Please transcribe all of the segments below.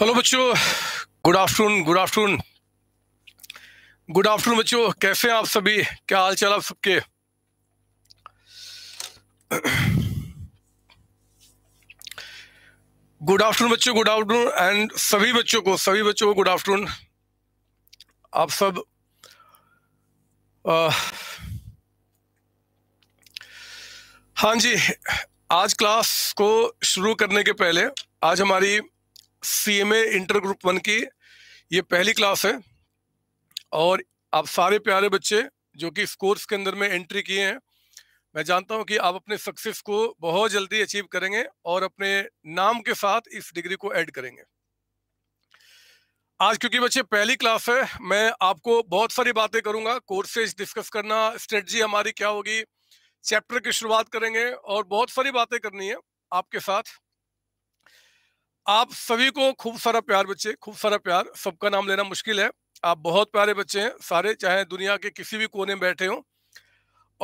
Hello बच्चों good afternoon good afternoon good afternoon बच्चों कैसे हैं आप सभी क्या हाल चाल आप सबके गुड आफ्टरनून बच्चों गुड आफ्टरनून एंड सभी बच्चों को सभी बच्चों को गुड आफ्टरनून आप सब हाँ जी आज क्लास को शुरू करने के पहले आज हमारी C M A inter group one की ये पहली क्लास है और आप सारे प्यारे बच्चे जो कि इस कोर्स के अंदर में एंट्री किए हैं मैं जानता हूं कि आप अपने सक्सेस को बहुत जल्दी अचीव करेंगे और अपने नाम के साथ इस डिग्री को ऐड करेंगे आज क्योंकि बच्चे पहली क्लास है मैं आपको बहुत सारी बातें करूंगा कोर्सेज डिस्कस करना स्ट्रेटजी हमारी क्या होगी चैप्टर की शुरुआत करेंगे और बहुत सारी बातें करनी है आपके साथ आप सभी को खूब सारा प्यार बच्चे खूब सारा प्यार सबका नाम लेना मुश्किल है आप बहुत प्यारे बच्चे हैं सारे चाहे दुनिया के किसी भी कोने में बैठे हों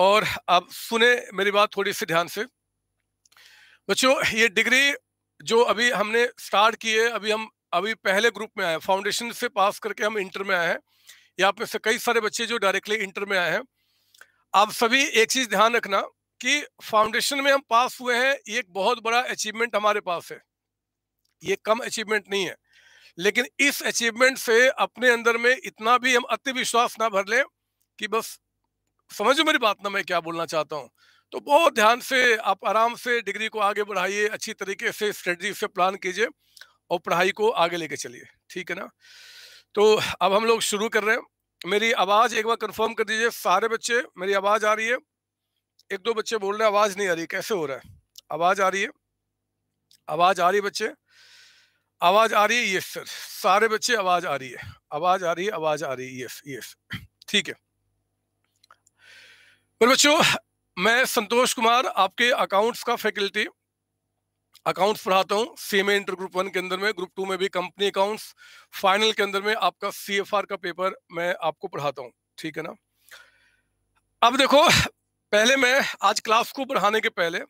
और आप सुने मेरी बात थोड़ी सी ध्यान से बच्चों ये डिग्री जो अभी हमने स्टार्ट की है अभी हम अभी पहले ग्रुप में आए हैं फाउंडेशन से पास करके हम इंटर में आए हैं या आप में से कई सारे बच्चे जो डायरेक्टली इंटर में आए हैं आप सभी एक चीज़ ध्यान रखना कि फाउंडेशन में हम पास हुए हैं ये एक बहुत बड़ा अचीवमेंट हमारे पास है ये कम अचीवमेंट नहीं है लेकिन इस अचीवमेंट से अपने अंदर में इतना भी हम अतिविश्वास ना भर लें कि बस समझो मेरी बात ना मैं क्या बोलना चाहता हूँ तो बहुत ध्यान से आप आराम से डिग्री को आगे बढ़ाइए अच्छी तरीके से स्ट्रेटजी से प्लान कीजिए और पढ़ाई को आगे लेके चलिए ठीक है ना तो अब हम लोग शुरू कर रहे हैं मेरी आवाज़ एक बार कंफर्म कर दीजिए सारे बच्चे मेरी आवाज़ आ रही है एक दो बच्चे बोल रहे हैं आवाज़ नहीं आ रही कैसे हो रहा है आवाज़ आ रही है आवाज़ आ रही है बच्चे आवाज आ रही है यस सर सारे बच्चे आवाज आ रही है आवाज आ रही है आवाज आ रही है यस यस ठीक है पर बच्चों मैं संतोष कुमार आपके अकाउंट्स का फैकल्टी अकाउंट्स पढ़ाता हूँ सी में इंटर ग्रुप वन के अंदर में ग्रुप टू में भी कंपनी अकाउंट्स फाइनल के अंदर में आपका सी का पेपर मैं आपको पढ़ाता हूँ ठीक है ना अब देखो पहले मैं आज क्लास को पढ़ाने के पहले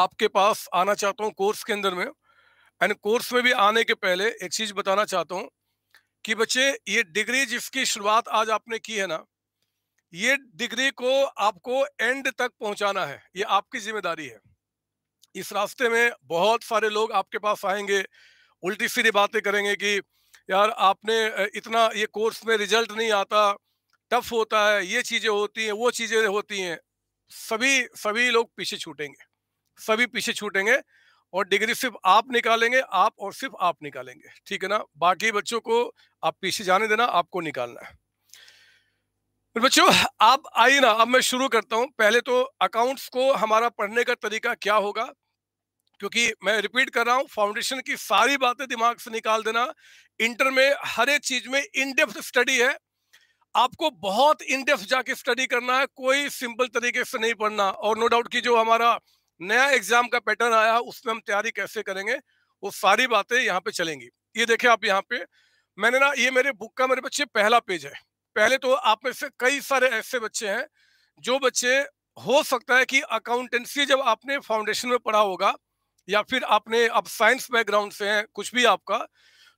आपके पास आना चाहता हूँ कोर्स के अंदर में एंड कोर्स में भी आने के पहले एक चीज बताना चाहता हूँ कि बच्चे ये डिग्री जिसकी शुरुआत आज आपने की है ना ये डिग्री को आपको एंड तक पहुंचाना है ये आपकी जिम्मेदारी है इस रास्ते में बहुत सारे लोग आपके पास आएंगे उल्टी सीधी बातें करेंगे कि यार आपने इतना ये कोर्स में रिजल्ट नहीं आता टफ होता है ये चीज़ें होती हैं वो चीज़ें होती हैं सभी सभी लोग पीछे छूटेंगे सभी पीछे छूटेंगे और डिग्री सिर्फ आप निकालेंगे आप और सिर्फ आप निकालेंगे ठीक है ना बाकी बच्चों को आप पीछे जाने देना आपको निकालना है बच्चों आप आइए ना अब मैं शुरू करता हूं पहले तो अकाउंट्स को हमारा पढ़ने का तरीका क्या होगा क्योंकि मैं रिपीट कर रहा हूं फाउंडेशन की सारी बातें दिमाग से निकाल देना इंटर में हर एक चीज में इनडेप्थ स्टडी है आपको बहुत इनडेप्थ जाके स्टडी करना है कोई सिंपल तरीके से नहीं पढ़ना और नो डाउट की जो हमारा नया एग्जाम का पैटर्न आया उसमें हम तैयारी कैसे करेंगे वो सारी बातें यहाँ पे चलेंगी ये देखे आप यहाँ पे मैंने ना ये मेरे बुक का मेरे बच्चे पहला पेज है पहले तो आप में से कई सारे ऐसे बच्चे हैं जो बच्चे हो सकता है कि अकाउंटेंसी जब आपने फाउंडेशन में पढ़ा होगा या फिर आपने अब साइंस बैकग्राउंड से हैं कुछ भी आपका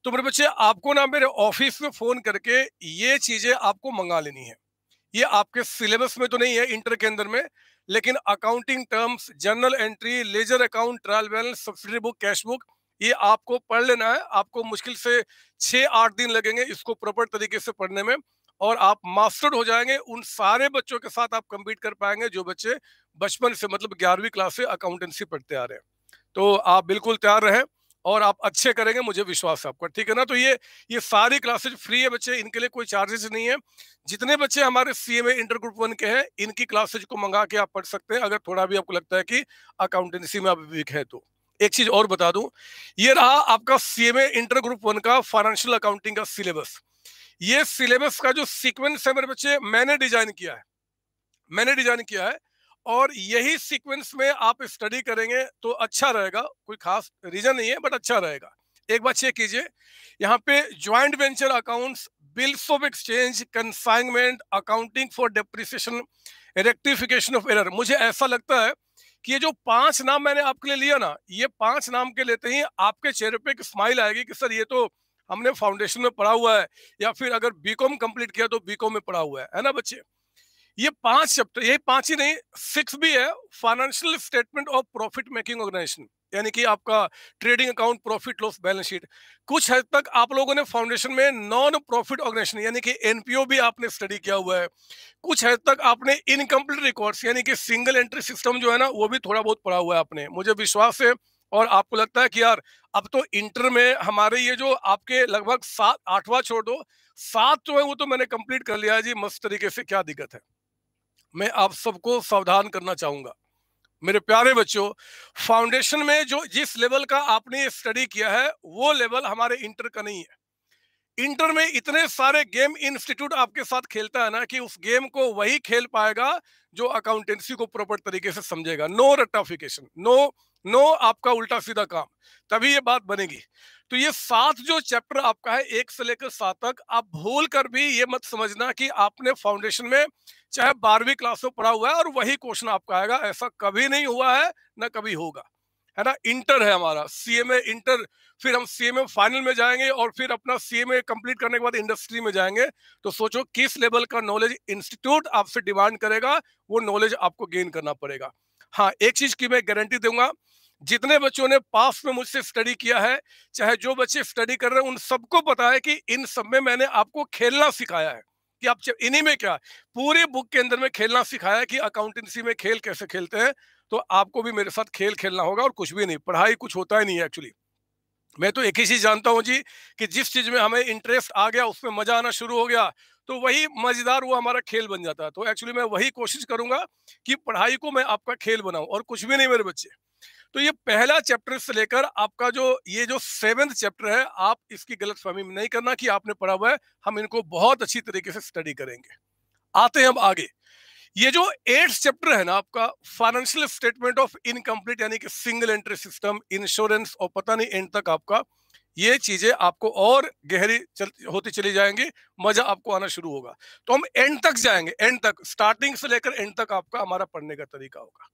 तो मेरे बच्चे आपको ना मेरे ऑफिस में फ़ोन करके ये चीज़ें आपको मंगा लेनी है ये आपके सिलेबस में तो नहीं है इंटर के अंदर में लेकिन accounting terms journal entry ledger account trial balance subsidy book cash book ये आपको पढ़ लेना है आपको मुश्किल से छः आठ दिन लगेंगे इसको प्रॉपर तरीके से पढ़ने में और आप मास्टर्ड हो जाएंगे उन सारे बच्चों के साथ आप कम्पीट कर पाएंगे जो बच्चे बचपन से मतलब ग्यारहवीं क्लास से अकाउंटेंसी पढ़ते आ रहे हैं तो आप बिल्कुल तैयार रहें और आप अच्छे करेंगे मुझे विश्वास है आपका ठीक है ना तो ये ये सारी क्लासेज फ्री है बच्चे इनके लिए कोई चार्जेस नहीं है जितने बच्चे हमारे C M inter group one के हैं इनकी क्लासेज को मंगा के आप पढ़ सकते हैं अगर थोड़ा भी आपको लगता है कि अकाउंटेंसी में आप वीक है तो एक चीज और बता दूं ये रहा आपका सीएमए इंटर ग्रुप वन का फाइनेंशियल अकाउंटिंग का सिलेबस ये सिलेबस का जो सीक्वेंस है मेरे बच्चे मैंने डिजाइन किया है मैंने डिजाइन किया है और यही सीक्वेंस में आप स्टडी करेंगे तो अच्छा रहेगा कोई खास रीजन नहीं है बट अच्छा रहेगा एक बार चेक कीजिए यहाँ पे joint venture accounts bills of exchange consignment accounting for depreciation rectification of error मुझे ऐसा लगता है कि ये जो पांच नाम मैंने आपके लिए लिया ना ये पांच नाम के लेते ही आपके चेहरे पे एक स्माइल आएगी कि सर ये तो हमने फाउंडेशन में पढ़ा हुआ है या फिर अगर बीकॉम कंप्लीट किया तो बीकॉम में पढ़ा हुआ है है ना बच्चे ये पांच चैप्टर ये पांच ही नहीं सिक्स भी है financial statement of profit making organisation यानी कि आपका trading account profit loss balance sheet कुछ हद तक आप लोगों ने फाउंडेशन में नॉन प्रॉफिट ऑर्गेनाइजेशन यानी कि एनपीओ भी आपने स्टडी किया हुआ है कुछ हद तक आपने इनकम्प्लीट रिकॉर्ड्स यानी कि सिंगल एंट्री सिस्टम जो है ना वो भी थोड़ा बहुत पढ़ा हुआ है आपने मुझे विश्वास है और आपको लगता है कि यार अब तो इंटर में हमारे ये जो आपके लगभग सात आठवां छोड़ दो सात जो है वो तो मैंने कंप्लीट कर लिया जी मस्त तरीके से क्या दिक्कत है मैं आप सबको सावधान करना चाहूंगा मेरे प्यारे बच्चों फाउंडेशन में जो जिस लेवल का आपने स्टडी किया है वो लेवल हमारे इंटर का नहीं है इंटर में इतने सारे गेम इंस्टीट्यूट आपके साथ खेलता है ना कि उस गेम को वही खेल पाएगा जो अकाउंटेंसी को प्रॉपर तरीके से समझेगा नो रटाफिकेशन नो नो आपका उल्टा सीधा काम तभी ये बात बनेगी तो ये सात जो चैप्टर आपका है एक से लेकर सात तक आप भूल कर भी ये मत समझना कि आपने फाउंडेशन में चाहे बारहवीं क्लास में पढ़ा हुआ है और वही क्वेश्चन आपका आएगा ऐसा कभी नहीं हुआ है ना कभी होगा है ना इंटर है हमारा सीएमए इंटर फिर हम सीएमए फाइनल में जाएंगे और फिर अपना सीएमए कंप्लीट करने के बाद इंडस्ट्री में जाएंगे तो सोचो किस लेवल का नॉलेज इंस्टीट्यूट आपसे डिमांड करेगा वो नॉलेज आपको गेन करना पड़ेगा हाँ एक चीज की मैं गारंटी दूंगा जितने बच्चों ने पास में मुझसे स्टडी किया है चाहे जो बच्चे स्टडी कर रहे हैं उन सबको पता है कि इन सब में मैंने आपको खेलना सिखाया है कि आप इन्हीं में क्या पूरी बुक के अंदर में खेलना सिखाया कि अकाउंटेंसी में खेल कैसे खेलते हैं तो आपको भी मेरे साथ खेल खेलना होगा और कुछ भी नहीं पढ़ाई कुछ होता ही नहीं है एक्चुअली मैं तो एक ही चीज जानता हूँ जी कि जिस चीज में हमें इंटरेस्ट आ गया उसमें मजा आना शुरू हो गया तो वही मजेदार वो हमारा खेल बन जाता है तो एक्चुअली मैं वही कोशिश करूंगा कि पढ़ाई को मैं आपका खेल बनाऊं और कुछ भी नहीं मेरे बच्चे तो ये पहला चैप्टर से लेकर आपका जो ये जो सेवेंथ चैप्टर है आप इसकी गलत फहमी नहीं करना कि आपने पढ़ा हुआ है हम इनको बहुत अच्छी तरीके से स्टडी करेंगे आते हैं हम आगे ये जो एट चैप्टर है ना आपका फाइनेंशियल स्टेटमेंट ऑफ इनकम्प्लीट यानी कि सिंगल एंट्री सिस्टम इंश्योरेंस और पता नहीं एंड तक आपका ये चीजें आपको और गहरी चल, होती चली जाएंगी मजा आपको आना शुरू होगा तो हम एंड तक जाएंगे एंड तक स्टार्टिंग से लेकर एंड तक आपका हमारा पढ़ने का तरीका होगा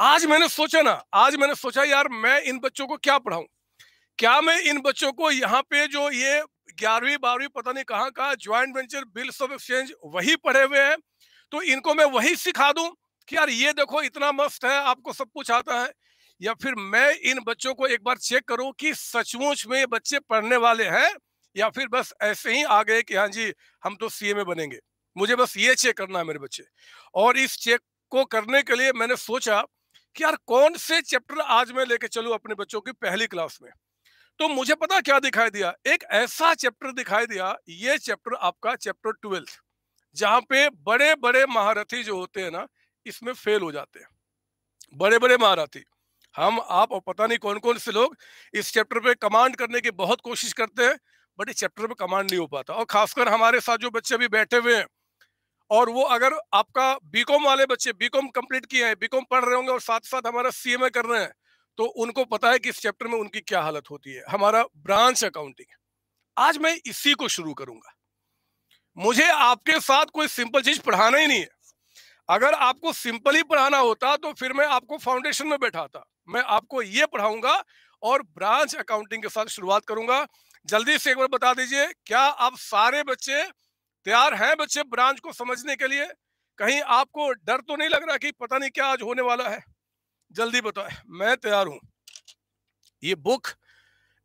आज मैंने सोचा ना आज मैंने सोचा यार मैं इन बच्चों को क्या पढ़ाऊं क्या मैं इन बच्चों को यहाँ पे जो ये ग्यारहवीं बारहवीं पता नहीं कहाँ का joint venture bills of exchange वही पढ़े हुए हैं तो इनको मैं वही सिखा दूं कि यार ये देखो इतना मस्त है आपको सब कुछ आता है या फिर मैं इन बच्चों को एक बार चेक करूं कि सचमुच में ये बच्चे पढ़ने वाले हैं या फिर बस ऐसे ही आ गए कि हाँ जी हम तो सी में बनेंगे मुझे बस ये चेक करना है मेरे बच्चे और इस चेक को करने के लिए मैंने सोचा कि यार कौन से चैप्टर आज मैं लेके चलू अपने बच्चों की पहली क्लास में तो मुझे पता क्या दिखाई दिया एक ऐसा चैप्टर दिखाई दिया ये चैप्टर आपका चैप्टर ट्वेल्थ जहां पे बड़े बड़े महारथी जो होते हैं ना इसमें फेल हो जाते हैं बड़े बड़े महारथी हम आप और पता नहीं कौन कौन से लोग इस चैप्टर पे कमांड करने की बहुत कोशिश करते हैं बट इस चैप्टर पे कमांड नहीं हो पाता और खासकर हमारे साथ जो बच्चे अभी बैठे हुए हैं और वो अगर आपका बीकॉम वाले बच्चे बीकॉम कंप्लीट किए हैं बीकॉम पढ़ रहे होंगे और साथ साथ हमारा सीएमए कर रहे हैं तो उनको पता है कि इस चैप्टर में उनकी क्या हालत होती है हमारा ब्रांच अकाउंटिंग आज मैं इसी को शुरू करूंगा मुझे आपके साथ कोई सिंपल चीज पढ़ाना ही नहीं है अगर आपको सिंपल ही पढ़ाना होता तो फिर मैं आपको फाउंडेशन में बैठाता मैं आपको ये पढ़ाऊंगा और ब्रांच अकाउंटिंग के साथ शुरुआत करूंगा जल्दी से एक बार बता दीजिए क्या आप सारे बच्चे तैयार हैं बच्चे ब्रांच को समझने के लिए कहीं आपको डर तो नहीं लग रहा कि पता नहीं क्या आज होने वाला है जल्दी बताए मैं तैयार हूं ये बुक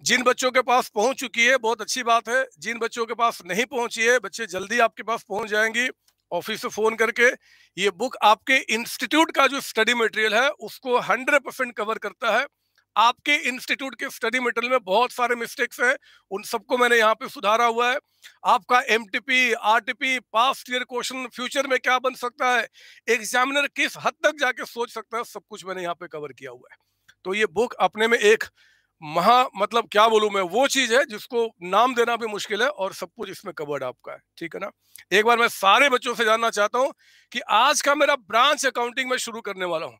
जिन बच्चों के पास पहुंच चुकी है बहुत अच्छी बात है जिन बच्चों के पास नहीं पहुंची है बच्चे जल्दी आपके पास पहुंच जाएंगी ऑफिस से फोन करके ये बुक आपके इंस्टीट्यूट का जो स्टडी मटेरियल है उसको 100 परसेंट कवर करता है आपके इंस्टीट्यूट के स्टडी मटेरियल में बहुत सारे मिस्टेक्स हैं उन सबको मैंने यहाँ पे सुधारा हुआ है आपका M RTP past year question future में क्या बन सकता है एग्जामिनर किस हद तक जाके सोच सकता है सब कुछ मैंने यहाँ पे कवर किया हुआ है तो ये बुक अपने में एक महा मतलब क्या बोलूं मैं वो चीज है जिसको नाम देना भी मुश्किल है और सब कुछ इसमें कवर्ड आपका है ठीक है ना एक बार मैं सारे बच्चों से जानना चाहता हूं कि आज का मेरा ब्रांच अकाउंटिंग में शुरू करने वाला हूं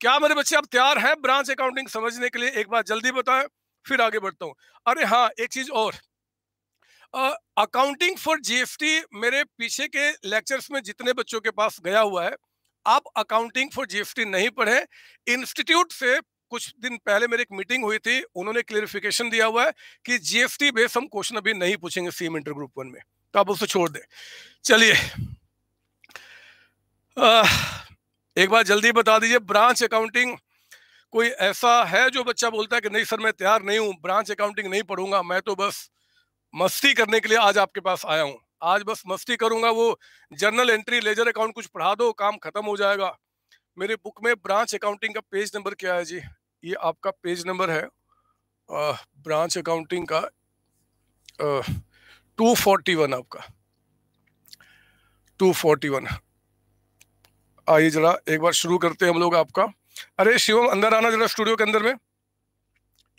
क्या मेरे बच्चे आप तैयार हैं ब्रांच अकाउंटिंग समझने के लिए एक बार जल्दी बताएं फिर आगे बढ़ता हूँ अरे हाँ एक चीज और अकाउंटिंग फॉर जीएसटी मेरे पीछे के लेक्चर्स में जितने बच्चों के पास गया हुआ है आप अकाउंटिंग फॉर जीएसटी नहीं पढ़े इंस्टीट्यूट से कुछ दिन पहले मेरी एक मीटिंग हुई थी उन्होंने क्लियरिफिकेशन दिया हुआ है कि जीएसटी बेस हम क्वेश्चन अभी नहीं पूछेंगे सीम इंटर ग्रुप वन में तो आप उसको छोड़ दें चलिए एक बार जल्दी बता दीजिए ब्रांच अकाउंटिंग कोई ऐसा है जो बच्चा बोलता है कि नहीं सर मैं तैयार नहीं हूँ ब्रांच अकाउंटिंग नहीं पढ़ूंगा मैं तो बस मस्ती करने के लिए आज आपके पास आया हूँ आज बस मस्ती करूंगा वो जर्नल एंट्री लेजर अकाउंट कुछ पढ़ा दो काम खत्म हो जाएगा मेरे बुक में ब्रांच अकाउंटिंग का पेज नंबर क्या है जी ये आपका पेज नंबर है आ, ब्रांच अकाउंटिंग का टू फोर्टी वन आपका टू फोर्टी वन आइए जरा एक बार शुरू करते हैं हम लोग आपका अरे शिवम अंदर आना जरा स्टूडियो के अंदर में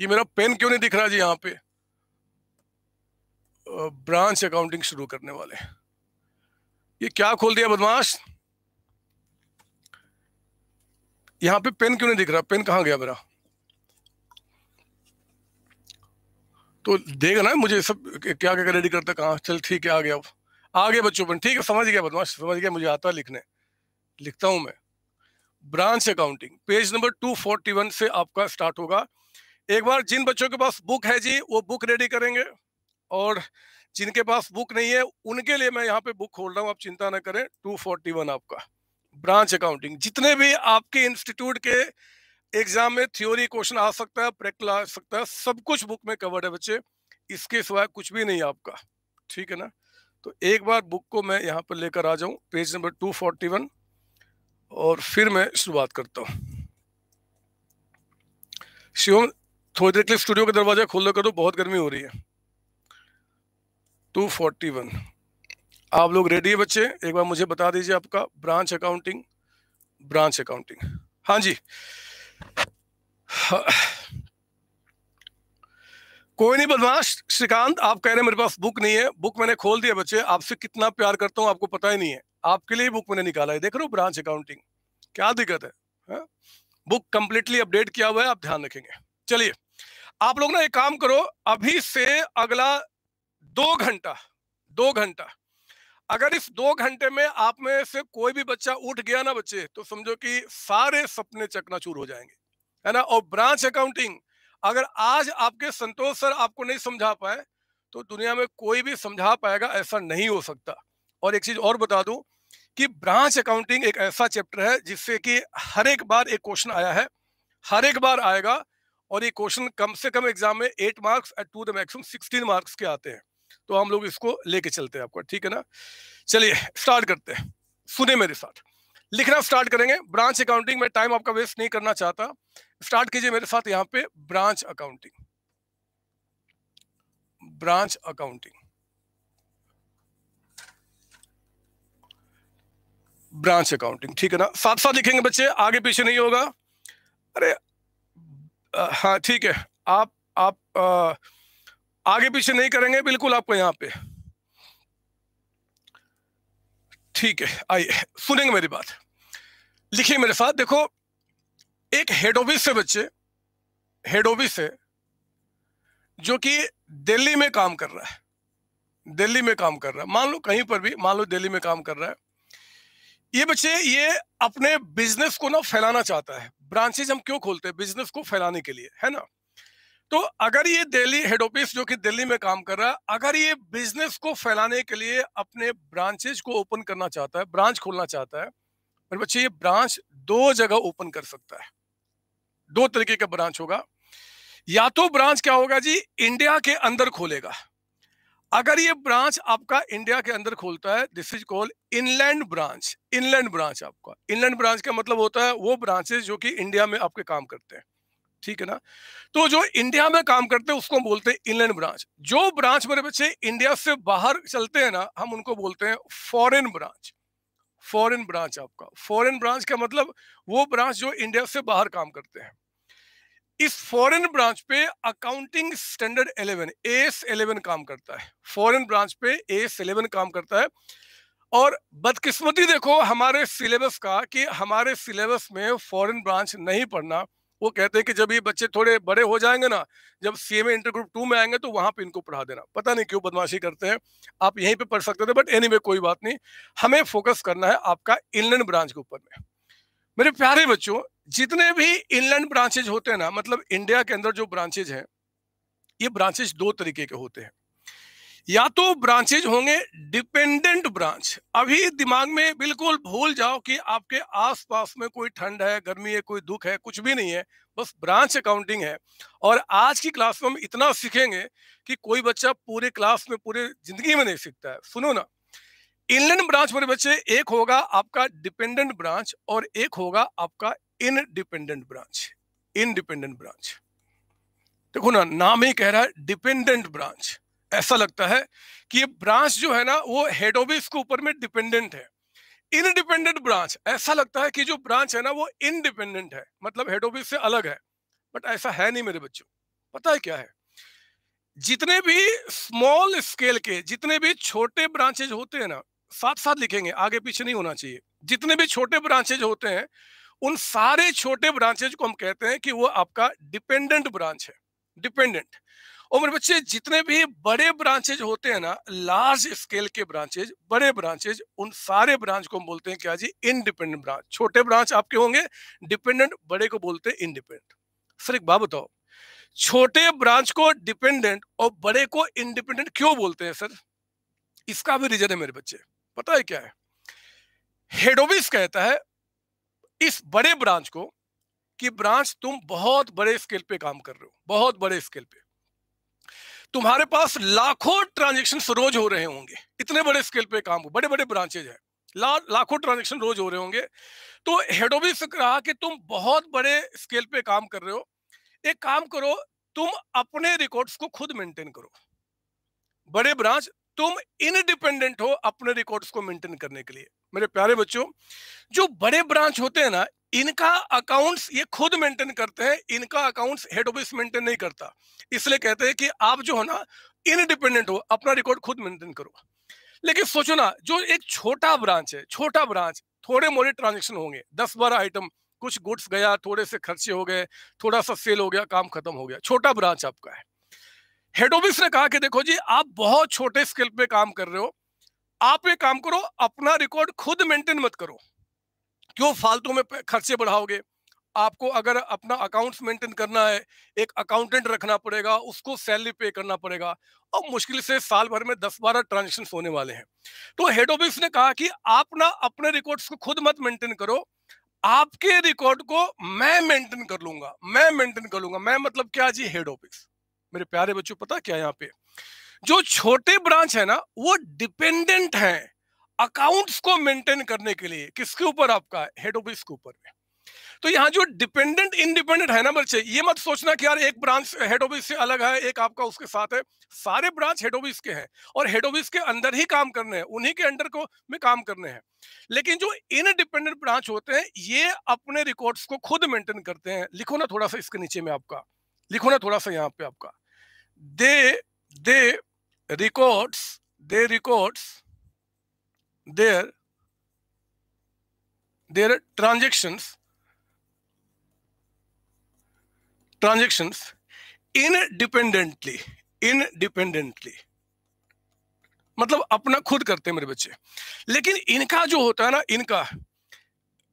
ये मेरा पेन क्यों नहीं दिख रहा जी यहाँ पे ब्रांच अकाउंटिंग शुरू करने वाले ये क्या खोल दिया बदमाश यहाँ पे पेन क्यों नहीं दिख रहा पेन कहाँ गया मेरा तो देगा ना मुझे सब क्या क्या रेडी करता कहाँ चल ठीक है आ गया अब आ गया बच्चों पर ठीक है समझ गया बदमाश समझ गया मुझे आता लिखने लिखता हूं मैं ब्रांच अकाउंटिंग पेज नंबर 241 से आपका स्टार्ट होगा एक बार जिन बच्चों के पास बुक है जी वो बुक रेडी करेंगे और जिनके पास बुक नहीं है उनके लिए मैं यहाँ पे बुक खोल रहा हूँ आप चिंता ना करें टू आपका ब्रांच अकाउंटिंग जितने भी आपके इंस्टीट्यूट के एग्जाम में थ्योरी क्वेश्चन आ सकता है प्रैक्टिकल आ सकता है सब कुछ बुक में कवर्ड है बच्चे इसके सिवाय कुछ भी नहीं आपका ठीक है ना तो एक बार बुक को मैं यहाँ पर लेकर आ जाऊँ page number two forty one और फिर मैं शुरुआत करता हूँ शिवम थोड़ी देर के लिए स्टूडियो का दरवाजा खोल दो तो बहुत गर्मी हो रही है टू फोर्टी वन आप लोग रेडी है बच्चे एक बार मुझे बता दीजिए आपका ब्रांच अकाउंटिंग ब्रांच अकाउंटिंग हाँ जी हाँ। कोई नहीं बदमाश श्रीकांत आप कह रहे हैं मेरे पास बुक नहीं है बुक मैंने खोल दिया बच्चे आपसे कितना प्यार करता हूँ आपको पता ही नहीं है आपके लिए बुक मैंने निकाला है देख रहे हो ब्रांच अकाउंटिंग क्या दिक्कत है, बुक कंप्लीटली अपडेट किया हुआ है आप ध्यान रखेंगे चलिए आप लोग ना एक काम करो अभी से अगला दो घंटा दो घंटा अगर इस दो घंटे में आप में से कोई भी बच्चा उठ गया ना बच्चे तो समझो कि सारे सपने चकनाचूर हो जाएंगे है ना और ब्रांच अकाउंटिंग अगर आज आपके संतोष सर आपको नहीं समझा पाए तो दुनिया में कोई भी समझा पाएगा ऐसा नहीं हो सकता और एक चीज और बता दूं कि ब्रांच अकाउंटिंग एक ऐसा चैप्टर है जिससे कि हर एक बार एक क्वेश्चन आया है हर एक बार आएगा और ये क्वेश्चन कम से कम एग्जाम में eight marks eight to the maximum sixteen marks के आते हैं तो हम लोग इसको लेके चलते हैं आपको ठीक है ना चलिए स्टार्ट करते हैं सुने मेरे साथ लिखना स्टार्ट करेंगे ब्रांच अकाउंटिंग में टाइम आपका वेस्ट नहीं करना चाहता स्टार्ट कीजिए मेरे साथ यहां पे branch accounting branch accounting branch accounting ठीक है ना साथ साथ लिखेंगे बच्चे आगे पीछे नहीं होगा अरे आ, हाँ ठीक है आप आप आ, आगे पीछे नहीं करेंगे बिल्कुल आपको यहाँ पे ठीक है आइए सुनेंगे मेरी बात लिखिए मेरे साथ देखो एक हेड ऑफिस से बच्चे हेड ऑफिस है जो कि दिल्ली में काम कर रहा है दिल्ली में काम कर रहा है मान लो कहीं पर भी मान लो दिल्ली में काम कर रहा है ये बच्चे ये अपने बिजनेस को ना फैलाना चाहता है ब्रांचेज हम क्यों खोलते हैं बिजनेस को फैलाने के लिए है ना तो अगर ये दिल्ली हेड ऑफिस जो कि दिल्ली में काम कर रहा है अगर ये बिजनेस को फैलाने के लिए अपने ब्रांचेज को ओपन करना चाहता है ब्रांच खोलना चाहता है मेरे बच्चे ये ब्रांच दो जगह ओपन कर सकता है दो तरीके का ब्रांच होगा या तो ब्रांच क्या होगा जी इंडिया के अंदर खोलेगा अगर ये ब्रांच आपका इंडिया के अंदर खोलता है this is called inland branch inland branch आपका इनलैंड ब्रांच का मतलब होता है वो ब्रांचेस जो कि इंडिया में आपके काम करते हैं ठीक है ना तो जो इंडिया में काम करते हैं उसको हम बोलते हैं इनलैंड ब्रांच जो ब्रांच मेरे बच्चे इंडिया से बाहर चलते हैं ना हम उनको बोलते हैं फॉरेन ब्रांच फॉरेन ब्रांच आपका फॉरेन ब्रांच का मतलब वो ब्रांच जो इंडिया से बाहर काम करते हैं इस फॉरेन ब्रांच पे अकाउंटिंग स्टैंडर्ड 11 एस 11 काम करता है फॉरेन ब्रांच पे एस 11 काम करता है और बदकिस्मती देखो हमारे सिलेबस का कि हमारे सिलेबस में फॉरेन ब्रांच नहीं पढ़ना वो कहते हैं कि जब ये बच्चे थोड़े बड़े हो जाएंगे ना जब C M inter group two में आएंगे तो वहां पे इनको पढ़ा देना पता नहीं क्यों बदमाशी करते हैं आप यहीं पे पढ़ सकते थे बट एनी anyway, कोई बात नहीं हमें फोकस करना है आपका इंग्लैंड ब्रांच के ऊपर में मेरे प्यारे बच्चों जितने भी इनलैंड ब्रांचेज होते हैं ना मतलब इंडिया के अंदर जो ब्रांचेज हैं ये ब्रांचेज दो तरीके के होते हैं या तो ब्रांचेज होंगे डिपेंडेंट ब्रांच अभी दिमाग में बिल्कुल भूल जाओ कि आपके आसपास में कोई ठंड है गर्मी है कोई दुख है कुछ भी नहीं है बस ब्रांच अकाउंटिंग है और आज की क्लास में हम इतना सीखेंगे कि कोई बच्चा पूरे क्लास में पूरे जिंदगी में नहीं सीखता है सुनो ना इनलैंड ब्रांच मेरे बच्चे एक होगा आपका डिपेंडेंट ब्रांच और एक होगा आपका इनडिपेंडेंट ब्रांच इनडिपेंडेंट ब्रांच देखो ना नाम ही कह रहा है डिपेंडेंट ब्रांच ऐसा लगता है कि ये ब्रांच जो है ना वो हेड ऑफिस के ऊपर में डिपेंडेंट है इनडिपेंडेंट ब्रांच ऐसा लगता है कि जो ब्रांच है ना वो इनडिपेंडेंट है मतलब हेड ऑफिस से अलग है बट ऐसा है नहीं मेरे बच्चों पता है क्या है जितने भी स्मॉल स्केल के जितने भी छोटे ब्रांचेज होते हैं ना साथ साथ लिखेंगे आगे पीछे नहीं होना चाहिए जितने भी छोटे ब्रांचेज होते हैं उन सारे छोटे ब्रांचेज को हम कहते हैं कि वो आपका डिपेंडेंट ब्रांच है डिपेंडेंट और मेरे बच्चे जितने भी बड़े ब्रांचेज होते हैं ना लार्ज स्केल के ब्रांचेज बड़े ब्रांचेज उन सारे ब्रांच को हम बोलते हैं क्या जी इनडिपेंडेंट ब्रांच छोटे ब्रांच आपके होंगे डिपेंडेंट बड़े को बोलते हैं इनडिपेंडेंट सर एक बात बताओ छोटे ब्रांच को डिपेंडेंट और बड़े को इंडिपेंडेंट क्यों बोलते हैं सर इसका भी रीजन है मेरे बच्चे पता है क्या है हेडोबिस कहता है इस बड़े ब्रांच को कि ब्रांच तुम बहुत बड़े स्केल पे काम कर रहे हो बहुत बड़े स्केल पे तुम्हारे पास लाखों ट्रांजेक्शन रोज हो रहे होंगे इतने बड़े स्केल पे काम हो बड़े बड़े ब्रांचेज है ला, लाखों ट्रांजेक्शन रोज हो रहे होंगे तो हेड ऑफिस कहा कि तुम बहुत बड़े स्केल पे काम कर रहे हो एक काम करो तुम अपने रिकॉर्ड्स को खुद मेंटेन करो बड़े ब्रांच तुम इनडिपेंडेंट हो अपने रिकॉर्ड्स को मेंटेन करने के लिए मेरे प्यारे बच्चों जो बड़े ब्रांच होते हैं ना इनका अकाउंट्स ये खुद मेंटेन करते हैं इनका अकाउंट्स हेड ऑफिस मेंटेन नहीं करता इसलिए कहते हैं कि आप जो हो ना इनडिपेंडेंट हो अपना रिकॉर्ड खुद मेंटेन करो लेकिन सोचो ना जो एक छोटा ब्रांच है छोटा ब्रांच थोड़े मोड़े ट्रांजेक्शन होंगे दस बारह आइटम कुछ गुड्स गया थोड़े से खर्चे हो गए थोड़ा सा सेल हो गया काम खत्म हो गया छोटा ब्रांच आपका है हेड ऑफिस ने कहा कि देखो जी आप बहुत छोटे स्केल पे काम कर रहे हो आप ये काम करो अपना रिकॉर्ड खुद मेंटेन मत करो क्यों फालतू में खर्चे बढ़ाओगे आपको अगर अपना अकाउंट्स मेंटेन करना है एक अकाउंटेंट रखना पड़ेगा उसको सैलरी पे करना पड़ेगा और मुश्किल से साल भर में दस बारह ट्रांजेक्शन होने वाले हैं तो हेड ऑफिस ने कहा कि आप ना अपने रिकॉर्ड्स को खुद मत मेंटेन करो आपके रिकॉर्ड को मैं मेंटेन कर लूंगा मैं मेंटेन कर लूंगा मैं मतलब क्या जी हेड ऑफिस मेरे प्यारे बच्चों पता क्या यहाँ पे जो छोटे ब्रांच है ना वो डिपेंडेंट है अकाउंट्स को मेंटेन करने के लिए किसके ऊपर आपका हेड ऑफिस के ऊपर में तो यहाँ जो डिपेंडेंट इनडिपेंडेंट है ना बच्चे ये मत सोचना कि यार एक ब्रांच हेड ऑफिस से अलग है एक आपका उसके साथ है सारे ब्रांच हेड ऑफिस के हैं और हेड ऑफिस के अंदर ही काम करने हैं उन्हीं के अंडर को में काम करने हैं लेकिन जो इनडिपेंडेंट ब्रांच होते हैं ये अपने रिकॉर्ड्स को खुद मेंटेन करते हैं लिखो ना थोड़ा सा इसके नीचे में आपका लिखो ना थोड़ा सा यहाँ पे आपका they they records they records their their transactions transactions independently independently मतलब अपना खुद करते हैं मेरे बच्चे लेकिन इनका जो होता है ना इनका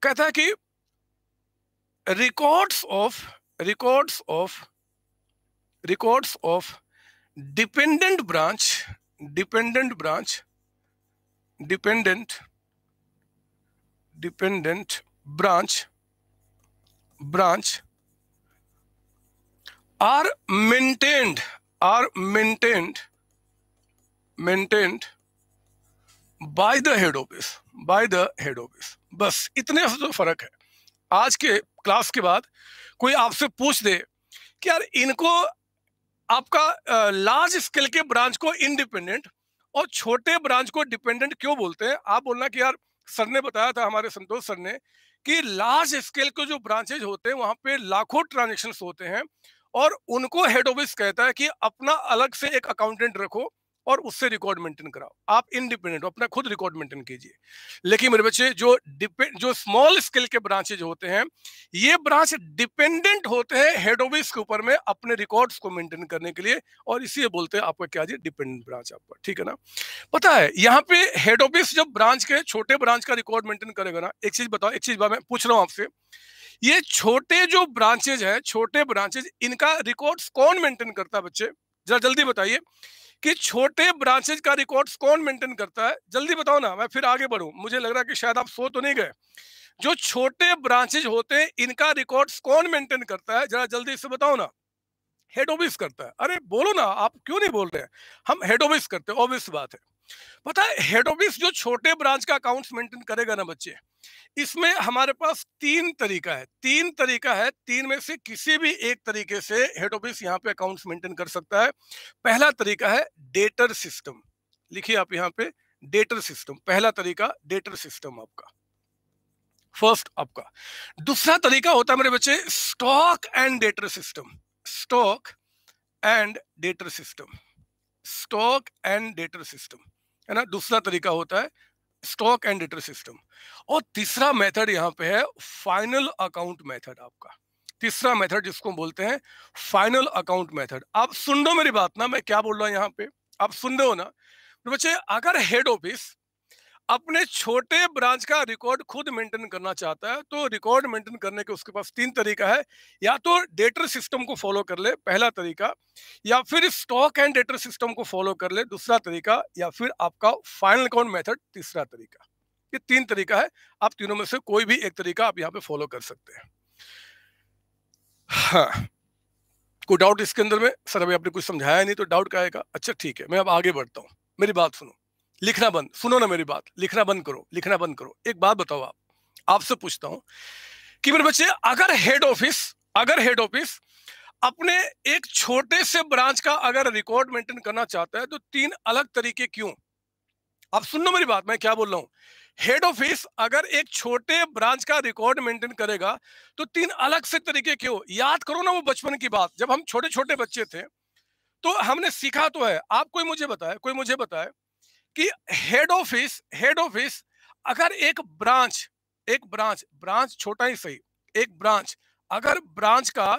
कहता है कि records of records of records of dependent branch dependent branch dependent dependent branch branch are maintained are maintained maintained by the head office by the head office बस इतने से तो फर्क है आज के क्लास के बाद कोई आपसे पूछ दे कि यार इनको आपका लार्ज स्केल के ब्रांच को इंडिपेंडेंट और छोटे ब्रांच को डिपेंडेंट क्यों बोलते हैं आप बोलना कि यार सर ने बताया था हमारे संतोष सर ने कि लार्ज स्केल के जो ब्रांचेज होते हैं वहां पे लाखों ट्रांजेक्शन होते हैं और उनको हेड ऑफिस कहता है कि अपना अलग से एक अकाउंटेंट रखो और उससे रिकॉर्ड मेंटेन कराओ आप इंडिपेंडेंट हो अपना खुद रिकॉर्ड मेंटेन कीजिए लेकिन मेरे बच्चे जो डिपेंड जो स्मॉल स्केल के ब्रांचेज होते हैं ये ब्रांच डिपेंडेंट होते हैं हेड ऑफिस के ऊपर में अपने रिकॉर्ड्स को मेंटेन करने के लिए और इसीलिए बोलते हैं आपका क्या डिपेंडेंट ब्रांच आपका ठीक है ना पता है यहाँ पे हेड ऑफिस जब ब्रांच के छोटे ब्रांच का रिकॉर्ड मेंटेन करेगा ना एक चीज बताओ एक चीज मैं पूछ रहा हूँ आपसे ये छोटे जो ब्रांचेज है छोटे ब्रांचेज इनका रिकॉर्ड कौन मेंटेन करता है बच्चे जरा जल्दी बताइए कि छोटे ब्रांचेज का रिकॉर्ड कौन मेंटेन करता है जल्दी बताओ ना मैं फिर आगे बढ़ू मुझे लग रहा है कि शायद आप सो तो नहीं गए जो छोटे ब्रांचेज होते हैं इनका रिकॉर्ड कौन मेंटेन करता है जरा जल्दी से बताओ ना हेड ऑफिस करता है अरे बोलो ना आप क्यों नहीं बोल रहे हैं हम हेड ऑफिस करते हैं ऑब्वियस बात है पता है हेड ऑफिस जो छोटे ब्रांच का अकाउंट्स मेंटेन करेगा ना बच्चे इसमें हमारे पास तीन तरीका है तीन तरीका है तीन में से किसी भी एक तरीके से हेड ऑफिस यहाँ पे अकाउंट्स मेंटेन कर सकता है पहला तरीका है डेटर सिस्टम लिखिए आप यहाँ पे डेटर सिस्टम पहला तरीका डेटर सिस्टम आपका फर्स्ट आपका दूसरा तरीका होता है मेरे बच्चे stock and debtor system stock and debtor system stock and debtor system है ना दूसरा तरीका होता है स्टॉक एंड डिटर सिस्टम और तीसरा मेथड यहाँ पे है फाइनल अकाउंट मेथड आपका तीसरा मेथड जिसको बोलते हैं फाइनल अकाउंट मेथड आप सुन दो मेरी बात ना मैं क्या बोल रहा हूँ यहाँ पे आप सुन दो ना तो बच्चे अगर हेड ऑफिस अपने छोटे ब्रांच का रिकॉर्ड खुद मेंटेन करना चाहता है तो रिकॉर्ड मेंटेन करने के उसके पास तीन तरीका है या तो डेटर सिस्टम को फॉलो कर ले पहला तरीका या फिर स्टॉक एंड डेटर सिस्टम को फॉलो कर ले दूसरा तरीका या फिर आपका फाइनल अकाउंट मेथड तीसरा तरीका ये तीन तरीका है आप तीनों में से कोई भी एक तरीका आप यहाँ पे फॉलो कर सकते हैं हाँ कोई डाउट इसके अंदर में सर अभी आपने कुछ समझाया नहीं तो डाउट का आएगा अच्छा ठीक है मैं अब आगे बढ़ता हूँ मेरी बात सुनो लिखना बंद सुनो ना मेरी बात लिखना बंद करो लिखना बंद करो एक बात बताओ आप आपसे पूछता हूं कि मेरे बच्चे अगर हेड ऑफिस अगर हेड ऑफिस अपने एक छोटे से ब्रांच का अगर रिकॉर्ड मेंटेन करना चाहता है तो तीन अलग तरीके क्यों आप सुन लो मेरी बात मैं क्या बोल रहा हूँ हेड ऑफिस अगर एक छोटे ब्रांच का रिकॉर्ड मेंटेन करेगा तो तीन अलग से तरीके क्यों याद करो ना वो बचपन की बात जब हम छोटे छोटे बच्चे थे तो हमने सीखा तो है आप कोई मुझे बताए कोई मुझे बताए कि हेड ऑफिस हेड ऑफिस अगर एक ब्रांच एक ब्रांच ब्रांच छोटा ही सही एक ब्रांच अगर ब्रांच का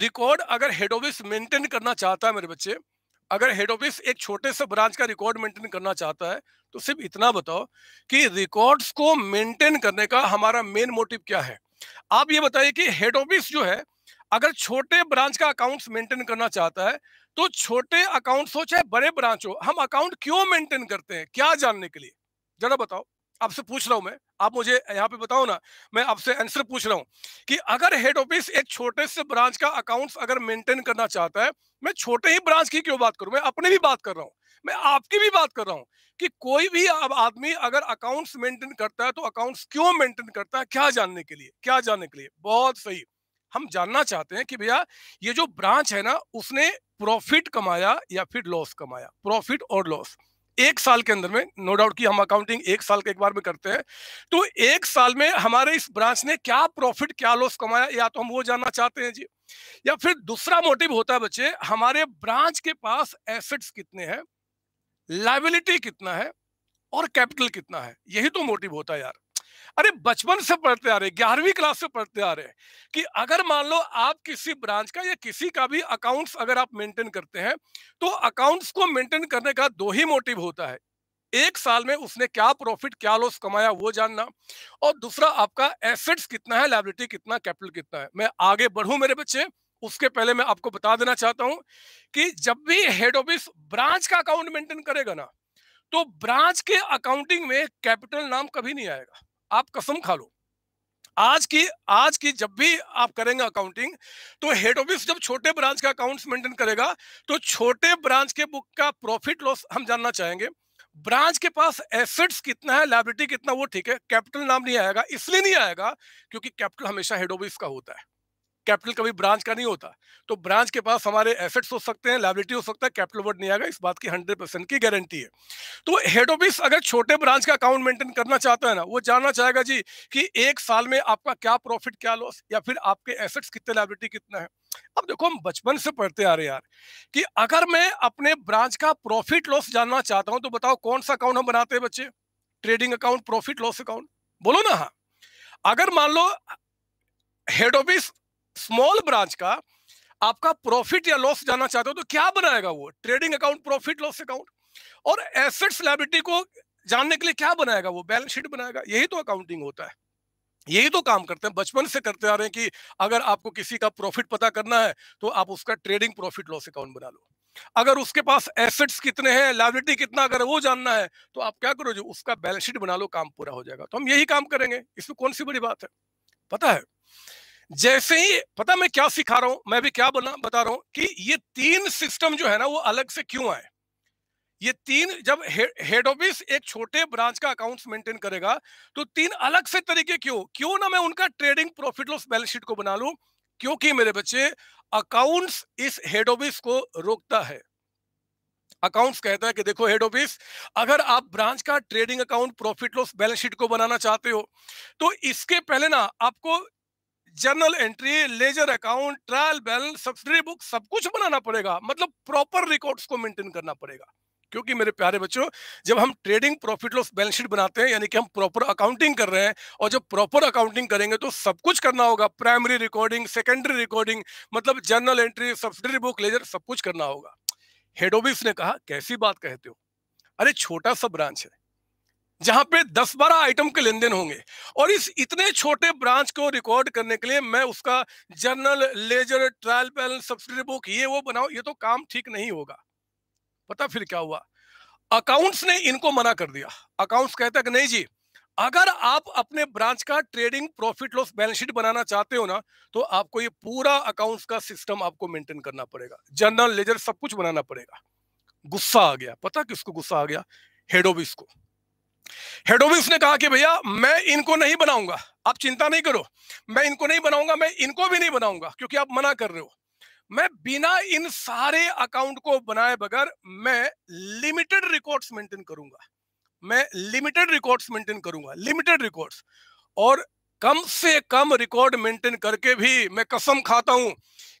रिकॉर्ड अगर हेड ऑफिस मेंटेन करना चाहता है मेरे बच्चे अगर हेड ऑफिस एक छोटे से ब्रांच का रिकॉर्ड मेंटेन करना चाहता है तो सिर्फ इतना बताओ कि रिकॉर्ड्स को मेंटेन करने का हमारा मेन मोटिव क्या है आप ये बताइए कि हेड ऑफिस जो है अगर छोटे ब्रांच का अकाउंट्स मेंटेन करना चाहता है तो छोटे अकाउंट हो चाहे बड़े ब्रांच हो हम अकाउंट क्यों मेंटेन करते हैं क्या जानने के लिए जरा बताओ आपसे पूछ रहा हूं मैं आप मुझे यहाँ पे बताओ ना मैं आपसे आंसर पूछ रहा हूँ कि अगर हेड ऑफिस एक छोटे से ब्रांच का अकाउंट्स अगर मेंटेन करना चाहता है मैं छोटे ही ब्रांच की क्यों बात करूं मैं अपने भी बात कर रहा हूँ मैं आपकी भी बात कर रहा हूँ कि कोई भी अब आदमी अगर अकाउंट्स मेंटेन करता है तो अकाउंट्स क्यों मेंटेन करता है क्या जानने के लिए क्या जानने के लिए बहुत सही हम जानना चाहते हैं कि भैया ये जो ब्रांच है ना उसने प्रॉफिट कमाया या फिर लॉस कमाया प्रॉफिट और लॉस एक साल के अंदर में नो डाउट कि हम अकाउंटिंग एक साल के एक बार में करते हैं तो एक साल में हमारे इस ब्रांच ने क्या प्रॉफिट क्या लॉस कमाया या तो हम वो जानना चाहते हैं जी या फिर दूसरा मोटिव होता है बच्चे हमारे ब्रांच के पास एसेट्स कितने हैं लाइबिलिटी कितना है और कैपिटल कितना है यही तो मोटिव होता है यार अरे बचपन से पढ़ते आ रहे ग्यारहवीं क्लास से पढ़ते आ रहे हैं कि अगर मान लो आप किसी ब्रांच का या किसी का भी अकाउंट्स अगर आप मेंटेन करते हैं तो अकाउंट्स को मेंटेन करने का दो ही मोटिव होता है एक साल में उसने क्या प्रॉफिट क्या लॉस कमाया वो जानना और दूसरा आपका एसेट्स कितना है लाइब्रेटी कितना कैपिटल कितना है मैं आगे बढ़ू मेरे बच्चे उसके पहले मैं आपको बता देना चाहता हूं कि जब भी हेड ऑफिस ब्रांच का अकाउंट मेंटेन करेगा ना तो ब्रांच के अकाउंटिंग में कैपिटल नाम कभी नहीं आएगा आप कसम खा लो आज की आज की जब भी आप करेंगे अकाउंटिंग तो हेड ऑफिस जब छोटे ब्रांच का अकाउंट्स मेंटेन करेगा तो छोटे ब्रांच के बुक का प्रॉफिट लॉस हम जानना चाहेंगे ब्रांच के पास एसेट्स कितना है लाइब्रिटी कितना वो ठीक है कैपिटल नाम नहीं आएगा इसलिए नहीं आएगा क्योंकि कैपिटल हमेशा हेड ऑफिस का होता है कैपिटल कभी ब्रांच का नहीं होता तो ब्रांच के पास हमारे एसेट्स हो सकते हैं लाइबिलिटी हो सकता है कैपिटल वर्ड नहीं आएगा इस बात की हंड्रेड परसेंट की गारंटी है तो हेड ऑफिस अगर छोटे ब्रांच का अकाउंट मेंटेन करना चाहता है ना वो जानना चाहेगा जी कि एक साल में आपका क्या प्रॉफिट क्या लॉस या फिर आपके एसेट्स कितने लाइबिलिटी कितना है अब देखो हम बचपन से पढ़ते आ रहे यार कि अगर मैं अपने ब्रांच का प्रॉफिट लॉस जानना चाहता हूं तो बताओ कौन सा अकाउंट हम बनाते हैं बच्चे trading account profit loss account बोलो ना हाँ अगर मान लो हेड ऑफिस स्मॉल ब्रांच का आपका प्रॉफिट या लॉस जाना चाहते हो तो क्या बनाएगा वो trading account profit loss account और एसेट्स लाइबिलिटी को जानने के लिए क्या बनाएगा वो बैलेंस शीट बनाएगा यही तो अकाउंटिंग होता है यही तो काम करते हैं बचपन से करते आ रहे हैं कि अगर आपको किसी का प्रॉफिट पता करना है तो आप उसका ट्रेडिंग प्रॉफिट लॉस अकाउंट बना लो अगर उसके पास एसेट्स कितने हैं लाइबिलिटी कितना अगर वो जानना है तो आप क्या करो जो उसका बैलेंस शीट बना लो काम पूरा हो जाएगा तो हम यही काम करेंगे इसमें तो कौन सी बड़ी बात है पता है जैसे ही पता मैं क्या सिखा रहा हूं मैं भी क्या बना बता रहा हूं कि ये तीन सिस्टम जो है ना वो अलग से क्यों आए ये तीन जब हेड ऑफिस एक छोटे ब्रांच का अकाउंट्स मेंटेन करेगा तो तीन अलग से तरीके क्यों क्यों ना मैं उनका trading profit loss balance sheet को बना लूं क्योंकि मेरे बच्चे अकाउंट्स इस हेड ऑफिस को रोकता है अकाउंट्स कहता है कि देखो हेड ऑफिस अगर आप ब्रांच का trading account profit loss balance sheet को बनाना चाहते हो तो इसके पहले ना आपको journal entry ledger account trial balance subsidy book सब कुछ बनाना पड़ेगा मतलब प्रॉपर रिकॉर्ड्स को मेंटेन करना पड़ेगा क्योंकि मेरे प्यारे बच्चों जब हम trading profit loss balance sheet बनाते हैं यानी कि हम प्रॉपर अकाउंटिंग कर रहे हैं और जब प्रॉपर अकाउंटिंग करेंगे तो सब कुछ करना होगा प्राइमरी रिकॉर्डिंग सेकेंडरी रिकॉर्डिंग मतलब journal entry subsidiary book ledger सब कुछ करना होगा हेड ऑफिस ने कहा कैसी बात कहते हो अरे छोटा सा ब्रांच है जहां पे दस बारह आइटम के लेन देन होंगे और इस इतने छोटे ब्रांच को रिकॉर्ड करने के लिए मैं उसका journal ledger trial balance subsidy book ये वो बनाऊ ये तो काम ठीक नहीं होगा पता फिर क्या हुआ अकाउंट्स ने इनको मना कर दिया अकाउंट्स कहता कि नहीं जी अगर आप अपने ब्रांच का trading profit loss balance sheet बनाना चाहते हो ना तो आपको ये पूरा अकाउंट्स का सिस्टम आपको मेंटेन करना पड़ेगा जर्नल लेजर सब कुछ बनाना पड़ेगा गुस्सा आ गया पता किसको गुस्सा आ गया हेड ऑफिस को हेड ऑफिस ने कहा कि भैया मैं इनको नहीं बनाऊंगा आप चिंता नहीं करो मैं इनको नहीं बनाऊंगा मैं इनको भी नहीं बनाऊंगा क्योंकि आप मना कर रहे हो मैं बिना इन सारे अकाउंट को बनाए बगैर मैं लिमिटेड रिकॉर्ड्स मेंटेन करूंगा मैं लिमिटेड रिकॉर्ड्स मेंटेन करूंगा लिमिटेड रिकॉर्ड्स और कम से कम रिकॉर्ड मेंटेन करके भी मैं कसम खाता हूं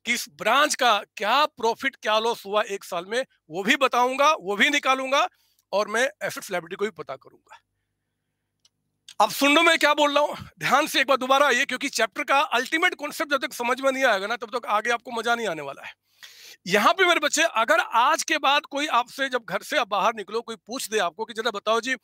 कि इस ब्रांच का क्या प्रॉफिट क्या लॉस हुआ एक साल में वो भी बताऊंगा वो भी निकालूंगा और मैं एसेट्स लाइब्रेरी को भी पता करूंगा अब सुन लो मैं क्या बोल रहा हूँ ध्यान से एक बार दोबारा आइए क्योंकि चैप्टर का अल्टीमेट कॉन्सेप्ट जब तक समझ में नहीं आएगा ना तब तक आगे आपको मजा नहीं आने वाला है यहाँ पे मेरे बच्चे अगर आज के बाद कोई आपसे जब घर से आप बाहर निकलो कोई पूछ दे आपको कि जरा बताओ जी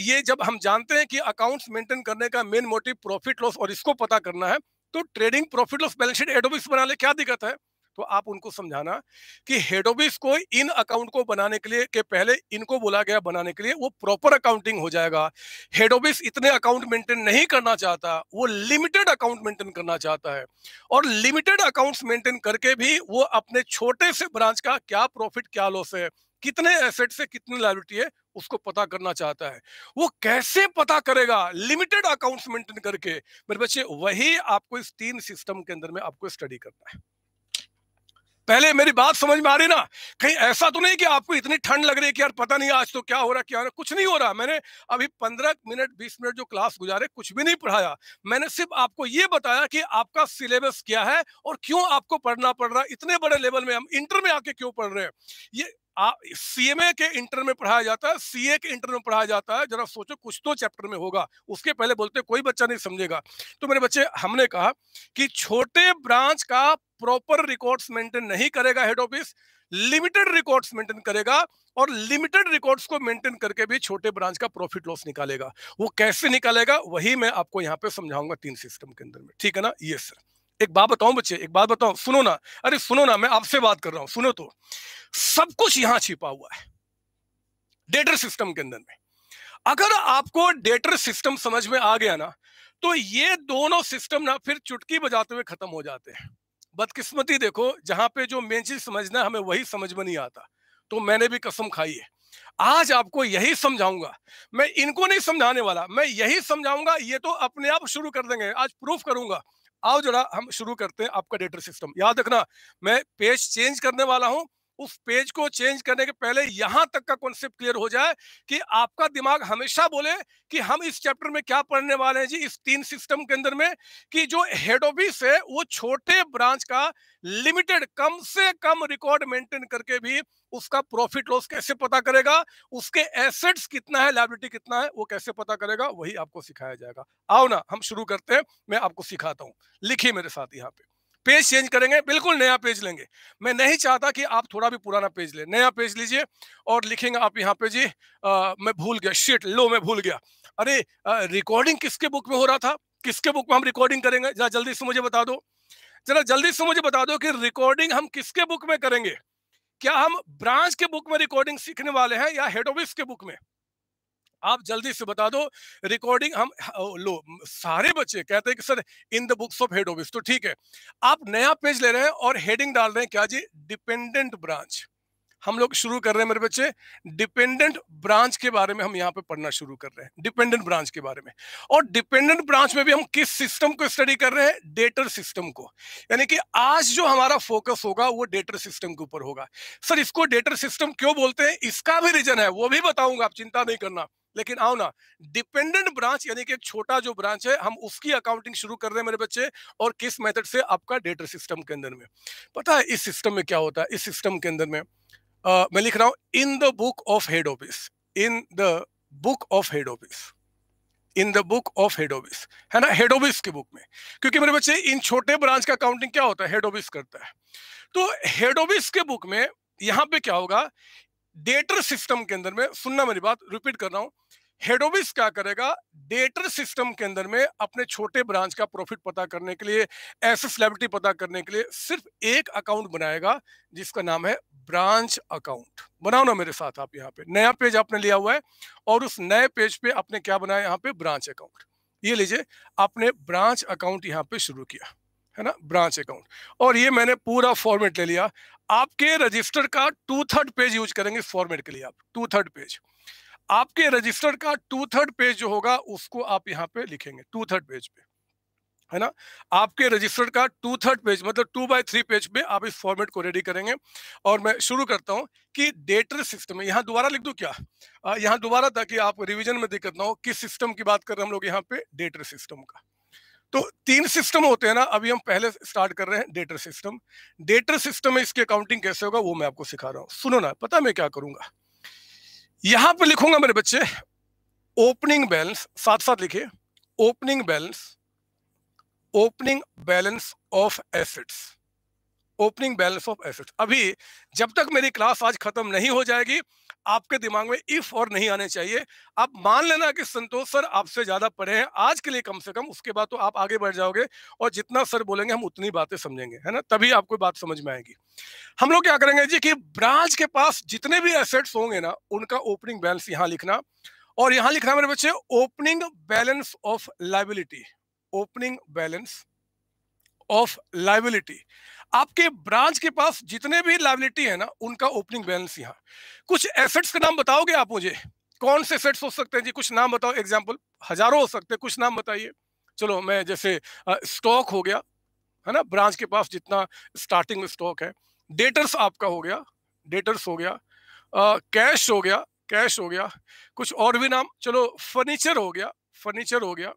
ये जब हम जानते हैं कि अकाउंट्स मेंटेन करने का मेन मोटिव प्रॉफिट लॉस और इसको पता करना है तो trading profit loss balance sheet एडोबिक्स बना ले क्या दिक्कत है तो आप उनको समझाना कि हेड ऑफिस को इन अकाउंट को बनाने के लिए के पहले इनको बोला गया बनाने के लिए वो प्रॉपर अकाउंटिंग हो जाएगा हेड ऑफिस इतने अकाउंट मेंटेन नहीं करना चाहता वो लिमिटेड अकाउंट मेंटेन करना चाहता है और लिमिटेड अकाउंट्स मेंटेन करके भी वो अपने छोटे से ब्रांच का क्या प्रॉफिट क्या लॉस है कितने एसेट से कितनी लाइबिलिटी है उसको पता करना चाहता है वो कैसे पता करेगा लिमिटेड अकाउंट्स मेंटेन करके मेरे बच्चे वही आपको इस तीन सिस्टम के अंदर में आपको स्टडी करना है पहले मेरी बात समझ में आ रही ना कहीं ऐसा तो नहीं कि आपको इतनी ठंड लग रही है कि यार पता नहीं आज तो क्या हो रहा क्या हो रहा कुछ नहीं हो रहा मैंने अभी पंद्रह मिनट बीस मिनट जो क्लास गुजारे कुछ भी नहीं पढ़ाया मैंने सिर्फ आपको ये बताया कि आपका सिलेबस क्या है और क्यों आपको पढ़ना पड़ रहा है इतने बड़े लेवल में हम इंटर में आके क्यों पढ़ रहे हैं ये सीएमए के इंटर में पढ़ाया जाता है सीए के इंटर में पढ़ाया जाता है जरा सोचो कुछ तो चैप्टर में होगा उसके पहले बोलते कोई बच्चा नहीं समझेगा तो मेरे बच्चे हमने कहा कि छोटे ब्रांच का प्रॉपर रिकॉर्ड्स मेंटेन नहीं करेगा head office limited records maintain करेगा और लिमिटेड रिकॉर्ड्स को मेंटेन करके भी छोटे ब्रांच का प्रॉफिट लॉस निकालेगा वो कैसे निकालेगा वही मैं आपको यहाँ पे समझाऊंगा तीन सिस्टम के अंदर में ठीक है ना ये सर एक बात बताऊं बच्चे एक बात बताऊं सुनो ना अरे सुनो ना मैं आपसे बात कर रहा हूं सुनो तो सब कुछ यहां छिपा हुआ है डेटर सिस्टम के अंदर में अगर आपको डेटर सिस्टम समझ में आ गया ना तो ये दोनों सिस्टम ना फिर चुटकी बजाते हुए खत्म हो जाते हैं बदकिस्मती देखो जहां पे जो मेन चीज समझना है हमें वही समझ में नहीं आता तो मैंने भी कसम खाई है आज आपको यही समझाऊंगा मैं इनको नहीं समझाने वाला मैं यही समझाऊंगा ये तो अपने आप शुरू कर देंगे आज प्रूफ करूंगा आओ जरा हम शुरू करते हैं आपका डेटर सिस्टम याद रखना मैं पेज चेंज करने वाला हूं उस पेज को चेंज करने के पहले यहां तक का कॉन्सेप्ट क्लियर हो जाए कि आपका दिमाग हमेशा बोले कि हम इस चैप्टर में क्या पढ़ने वाले हैं जी इस तीन सिस्टम के अंदर में कि जो हेड ऑफिस है वो छोटे ब्रांच का लिमिटेड कम से कम रिकॉर्ड मेंटेन करके भी उसका प्रॉफिट लॉस कैसे पता करेगा उसके एसेट्स कितना है लाइब्रिटी कितना है वो कैसे पता करेगा वही आपको सिखाया जाएगा आओ ना हम शुरू करते हैं मैं आपको सिखाता हूं लिखिए मेरे साथ यहाँ पे पेज चेंज करेंगे बिल्कुल नया पेज लेंगे मैं नहीं चाहता कि आप थोड़ा भी पुराना पेज लें नया पेज लीजिए और लिखेंगे आप यहाँ पे जी आ, मैं भूल गया शिट लो मैं भूल गया अरे रिकॉर्डिंग किसके बुक में हो रहा था किसके बुक में हम रिकॉर्डिंग करेंगे जरा जल्दी से मुझे बता दो जरा जल्दी से मुझे बता दो कि रिकॉर्डिंग हम किसके बुक में करेंगे क्या हम ब्रांच के बुक में रिकॉर्डिंग सीखने वाले हैं या हेड ऑफिस के बुक में आप जल्दी से बता दो रिकॉर्डिंग हम लो सारे बच्चे कहते हैं कि sir in the books of head office तो ठीक है आप नया पेज ले रहे हैं और हेडिंग डाल रहे हैं क्या जी डिपेंडेंट ब्रांच हम लोग शुरू कर रहे हैं मेरे बच्चे डिपेंडेंट ब्रांच के बारे में हम यहाँ पे पढ़ना शुरू कर रहे हैं डिपेंडेंट ब्रांच के बारे में और डिपेंडेंट ब्रांच में भी हम किस सिस्टम को स्टडी कर रहे हैं डेटर सिस्टम को यानी कि आज जो हमारा फोकस होगा वो डेटर सिस्टम के ऊपर होगा सर इसको डेटर सिस्टम क्यों बोलते हैं इसका भी रीजन है वो भी बताऊंगा आप चिंता नहीं करना लेकिन आओ ना डिपेंडेंट ब्रांच यानी कि एक छोटा जो ब्रांच है हम उसकी अकाउंटिंग शुरू कर रहे हैं मेरे बच्चे और किस मेथड से आपका डेटर सिस्टम के अंदर में पता है इस सिस्टम में क्या होता है इस सिस्टम के अंदर में आ, मैं लिख रहा हूं in the book of head office in the book of head office in the book of head office है ना हेड ऑफिस की बुक में क्योंकि मेरे बच्चे इन छोटे ब्रांच का अकाउंटिंग क्या होता है हेड ऑफिस करता है तो हेड ऑफिस के बुक में यहां पे क्या होगा डेटर सिस्टम के अंदर में सुनना मेरी बात रिपीट कर रहा हूँ हेडोबिस क्या करेगा डेटर सिस्टम के अंदर में अपने छोटे ब्रांच का प्रॉफिट पता करने के लिए एसेस लाइबिलिटी पता करने के लिए सिर्फ एक अकाउंट बनाएगा जिसका नाम है ब्रांच अकाउंट बनाओ ना मेरे साथ आप यहाँ पे नया पेज आपने लिया हुआ है और उस नए पेज पे आपने क्या बनाया यहाँ पे ब्रांच अकाउंट ये लीजिए आपने ब्रांच अकाउंट यहाँ पे शुरू किया है ना ब्रांच अकाउंट और ये मैंने पूरा फॉर्मेट ले लिया आपके रजिस्टर का टू थर्ड पेज यूज करेंगे फॉर्मेट के लिए आप टू थर्ड पेज आपके रजिस्टर का टू थर्ड पेज जो होगा उसको आप यहाँ पे लिखेंगे टू थर्ड पेज पे है ना आपके रजिस्टर का टू थर्ड पेज मतलब टू बाई थ्री पेज पे आप इस फॉर्मेट को रेडी करेंगे और मैं शुरू करता हूँ कि डेटर सिस्टम है यहाँ दोबारा लिख दो क्या यहाँ दोबारा ताकि आप रिविजन में दिक्कत ना हो किस सिस्टम की बात कर रहे हैं हम लोग यहाँ पे डेटर सिस्टम का तो तीन सिस्टम होते हैं ना अभी हम पहले स्टार्ट कर रहे हैं डेटर सिस्टम डेटर सिस्टम में इसकी अकाउंटिंग कैसे होगा वो मैं आपको सिखा रहा हूं सुनो ना पता मैं क्या करूंगा यहां पर लिखूंगा मेरे बच्चे ओपनिंग बैलेंस साथ साथ लिखिए opening balance opening balance of assets opening balance of assets अभी जब तक मेरी क्लास आज खत्म नहीं हो जाएगी आपके दिमाग में इफ और नहीं आने चाहिए आप मान लेना कि संतोष सर आपसे ज्यादा पढ़े हैं आज के लिए कम से कम उसके बाद तो आप आगे बढ़ जाओगे और जितना सर बोलेंगे हम उतनी बातें समझेंगे है ना तभी आपको बात समझ में आएगी हम लोग क्या करेंगे जी कि ब्रांच के पास जितने भी एसेट्स होंगे ना उनका ओपनिंग बैलेंस यहाँ लिखना और यहाँ लिखना मेरे बच्चे opening balance of liability opening balance of liability आपके ब्रांच के पास जितने भी लाइबिलिटी है ना उनका ओपनिंग बैलेंस यहाँ कुछ एसेट्स का नाम बताओगे आप मुझे कौन से सेट्स हो सकते हैं जी कुछ नाम बताओ एग्जाम्पल हजारों हो सकते हैं कुछ नाम बताइए चलो मैं जैसे स्टॉक हो गया है ना ब्रांच के पास जितना स्टार्टिंग में स्टॉक है डेटर्स आपका हो गया डेटर्स हो गया कैश हो गया कैश हो गया कुछ और भी नाम चलो फर्नीचर हो गया फर्नीचर हो गया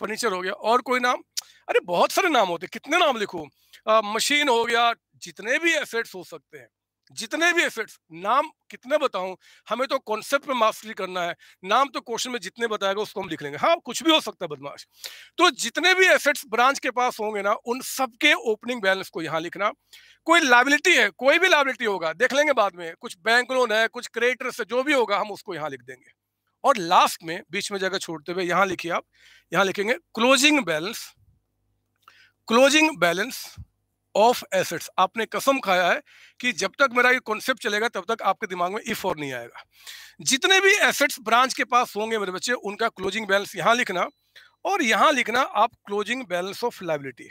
फर्नीचर हो गया और कोई नाम अरे बहुत सारे नाम होते कितने नाम लिखो मशीन हो गया जितने भी एफेट्स हो सकते हैं जितने भी एफेट्स नाम कितने बताऊं हमें तो कॉन्सेप्ट में मास्टरी करना है नाम तो क्वेश्चन में जितने बताएगा उसको हम लिख लेंगे हाँ कुछ भी हो सकता है बदमाश तो जितने भी एफेट्स ब्रांच के पास होंगे ना उन सबके ओपनिंग बैलेंस को यहाँ लिखना कोई लाइबिलिटी है कोई भी लाइबिलिटी होगा देख लेंगे बाद में कुछ बैंक लोन है कुछ क्रेडिटर से जो भी होगा हम उसको यहाँ लिख देंगे और लास्ट में बीच में जगह छोड़ते हुए यहां लिखिए आप यहां लिखेंगे closing balance closing balance of assets आपने कसम खाया है कि जब तक मेरा ये कॉन्सेप्ट चलेगा तब तक आपके दिमाग में इफ और नहीं आएगा जितने भी एसेट्स ब्रांच के पास होंगे मेरे बच्चे उनका क्लोजिंग बैलेंस यहाँ लिखना और यहाँ लिखना आप closing balance of liability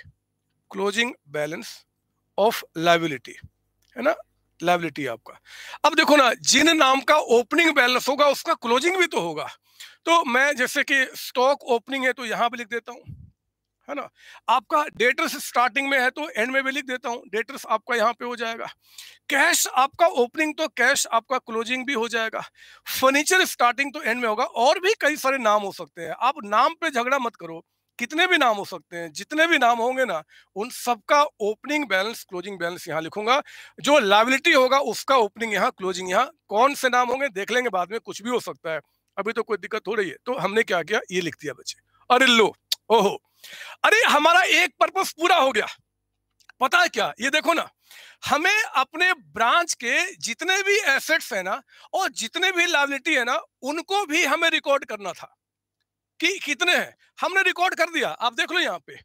closing balance of liability है ना लाइबिलिटी आपका अब देखो ना जिन नाम का ओपनिंग बैलेंस होगा उसका क्लोजिंग भी तो होगा तो मैं जैसे कि स्टॉक ओपनिंग है तो यहाँ पर लिख देता हूँ है ना आपका डेटर्स स्टार्टिंग में है तो एंड में भी लिख देता हूँ डेटर्स आपका यहाँ पे हो जाएगा कैश आपका ओपनिंग तो कैश आपका क्लोजिंग भी हो जाएगा फर्नीचर स्टार्टिंग तो एंड में होगा और भी कई सारे नाम हो सकते हैं आप नाम पे झगड़ा मत करो कितने भी नाम हो सकते हैं जितने भी नाम होंगे ना उन सबका ओपनिंग बैलेंस क्लोजिंग बैलेंस यहाँ लिखूंगा जो लाइबिलिटी होगा उसका ओपनिंग यहाँ क्लोजिंग यहाँ कौन से नाम होंगे देख लेंगे बाद में कुछ भी हो सकता है अभी तो कोई दिक्कत हो रही है तो हमने क्या किया ये लिख दिया बच्चे अरे लो ओहो अरे हमारा एक पर्पस पूरा हो गया पता है क्या ये देखो ना हमें अपने ब्रांच के जितने भी एसेट्स है ना और जितने भी लाइबिलिटी है ना उनको भी हमें रिकॉर्ड करना था कि कितने हैं हमने रिकॉर्ड कर दिया आप देख लो यहाँ पे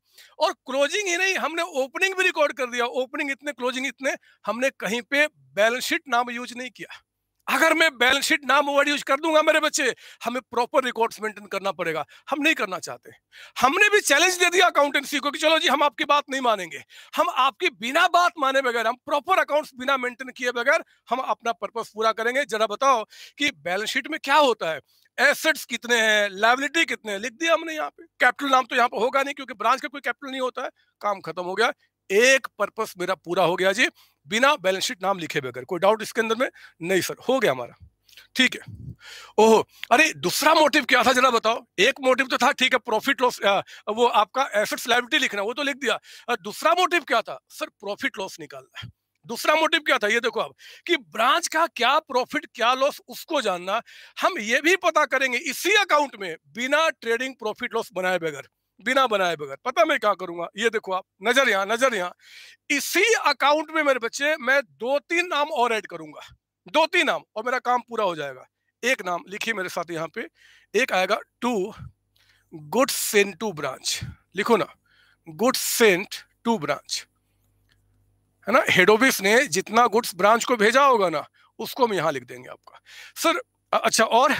और क्लोजिंग ही नहीं हमने ओपनिंग भी रिकॉर्ड कर दिया ओपनिंग इतने क्लोजिंग इतने हमने कहीं पे बैलेंस शीट नाम यूज नहीं किया अगर मैं बैलेंस शीट नाम वर्ड यूज कर दूंगा मेरे बच्चे हमें प्रॉपर रिकॉर्ड्स मेंटेन करना पड़ेगा हम नहीं करना चाहते हमने भी चैलेंज दे दिया अकाउंटेंसी को कि चलो जी हम आपकी बात नहीं मानेंगे हम आपकी बिना बात माने बगैर हम प्रॉपर अकाउंट्स बिना मेंटेन किए बगैर हम अपना पर्पस पूरा करेंगे जरा बताओ कि बैलेंस शीट में क्या होता है एसेट्स कितने हैं लाइबिलिटी कितने हैं लिख दिया हमने यहाँ पे कैपिटल नाम तो यहाँ पे होगा नहीं क्योंकि ब्रांच का कोई कैपिटल नहीं होता है काम खत्म हो गया एक पर्पज मेरा पूरा हो गया जी बिना बैलेंस शीट नाम लिखे बगैर कोई डाउट इसके अंदर में नहीं सर हो गया हमारा ठीक है ओहो अरे दूसरा मोटिव क्या था जरा बताओ एक मोटिव तो था ठीक है प्रॉफिट लॉस वो आपका एसेट लाइबिलिटी लिखना वो तो लिख दिया दूसरा मोटिव क्या था सर प्रॉफिट लॉस निकालना दूसरा मोटिव क्या था ये देखो आप कि ब्रांच का क्या प्रॉफिट क्या लॉस उसको जानना हम ये भी पता करेंगे इसी अकाउंट में बिना ट्रेडिंग प्रॉफिट लॉस बनाए बगैर बिना बनाए बगैर पता मैं क्या करूंगा ये देखो आप नजर यहाँ नजर यहां इसी अकाउंट में मेरे बच्चे मैं दो तीन नाम और ऐड करूंगा दो तीन नाम और मेरा काम पूरा हो जाएगा एक नाम लिखिए मेरे साथ यहाँ पे एक आएगा to good sent to branch लिखो ना गुड सेंट टू ब्रांच है ना हेड ऑफिस ने जितना गुड्स ब्रांच को भेजा होगा ना उसको हम यहां लिख देंगे आपका सर अच्छा और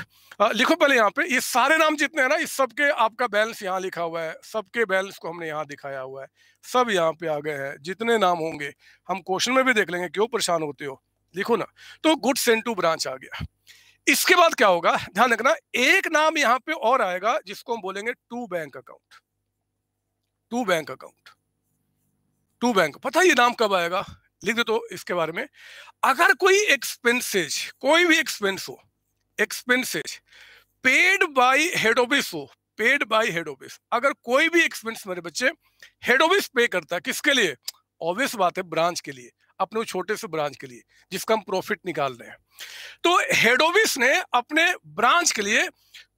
लिखो पहले यहाँ पे ये सारे नाम जितने हैं ना इस सबके आपका बैलेंस यहाँ लिखा हुआ है सबके बैलेंस को हमने यहाँ दिखाया हुआ है सब यहाँ पे आ गए हैं जितने नाम होंगे हम क्वेश्चन में भी देख लेंगे क्यों परेशान होते हो लिखो ना तो गुड सेंटू ब्रांच आ गया इसके बाद क्या होगा ध्यान रखना एक नाम यहाँ पे और आएगा जिसको हम बोलेंगे to bank account to bank account to bank पता ये नाम कब आएगा लिख दे तो इसके बारे में अगर कोई एक्सपेंसेज कोई भी एक्सपेंस हो expenses paid by head office हो पेड बाय हेड ऑफिस अगर कोई भी एक्सपेंस मेरे बच्चे हेड ऑफिस पे करता है किसके लिए ऑब्वियस बात है ब्रांच के लिए अपने छोटे से ब्रांच के लिए जिसका हम प्रॉफिट निकाल रहे हैं तो हेड ऑफिस ने अपने ब्रांच के लिए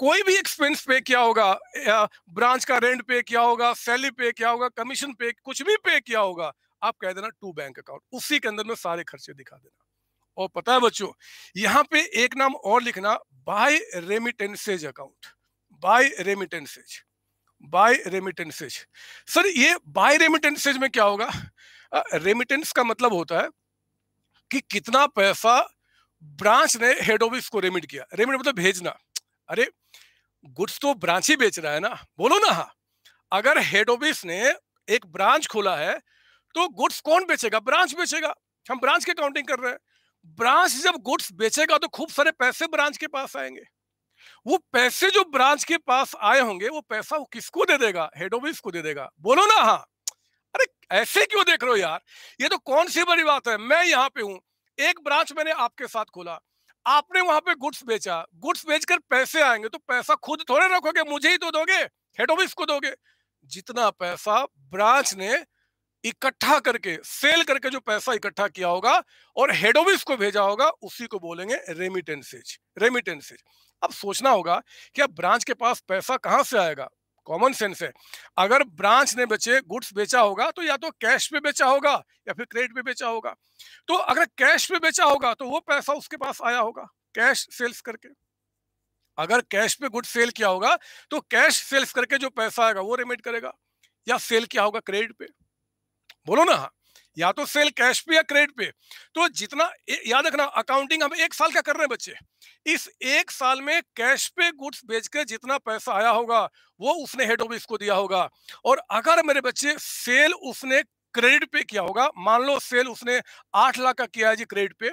कोई भी एक्सपेंस पे किया होगा ब्रांच का रेंट पे किया होगा सैलरी पे किया होगा कमीशन पे कुछ भी पे किया होगा आप कह देना टू बैंक अकाउंट उसी के अंदर में सारे खर्चे दिखा देना और पता है बच्चों यहाँ पे एक नाम और लिखना by remittances account by remittances by remittances sir ये बाय रेमिटेंसेज में क्या होगा रेमिटेंस का मतलब होता है कि कितना पैसा ब्रांच ने हेड ऑफिस को रेमिट किया रेमिट मतलब भेजना अरे गुड्स तो ब्रांच ही बेच रहा है ना बोलो ना हाँ अगर हेड ऑफिस ने एक ब्रांच खोला है तो गुड्स कौन बेचेगा ब्रांच बेचेगा हम ब्रांच के काउंटिंग कर रहे हैं ब्रांच जब गुड्स बेचेगा तो खूब सारे पैसे ब्रांच के पास आएंगे वो पैसे जो ब्रांच के पास आए होंगे वो पैसा वो किसको दे देगा हेड ऑफिस को दे देगा बोलो ना हाँ अरे ऐसे क्यों देख रहे हो यार ये तो कौन सी बड़ी बात है मैं यहाँ पे हूँ एक ब्रांच मैंने आपके साथ खोला आपने वहां पे गुड्स बेचा गुड्स बेचकर पैसे आएंगे तो पैसा खुद थोड़े रखोगे मुझे ही तो दोगे हेड ऑफिस को दोगे जितना पैसा ब्रांच ने इकट्ठा करके सेल करके जो पैसा इकट्ठा किया होगा और हेड ऑफिस को भेजा होगा उसी को बोलेंगे रेमिटेंसेज रेमिटेंसेज अब सोचना होगा कि अब ब्रांच के पास पैसा कहाँ से आएगा कॉमन सेंस है अगर ब्रांच ने बेचे गुड्स बेचा होगा तो या तो कैश पे बेचा होगा या फिर क्रेडिट पे बेचा होगा तो अगर कैश पे बेचा होगा तो वो पैसा उसके पास आया होगा कैश सेल्स करके अगर कैश पे गुड सेल किया होगा तो कैश सेल्स करके जो पैसा आएगा वो रेमिट करेगा या सेल किया होगा क्रेडिट पे बोलो ना या तो सेल कैश पे या क्रेडिट पे तो जितना याद रखना अकाउंटिंग हम एक साल का कर रहे हैं बच्चे इस एक साल में कैश पे गुड्स बेच के जितना पैसा आया होगा वो उसने हेड ऑफिस को दिया होगा और अगर मेरे बच्चे सेल उसने क्रेडिट पे किया होगा मान लो सेल उसने आठ लाख का किया है जी क्रेडिट पे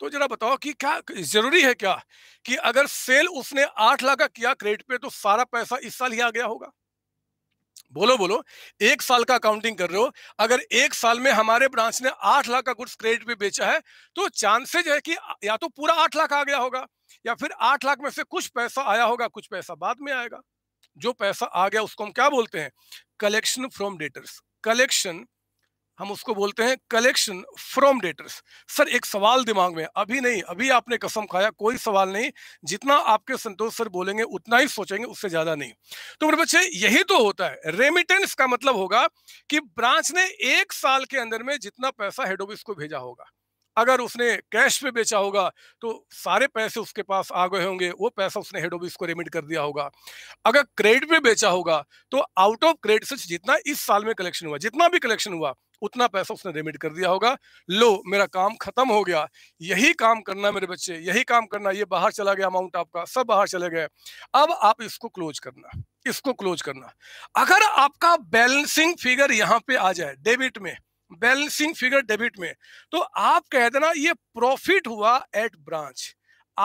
तो जरा बताओ कि क्या जरूरी है क्या कि अगर सेल उसने आठ लाख का किया क्रेडिट पे तो सारा पैसा इस साल ही आ गया होगा बोलो बोलो एक साल का अकाउंटिंग कर रहे हो अगर एक साल में हमारे ब्रांच ने आठ लाख का गुड्स क्रेडिट पे बेचा है तो चांसेज है कि या तो पूरा आठ लाख आ गया होगा या फिर आठ लाख में से कुछ पैसा आया होगा कुछ पैसा बाद में आएगा जो पैसा आ गया उसको हम क्या बोलते हैं कलेक्शन फ्रॉम डेटर्स कलेक्शन हम उसको बोलते हैं कलेक्शन फ्रॉम डेटर्स सर एक सवाल दिमाग में अभी नहीं अभी आपने कसम खाया कोई सवाल नहीं जितना आपके संतोष सर बोलेंगे उतना ही सोचेंगे उससे ज्यादा नहीं तो मेरे बच्चे यही तो होता है रेमिटेंस का मतलब होगा कि ब्रांच ने एक साल के अंदर में जितना पैसा हेड ऑफिस को भेजा होगा अगर उसने कैश पे बेचा होगा तो सारे पैसे उसके पास आ गए होंगे वो पैसा उसने हेड ऑफिस को रेमिट कर दिया होगा अगर क्रेडिट पे बेचा होगा तो आउट ऑफ क्रेडिट से जितना इस साल में कलेक्शन हुआ जितना भी कलेक्शन हुआ उतना पैसा उसने रेमिट कर दिया होगा लो मेरा काम खत्म हो गया यही काम करना मेरे बच्चे यही काम करना ये बाहर चला गया अमाउंट आपका सब बाहर चले गए अब आप इसको क्लोज करना इसको क्लोज करना अगर आपका बैलेंसिंग फिगर यहाँ पे आ जाए डेबिट में बैलेंसिंग फिगर डेबिट में तो आप कह देना ये प्रॉफिट हुआ एट ब्रांच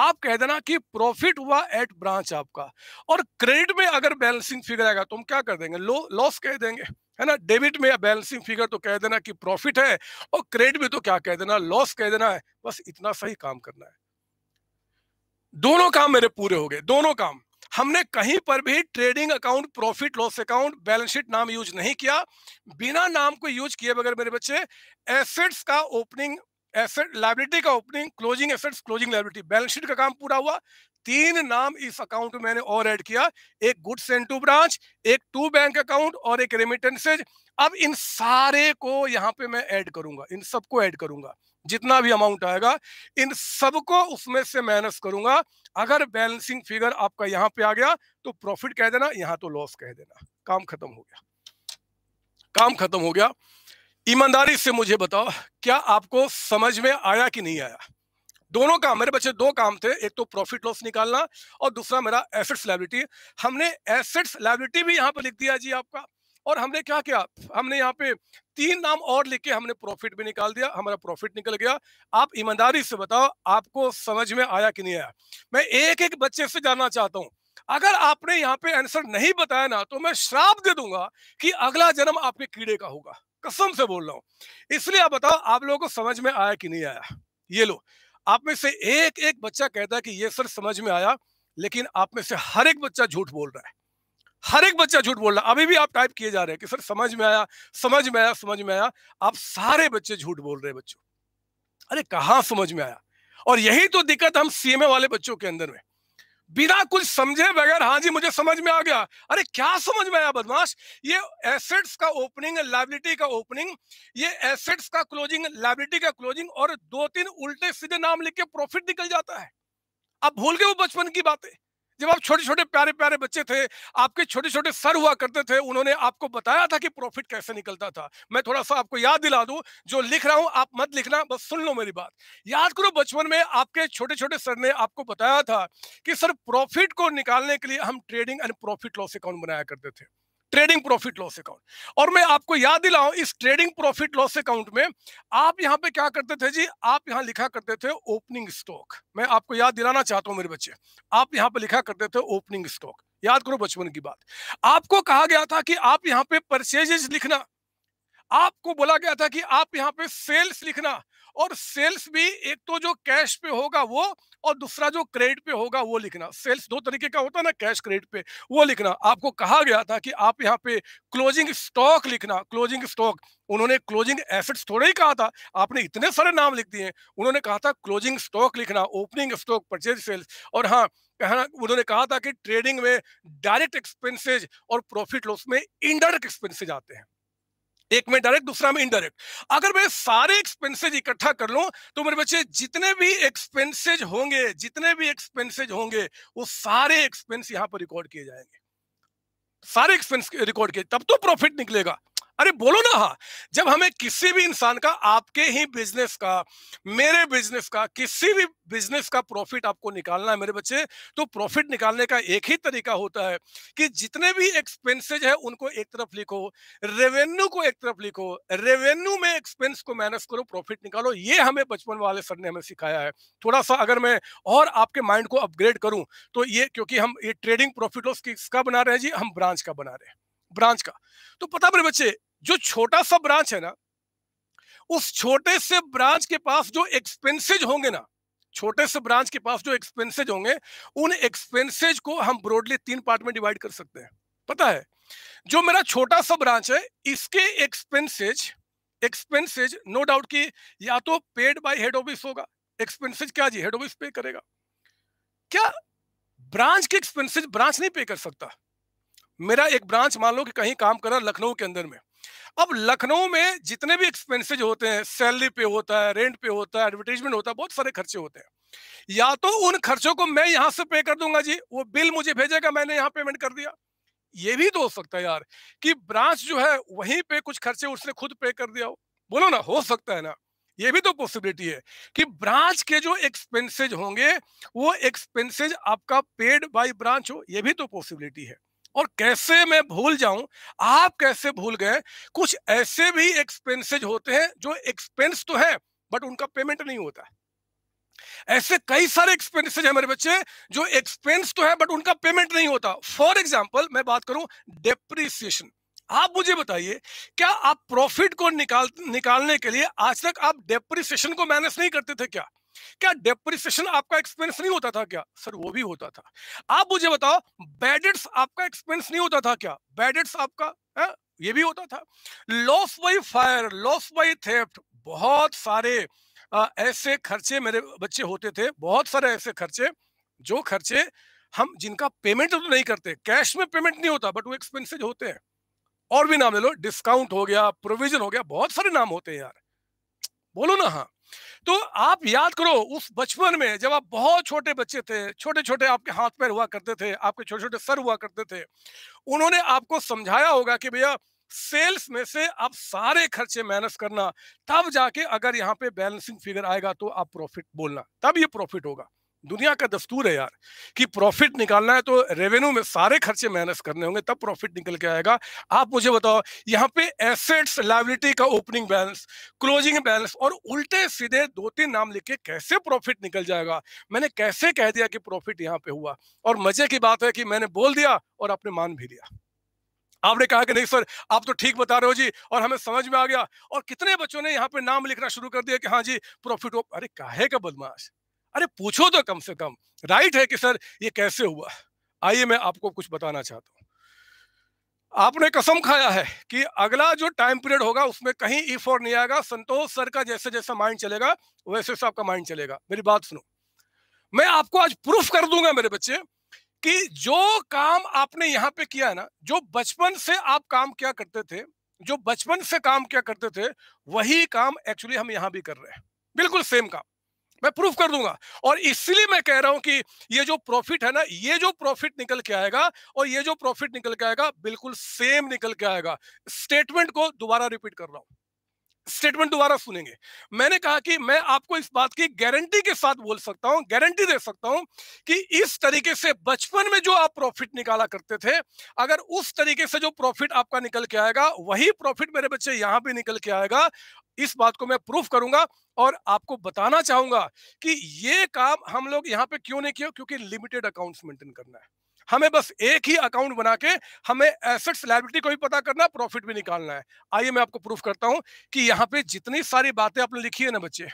आप कह देना कि प्रॉफिट हुआ एट ब्रांच आपका और क्रेडिट में अगर बैलेंसिंग फिगर आएगा तो हम क्या कर देंगे लॉस कह देंगे है ना डेबिट में या बैलेंसिंग फिगर तो कह देना कि प्रॉफिट है और क्रेडिट में तो क्या कह देना लॉस कह देना है बस इतना सही काम करना है दोनों काम मेरे पूरे हो गए दोनों काम हमने कहीं पर भी trading account profit loss account balance sheet नाम यूज नहीं किया बिना नाम को यूज किए बगैर मेरे बच्चे एसेट्स का ओपनिंग एसेट लाइब्रिटी का opening closing assets closing liability balance sheet का काम पूरा हुआ तीन नाम इस अकाउंट में मैंने और ऐड किया एक गुड्स एंड टू ब्रांच एक टू बैंक अकाउंट और एक रेमिटेंसेज अब इन सारे को यहाँ पे मैं ऐड करूंगा इन सबको ऐड करूंगा जितना भी अमाउंट आएगा इन सबको उसमें से माइनस करूंगा अगर बैलेंसिंग फिगर आपका यहाँ पे आ गया तो प्रॉफिट कह देना यहाँ तो लॉस कह देना काम खत्म हो गया काम खत्म हो गया ईमानदारी से मुझे बताओ क्या आपको समझ में आया कि नहीं आया दोनों काम मेरे बच्चे दो काम थे एक तो प्रॉफिट लॉस निकालना और दूसरा मेरा एसेट्स लाइबिलिटी हमने एसेट्स लाइबिलिटी भी यहाँ पर लिख दिया जी आपका और हमने क्या किया हमने यहाँ पे तीन नाम और लिख के हमने प्रॉफिट भी निकाल दिया हमारा प्रॉफिट निकल गया आप ईमानदारी से बताओ आपको समझ में आया कि नहीं आया मैं एक एक बच्चे से जानना चाहता हूँ अगर आपने यहाँ पे आंसर नहीं बताया ना तो मैं श्राप दे दूंगा कि अगला जन्म आपके कीड़े का होगा कसम से बोल रहा हूँ इसलिए आप बताओ आप लोगों को समझ में आया कि नहीं आया ये लो आप में से एक एक बच्चा कहता है कि ये सर समझ में आया लेकिन आप में से हर एक बच्चा झूठ बोल रहा है हर एक बच्चा झूठ बोल रहा है अभी भी आप टाइप किए जा रहे हैं कि सर समझ में आया समझ में आया समझ में आया आप सारे बच्चे झूठ बोल रहे हैं बच्चों अरे कहा समझ में आया और यही तो दिक्कत हम सीएमए वाले बच्चों के अंदर में बिना कुछ समझे बगैर हाँ जी मुझे समझ में आ गया अरे क्या समझ में आया बदमाश ये एसेट्स का ओपनिंग लाइबिलिटी का ओपनिंग ये एसेट्स का क्लोजिंग लाइबिलिटी का क्लोजिंग और दो तीन उल्टे सीधे नाम लिख के प्रॉफिट निकल जाता है आप भूल गए वो बचपन की बातें जब आप छोटे छोटे प्यारे प्यारे बच्चे थे आपके छोटे छोटे सर हुआ करते थे उन्होंने आपको बताया था कि प्रॉफिट कैसे निकलता था मैं थोड़ा सा आपको याद दिला दूं जो लिख रहा हूं आप मत लिखना बस सुन लो मेरी बात याद करो बचपन में आपके छोटे छोटे सर ने आपको बताया था कि सर प्रॉफिट को निकालने के लिए हम trading and profit loss account बनाया करते थे ट्रेडिंग प्रॉफिट लॉस अकाउंट और मैं आपको याद दिलाऊं इस ट्रेडिंग प्रॉफिट लॉस अकाउंट में आप यहां पे क्या करते थे जी आप यहां लिखा करते थे ओपनिंग स्टॉक मैं आपको याद दिलाना चाहता हूं मेरे बच्चे आप यहां पे लिखा करते थे ओपनिंग स्टॉक याद करो बचपन की बात आपको कहा गया था कि आप यहाँ पे परचेजेज लिखना आपको बोला गया था कि आप यहाँ पे सेल्स लिखना और सेल्स भी एक तो जो कैश पे होगा वो और दूसरा जो क्रेडिट पे होगा वो लिखना सेल्स दो तरीके का होता है ना कैश क्रेडिट पे वो लिखना आपको कहा गया था कि आप यहाँ पे क्लोजिंग स्टॉक लिखना क्लोजिंग स्टॉक उन्होंने क्लोजिंग एसेट्स थोड़े ही कहा था आपने इतने सारे नाम लिख दिए उन्होंने कहा था क्लोजिंग स्टॉक लिखना ओपनिंग स्टॉक परचेज सेल्स और हाँ कहना उन्होंने कहा था कि ट्रेडिंग में डायरेक्ट एक्सपेंसेज और प्रॉफिट लॉस में इनडायरेक्ट एक्सपेंसेज आते हैं एक में डायरेक्ट दूसरा में इनडायरेक्ट अगर मैं सारे एक्सपेंसेज इकट्ठा कर लूं तो मेरे बच्चे जितने भी एक्सपेंसेज होंगे जितने भी एक्सपेंसेज होंगे वो सारे एक्सपेंस यहां पर रिकॉर्ड किए जाएंगे सारे एक्सपेंस रिकॉर्ड किए तब तो प्रॉफिट निकलेगा अरे बोलो ना हाँ जब हमें किसी भी इंसान का आपके ही बिजनेस का मेरे बिजनेस का किसी भी बिजनेस का प्रॉफिट आपको निकालना है मेरे बच्चे तो प्रॉफिट निकालने का एक ही तरीका होता है कि जितने भी एक्सपेंसेज है उनको एक तरफ लिखो रेवेन्यू को एक तरफ लिखो रेवेन्यू में एक्सपेंस को मैनेज करो प्रॉफिट निकालो ये हमें बचपन वाले सर ने हमें सिखाया है थोड़ा सा अगर मैं और आपके माइंड को अपग्रेड करूं तो ये क्योंकि हम ये ट्रेडिंग प्रॉफिट लॉस किसका बना रहे हैं जी हम ब्रांच का बना रहे हैं ब्रांच का तो पता मेरे बच्चे जो छोटा सा ब्रांच है ना उस छोटे से ब्रांच के पास जो एक्सपेंसिज होंगे ना छोटे से ब्रांच के पास जो एक्सपेंसिज होंगे उन एक्सपेंसिज को हम ब्रॉडली तीन पार्ट में डिवाइड कर सकते हैं पता है जो मेरा छोटा सा ब्रांच है इसके एक्सपेंसिज एक्सपेंसिज नो डाउट कि या तो पेड बाय हेड ऑफिस होगा एक्सपेंसिज क्या जी हेड ऑफिस पे करेगा क्या ब्रांच के एक्सपेंसिज ब्रांच नहीं पे कर सकता मेरा एक ब्रांच मान लो कि कहीं काम कर रहा लखनऊ के अंदर में अब लखनऊ में जितने भी एक्सपेंसेज होते हैं सैलरी पे होता है रेंट पे होता है एडवर्टीजमेंट होता है बहुत सारे खर्चे होते हैं या तो उन खर्चों को मैं यहां से पे कर दूंगा जी वो बिल मुझे भेजेगा मैंने यहाँ पेमेंट कर दिया ये भी तो हो सकता है यार कि ब्रांच जो है वहीं पे कुछ खर्चे उसने खुद पे कर दिया हो बोलो ना हो सकता है ना ये भी तो पॉसिबिलिटी है कि ब्रांच के जो एक्सपेंसेज होंगे वो एक्सपेंसेज आपका पेड बाय ब्रांच हो ये भी तो पॉसिबिलिटी है और कैसे मैं भूल जाऊं आप कैसे भूल गए कुछ ऐसे भी एक्सपेंसेज होते हैं जो एक्सपेंस तो है बट उनका पेमेंट नहीं होता है ऐसे कई सारे एक्सपेंसेज है मेरे बच्चे जो एक्सपेंस तो है बट उनका पेमेंट नहीं होता फॉर एग्जाम्पल मैं बात करूं डेप्रिसिएशन आप मुझे बताइए क्या आप प्रॉफिट को निकाल निकालने के लिए आज तक आप डेप्रिसिएशन को मैनेज नहीं करते थे क्या क्या डेप्रिसिएशन आपका एक्सपेंस नहीं होता था क्या सर वो भी होता था आप मुझे बताओ बैडेट्स आपका एक्सपेंस नहीं होता था क्या बैडेट्स आपका है? ये भी होता था loss by fire loss by theft बहुत सारे आ, ऐसे खर्चे मेरे बच्चे होते थे बहुत सारे ऐसे खर्चे जो खर्चे हम जिनका पेमेंट तो नहीं करते कैश में पेमेंट नहीं होता बट वो एक्सपेंसिज होते हैं और भी नाम ले लो डिस्काउंट हो गया प्रोविजन हो गया बहुत सारे नाम होते हैं यार बोलो ना हाँ तो आप याद करो उस बचपन में जब आप बहुत छोटे बच्चे थे छोटे छोटे आपके हाथ पैर हुआ करते थे आपके छोटे छोटे सर हुआ करते थे उन्होंने आपको समझाया होगा कि भैया सेल्स में से आप सारे खर्चे मैनेज करना तब जाके अगर यहाँ पे बैलेंसिंग फिगर आएगा तो आप प्रॉफिट बोलना तब ये प्रॉफिट होगा दुनिया का दस्तूर है यार कि प्रॉफिट निकालना है तो रेवेन्यू में सारे खर्चे माइनस करने होंगे तब प्रॉफिट निकल के आएगा आप मुझे बताओ यहाँ पे एसेट्स लाइबिलिटी का ओपनिंग बैलेंस क्लोजिंग बैलेंस और उल्टे सीधे दो तीन नाम लिख के कैसे प्रॉफिट निकल जाएगा मैंने कैसे कह दिया कि प्रॉफिट यहाँ पे हुआ और मजे की बात है कि मैंने बोल दिया और आपने मान भी लिया आपने कहा कि नहीं सर आप तो ठीक बता रहे हो जी और हमें समझ में आ गया और कितने बच्चों ने यहाँ पे नाम लिखना शुरू कर दिया कि हाँ जी प्रॉफिट हो अरे काहे का बदमाश अरे पूछो तो कम से कम राइट है कि सर ये कैसे हुआ आइए मैं आपको कुछ बताना चाहता हूँ आपने कसम खाया है कि अगला जो टाइम पीरियड होगा उसमें कहीं ई फोर नहीं आएगा संतोष सर का जैसे जैसा माइंड चलेगा वैसे वैसे आपका माइंड चलेगा मेरी बात सुनो मैं आपको आज प्रूफ कर दूंगा मेरे बच्चे कि जो काम आपने यहाँ पे किया है ना जो बचपन से आप काम क्या करते थे जो बचपन से काम क्या करते थे वही काम एक्चुअली हम यहाँ भी कर रहे हैं बिल्कुल सेम काम मैं प्रूफ कर दूंगा और इसलिए मैं कह रहा हूं कि ये जो प्रॉफिट है ना ये जो प्रॉफिट निकल के आएगा और ये जो प्रॉफिट निकल के आएगा बिल्कुल सेम निकल के आएगा स्टेटमेंट को दोबारा रिपीट कर रहा हूं स्टेटमेंट दोबारा सुनेंगे मैंने कहा कि मैं आपको इस बात की गारंटी के साथ बोल सकता हूं गारंटी दे सकता हूं कि इस तरीके से बचपन में जो आप प्रॉफिट निकाला करते थे अगर उस तरीके से जो प्रॉफिट आपका निकल के आएगा वही प्रॉफिट मेरे बच्चे यहां भी निकल के आएगा इस बात को मैं प्रूफ करूंगा और आपको बताना चाहूंगा कि ये काम हम लोग यहाँ पे क्यों नहीं किया क्योंकि लिमिटेड अकाउंट्स मेंटेन करना है हमें बस एक ही अकाउंट बना के हमें एसेट्स लाइबिलिटी को भी पता करना प्रॉफिट भी निकालना है आइए मैं आपको प्रूफ करता हूं कि यहाँ पे जितनी सारी बातें आपने लिखी है ना बच्चे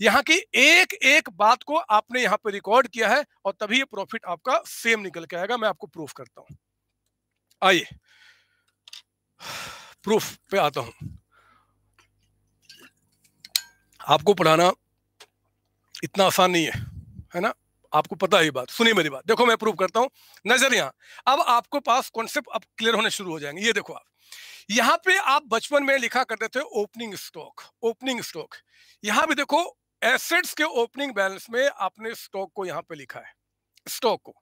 यहाँ की एक एक बात को आपने यहाँ पे रिकॉर्ड किया है और तभी ये प्रॉफिट आपका सेम निकल के आएगा मैं आपको प्रूफ करता हूं आइए प्रूफ पे आता हूं आपको पढ़ाना इतना आसान नहीं है है ना आपको पता है ये बात सुनिए मेरी बात देखो मैं प्रूव करता हूँ नजरिया अब आपको पास कॉन्सेप्ट अब क्लियर होने शुरू हो जाएंगे ये देखो आप यहाँ पे आप बचपन में लिखा करते थे ओपनिंग स्टॉक ओपनिंग स्टॉक यहाँ भी देखो एसेट्स के ओपनिंग बैलेंस में आपने स्टॉक को यहाँ पे लिखा है स्टॉक को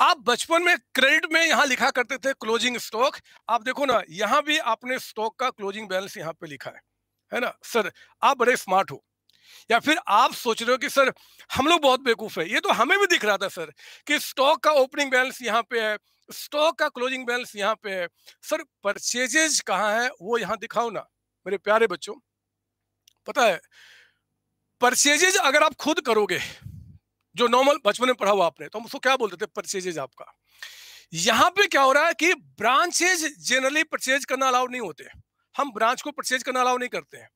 आप बचपन में क्रेडिट में यहां लिखा करते थे क्लोजिंग स्टॉक आप देखो ना यहां भी आपने स्टॉक का क्लोजिंग बैलेंस यहां पे लिखा है है ना सर आप बड़े स्मार्ट हो या फिर आप सोच रहे हो कि सर हम लोग बहुत बेवकूफ है ये तो हमें भी दिख रहा था सर कि स्टॉक का ओपनिंग बैलेंस यहाँ पे है स्टॉक का क्लोजिंग बैलेंस यहाँ पे है सर परचेजेज कहाँ है वो यहाँ दिखाओ ना मेरे प्यारे बच्चों पता है परचेजेज अगर आप खुद करोगे जो नॉर्मल बचपन में पढ़ा हुआ आपने तो हम उसको क्या बोलते थे परचेजेज आपका यहाँ पे क्या हो रहा है कि ब्रांचेज जनरली परचेज करना अलाउड नहीं होते हम ब्रांच को परचेज करना अलाउ नहीं करते हैं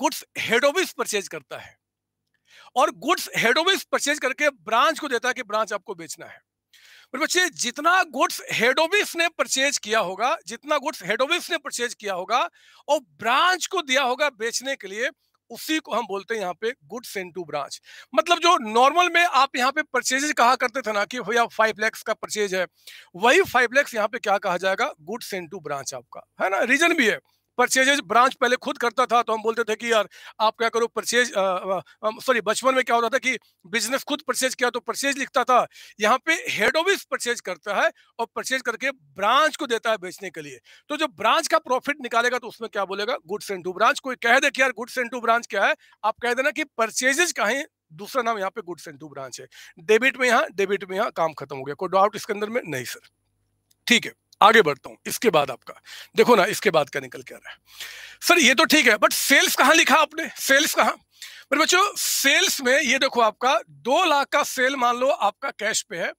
गुड्स हेड ऑफिस परचेज करता है और गुड्स हेड ऑफिस परचेज करके ब्रांच को देता है कि ब्रांच आपको बेचना है पर बच्चे जितना गुड्स हेड ऑफिस ने परचेज किया होगा जितना गुड्स हेड ऑफिस ने परचेज किया होगा और ब्रांच को दिया होगा बेचने के लिए उसी को हम बोलते हैं यहाँ पे गुड्स इन टू ब्रांच मतलब जो नॉर्मल में आप यहाँ पे परचेजेज कहा करते थे ना कि भैया फाइव लैक्स का परचेज है वही फाइव लैक्स यहाँ पे क्या कहा जाएगा गुड्स इन टू ब्रांच आपका है ना रीजन भी है परचेजेज ब्रांच पहले खुद करता था तो हम बोलते थे कि यार आप क्या करो परचेज सॉरी बचपन में क्या होता था कि बिजनेस खुद परचेज किया तो परचेज लिखता था यहाँ पे हेड ऑफिस परचेज करता है और परचेज करके ब्रांच को देता है बेचने के लिए तो जो ब्रांच का प्रॉफिट निकालेगा तो उसमें क्या बोलेगा गुड्स एंड टू ब्रांच कोई कह दे कि यार गुड्स एंड टू ब्रांच क्या है आप कह देना कि परचेजेज का है दूसरा नाम यहाँ पे गुड्स एंड टू ब्रांच है डेबिट में यहाँ डेबिट में यहाँ काम खत्म हो गया कोई डाउट इसके अंदर में नहीं सर ठीक है आगे बढ़ता हूं इसके बाद आपका देखो ना इसके बाद का निकल के आ रहा है सर ये तो ठीक है बट सेल्स कहां लिखा आपने सेल्स कहा मेरे बच्चों सेल्स में ये देखो आपका दो लाख का सेल मान लो आपका कैश पे है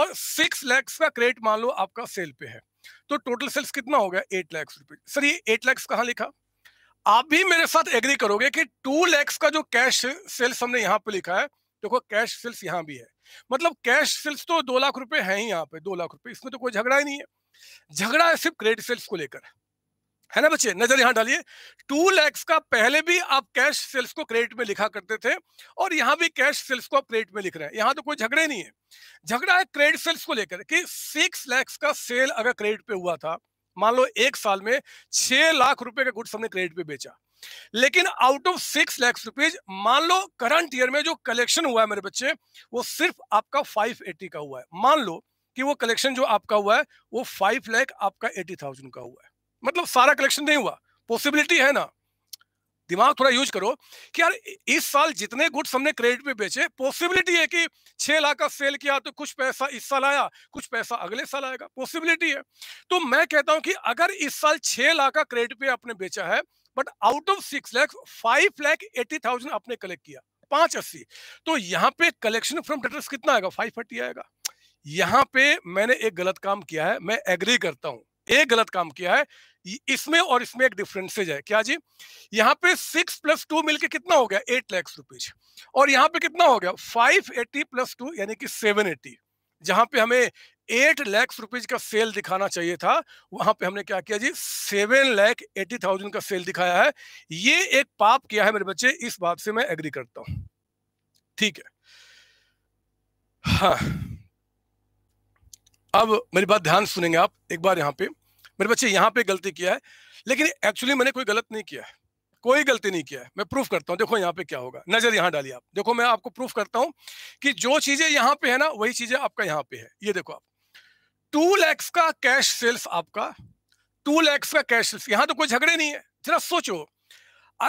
और सिक्स लैक्स का क्रेडिट मान लो आपका सेल पे है तो टोटल सेल्स कितना हो गया एट लैक्स रुपए सर ये एट लैक्स कहां लिखा आप भी मेरे साथ एग्री करोगे कि टू लैक्स का जो कैश सेल्स हमने यहां पर लिखा है देखो कैश सेल्स यहां भी है मतलब कैश सेल्स तो दो लाख रुपए है ही यहाँ पे दो लाख रुपए इसमें तो कोई झगड़ा ही नहीं है झगड़ा है सिर्फ क्रेडिट सेल्स को लेकर है ना बच्चे नजर यहां डालिए टू लैक्स का पहले भी आप कैश सेल्स को क्रेडिट में लिखा करते थे और यहां भी कैश सेल्स को आप क्रेडिट में लिख रहे हैं यहां तो कोई झगड़े नहीं है झगड़ा है क्रेडिट सेल्स को लेकर कि सिक्स लैक्स का सेल अगर क्रेडिट पे हुआ था मान लो एक साल में छह लाख रुपए का गुड्स हमने क्रेडिट पे बेचा लेकिन out of six lakhs rupees मान लो करंट ईयर में जो कलेक्शन हुआ है मेरे बच्चे वो सिर्फ आपका फाइव का हुआ है मान लो कि वो कलेक्शन जो आपका हुआ है वो फाइव लैख आपका एटी थाउजेंड का हुआ है मतलब सारा कलेक्शन नहीं हुआ पॉसिबिलिटी है ना दिमाग थोड़ा यूज करो कि यार इस साल जितने गुड्स हमने क्रेडिट पे बेचे पॉसिबिलिटी है कि छह लाख का सेल किया तो कुछ पैसा इस साल आया कुछ पैसा अगले साल आएगा पॉसिबिलिटी है तो मैं कहता हूं कि अगर इस साल छह लाख का क्रेडिट पे आपने बेचा है but out of six lakh five lakh eighty thousand आपने कलेक्ट किया पांच अस्सी तो यहाँ पे कलेक्शन फ्रॉम डेटर्स कितना आएगा फाइव फर्टी आएगा यहां पे मैंने एक गलत काम किया है मैं एग्री करता हूं एक गलत काम किया है इसमें और इसमें एक डिफरेंसेज है क्या जी यहाँ पे सिक्स प्लस टू मिलकर कितना हो गया एट लैक्स रुपीज और यहाँ पे कितना हो गया फाइव एट्टी प्लस टू यानी कि सेवन एट्टी जहां पे हमें एट लैक्स रुपीज का सेल दिखाना चाहिए था वहां पे हमने क्या किया जी सेवन लैख एटी थाउजेंड का सेल दिखाया है ये एक पाप किया है मेरे बच्चे इस बात से मैं एग्री करता हूं ठीक है हाँ अब मेरी बात ध्यान सुनेंगे आप एक बार यहाँ पे मेरे बच्चे यहाँ पे गलती किया है लेकिन एक्चुअली मैंने कोई गलत नहीं किया है कोई गलती नहीं किया है मैं प्रूफ करता हूँ देखो यहाँ पे क्या होगा नजर यहाँ डालिए आप देखो मैं आपको प्रूफ करता हूँ कि जो चीजें यहाँ पे है ना वही चीजें आपका यहाँ पे है ये देखो आप टू लैक्स का कैश सेल्स आपका टू लैक्स का कैश सेल्स यहाँ तो कोई झगड़े नहीं है जरा सोचो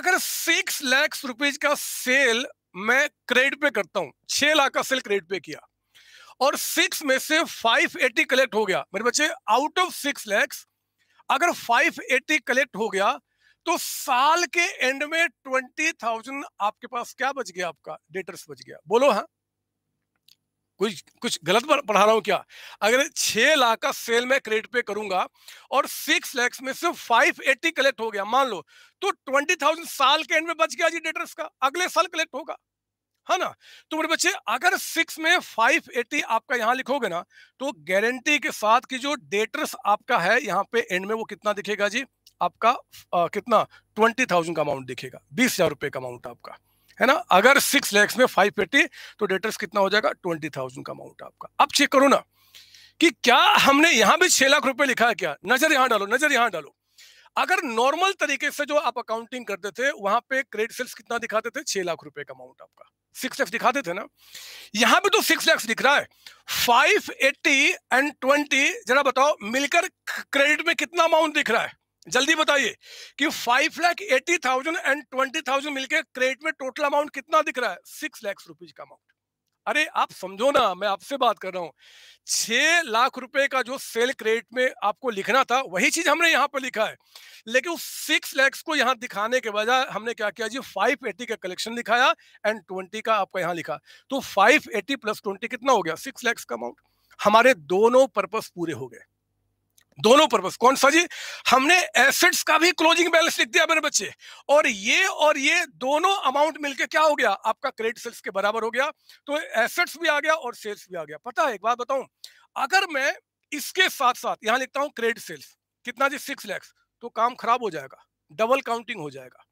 अगर सिक्स लैक्स रुपीज का सेल मैं क्रेडिट पे करता हूँ छह लाख का सेल क्रेडिट पे किया और सिक्स में से फाइव एटी कलेक्ट हो गया मेरे बच्चे आउट ऑफ सिक्स लैक्स अगर फाइव एटी कलेक्ट हो गया तो साल के एंड में ट्वेंटी थाउजेंड आपके पास क्या बच गया आपका डेटर्स बच गया बोलो हाँ कुछ कुछ गलत पढ़ा रहा हूं क्या अगर छह लाख का सेल मैं क्रेडिट पे करूंगा और सिक्स लैक्स में से फाइव एटी कलेक्ट हो गया मान लो तो ट्वेंटी थाउजेंड साल के एंड में बच गया जी डेटर्स का अगले साल कलेक्ट होगा है ना तो मेरे बच्चे अगर सिक्स में एटी आपका यहाँ लिखोगे ना तो गारंटी के साथ कि जो डेटर्स आपका है यहाँ पे एंड में वो कितना दिखेगा जी आपका आ, कितना ट्वेंटी थाउजेंड का अमाउंट दिखेगा बीस हजार रुपये का अमाउंट आपका है ना अगर सिक्स लैक्स में फाइव एटी तो डेटर्स कितना हो जाएगा ट्वेंटी थाउजेंड का अमाउंट आपका अब चेक करो ना कि क्या हमने यहां भी छह लाख रुपए लिखा है क्या नजर यहां डालो नजर यहां डालो अगर नॉर्मल तरीके से जो आप अकाउंटिंग करते थे वहां पे क्रेडिट सेल्स कितना दिखाते थे छह लाख रुपए का अमाउंट आपका सिक्स लैक्स दिखाते थे ना यहां पे तो सिक्स लैक्स दिख रहा है फाइव एट्टी एंड ट्वेंटी जरा बताओ मिलकर क्रेडिट में कितना अमाउंट दिख रहा है जल्दी बताइए कि five lakh eighty thousand and twenty thousand मिलकर क्रेडिट में टोटल अमाउंट कितना दिख रहा है सिक्स लैक्स रुपीज का अमाउंट अरे आप समझो ना मैं आपसे बात कर रहा हूँ छह लाख रुपए का जो सेल क्रेडिट में आपको लिखना था वही चीज हमने यहाँ पर लिखा है लेकिन उस सिक्स लैक्स को यहाँ दिखाने के बजाय हमने क्या किया जी फाइव एटी का कलेक्शन लिखाया एंड ट्वेंटी का आपका यहाँ लिखा तो फाइव एटी प्लस ट्वेंटी कितना हो गया सिक्स लैक्स का अमाउंट हमारे दोनों पर्पज पूरे हो गए दोनों पर्पज कौन सा जी हमने एसेट्स का भी क्लोजिंग बैलेंस लिख दिया मेरे बच्चे और ये और ये दोनों अमाउंट मिलके क्या हो गया आपका क्रेडिट सेल्स के बराबर हो गया तो एसेट्स भी आ गया और सेल्स भी आ गया पता है एक बात बताऊं अगर मैं इसके साथ साथ यहां लिखता हूं क्रेडिट सेल्स कितना जी सिक्स लैक्स तो काम खराब हो जाएगा डबल काउंटिंग हो जाएगा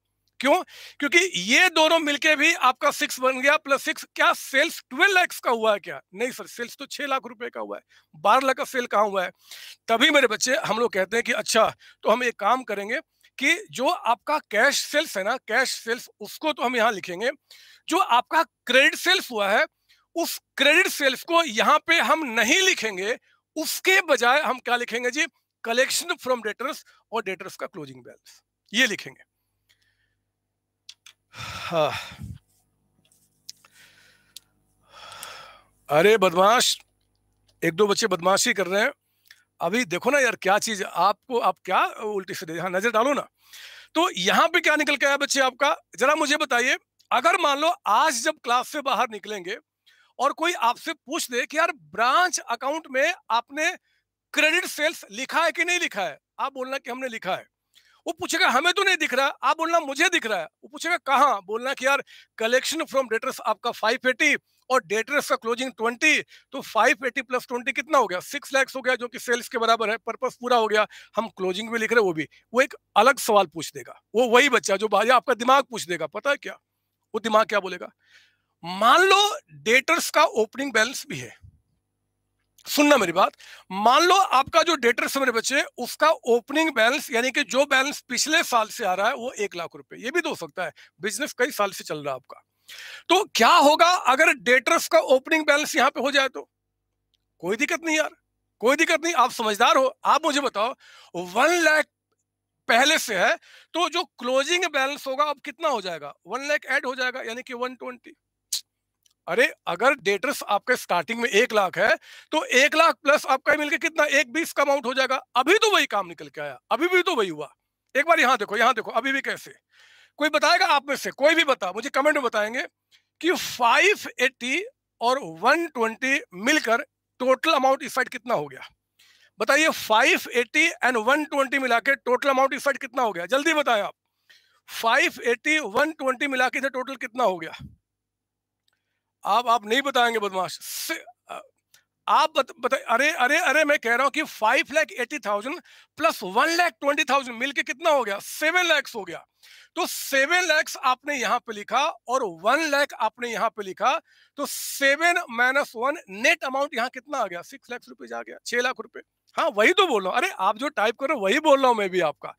क्यों क्योंकि ये दोनों मिलके भी आपका सिक्स बन गया प्लस सिक्स क्या सेल्स ट्वेल्व लैक्स का हुआ है क्या नहीं सर सेल्स तो छह लाख रुपए का हुआ है बारह लाख का सेल कहाँ हुआ है तभी मेरे बच्चे हम लोग कहते हैं कि अच्छा तो हम एक काम करेंगे कि जो आपका कैश सेल्स है ना कैश सेल्स उसको तो हम यहाँ लिखेंगे जो आपका क्रेडिट सेल्स हुआ है उस क्रेडिट सेल्स को यहाँ पे हम नहीं लिखेंगे उसके बजाय हम क्या लिखेंगे जी कलेक्शन फ्रॉम डेटर्स और डेटर्स का क्लोजिंग बैलेंस ये लिखेंगे अरे बदमाश एक दो बच्चे बदमाशी कर रहे हैं अभी देखो ना यार क्या चीज आपको आप क्या उल्टी से हाँ नजर डालो ना तो यहाँ पे क्या निकल के आया बच्चे आपका जरा मुझे बताइए अगर मान लो आज जब क्लास से बाहर निकलेंगे और कोई आपसे पूछ दे कि यार ब्रांच अकाउंट में आपने क्रेडिट सेल्स लिखा है कि नहीं लिखा है आप बोलना कि हमने लिखा है वो पूछेगा हमें तो नहीं दिख रहा आप बोलना मुझे दिख रहा है वो पूछेगा कहाँ बोलना कि यार कलेक्शन फ्रॉम डेटर्स आपका फाइव एटी और डेटर्स का क्लोजिंग ट्वेंटी तो फाइव एटी प्लस ट्वेंटी कितना हो गया सिक्स लैक्स हो गया जो कि सेल्स के बराबर है पर्पज पूरा हो गया हम क्लोजिंग भी लिख रहे वो भी वो एक अलग सवाल पूछ देगा वो वही बच्चा जो भाई आपका दिमाग पूछ देगा पता है क्या वो दिमाग क्या बोलेगा मान लो डेटर्स का ओपनिंग बैलेंस भी है सुनना मेरी बात मान लो आपका जो डेटर समय बचे उसका ओपनिंग बैलेंस यानी कि जो बैलेंस पिछले साल से आ रहा है वो एक लाख रुपए ये भी तो हो सकता है बिजनेस कई साल से चल रहा है आपका तो क्या होगा अगर डेटर्स का ओपनिंग बैलेंस यहां पे हो जाए तो कोई दिक्कत नहीं यार कोई दिक्कत नहीं आप समझदार हो आप मुझे बताओ वन लैख पहले से है तो जो क्लोजिंग बैलेंस होगा अब कितना हो जाएगा वन लैख एड हो जाएगा यानी कि वन ट्वेंटी अरे अगर डेटर्स आपके स्टार्टिंग में एक लाख है तो एक लाख प्लस आपका मिलकर कितना एक बीस का अमाउंट हो जाएगा अभी तो वही काम निकल के आया अभी भी तो वही हुआ एक बार यहां देखो यहां देखो अभी भी कैसे कोई बताएगा आप में से कोई भी बता मुझे कमेंट में बताएंगे कि 580 और 120 मिलकर टोटल अमाउंट इफेक्ट कितना हो गया बताइए 580 एंड 120 मिला के टोटल अमाउंट इफेक्ट कितना हो गया जल्दी बताएं आप 580 120 मिला के टोटल कितना हो गया आप आप नहीं बताएंगे बदमाश आप बत, बत, अरे अरे अरे मैं कह रहा हूं कि five lakh eighty thousand plus one lakh twenty thousand मिलकर कितना हो गया सेवन लैक्स हो गया तो सेवन लैक्स आपने यहां पे लिखा और वन लैख आपने यहां पे लिखा तो seven minus one net amount यहां कितना आ गया सिक्स लैक्स रुपीज आ गया छह लाख रुपए हाँ वही तो बोल रहा हूँ अरे आप जो टाइप कर रहे हो वही बोल रहा हूँ मैं भी आपका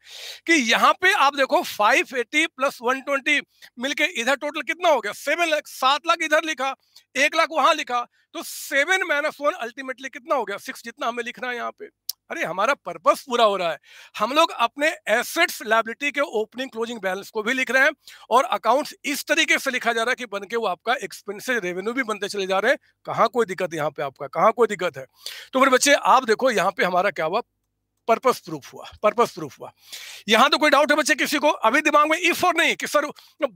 कि यहाँ पे आप देखो 580 प्लस 120 मिलके इधर टोटल कितना हो गया सेवन लाख सात लाख इधर लिखा एक लाख वहां लिखा तो सेवन माइनस वन अल्टीमेटली कितना हो गया सिक्स जितना हमें लिखना है यहाँ पे अरे हमारा पर्पस पूरा हो रहा है हम लोग अपने एसेट्स लाइबिलिटी के ओपनिंग क्लोजिंग बैलेंस को भी लिख रहे हैं और अकाउंट्स इस तरीके से लिखा जा रहा है कि बन के वो आपका एक्सपेंसिव रेवेन्यू भी बनते चले जा रहे हैं कहाँ कोई दिक्कत यहाँ पे आपका कहाँ कोई दिक्कत है तो फिर बच्चे आप देखो यहाँ पे हमारा क्या हुआ पर्पस प्रूफ हुआ पर्पस प्रूफ हुआ यहां तो कोई डाउट है बच्चे किसी को अभी दिमाग में इफ और नहीं कि सर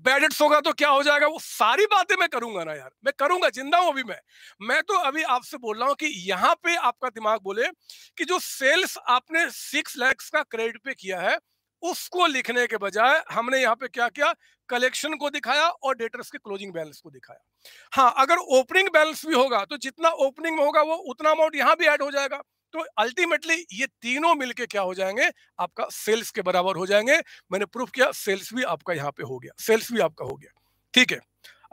बैडेट्स होगा तो क्या हो जाएगा वो सारी बातें मैं करूंगा ना यार मैं करूंगा जिंदा हूं अभी मैं मैं तो अभी आपसे बोल रहा हूं कि यहां पे आपका दिमाग बोले कि जो सेल्स आपने सिक्स लैक्स का क्रेडिट पे किया है उसको लिखने के बजाय हमने यहाँ पे क्या किया कलेक्शन को दिखाया और डेटर्स के क्लोजिंग बैलेंस को दिखाया हाँ अगर ओपनिंग बैलेंस भी होगा तो जितना ओपनिंग में होगा वो उतना अमाउंट यहाँ भी ऐड हो जाएगा तो अल्टीमेटली ये तीनों मिलके क्या हो जाएंगे आपका सेल्स के बराबर हो जाएंगे मैंने प्रूफ किया सेल्स भी आपका यहाँ पे हो गया सेल्स भी आपका हो गया ठीक है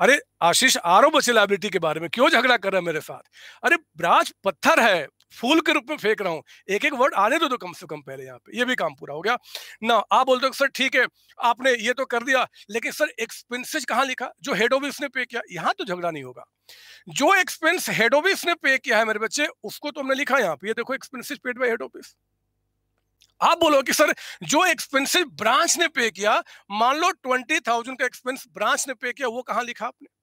अरे आशीष आरोप लाइब्रिटी के बारे में क्यों झगड़ा कर रहा है मेरे साथ अरे ब्रांच पत्थर है फूल के रूप में फेंक रहा हूँ एक एक वर्ड आने दो तो कम से कम पहले यहाँ पे ये भी काम पूरा हो गया ना आप बोलते हो सर ठीक है आपने ये तो कर दिया लेकिन सर एक्सपेंसेज कहाँ लिखा जो हेड ऑफिस ने पे किया यहाँ तो झगड़ा नहीं होगा जो एक्सपेंस हेड ऑफिस ने पे किया है मेरे बच्चे उसको तो हमने लिखा यहाँ पे ये देखो expenses paid by head office आप बोलो कि सर जो एक्सपेंसिव ब्रांच ने पे किया मान लो ट्वेंटी थाउजेंड का एक्सपेंस ब्रांच ने पे किया वो कहाँ लिखा आपने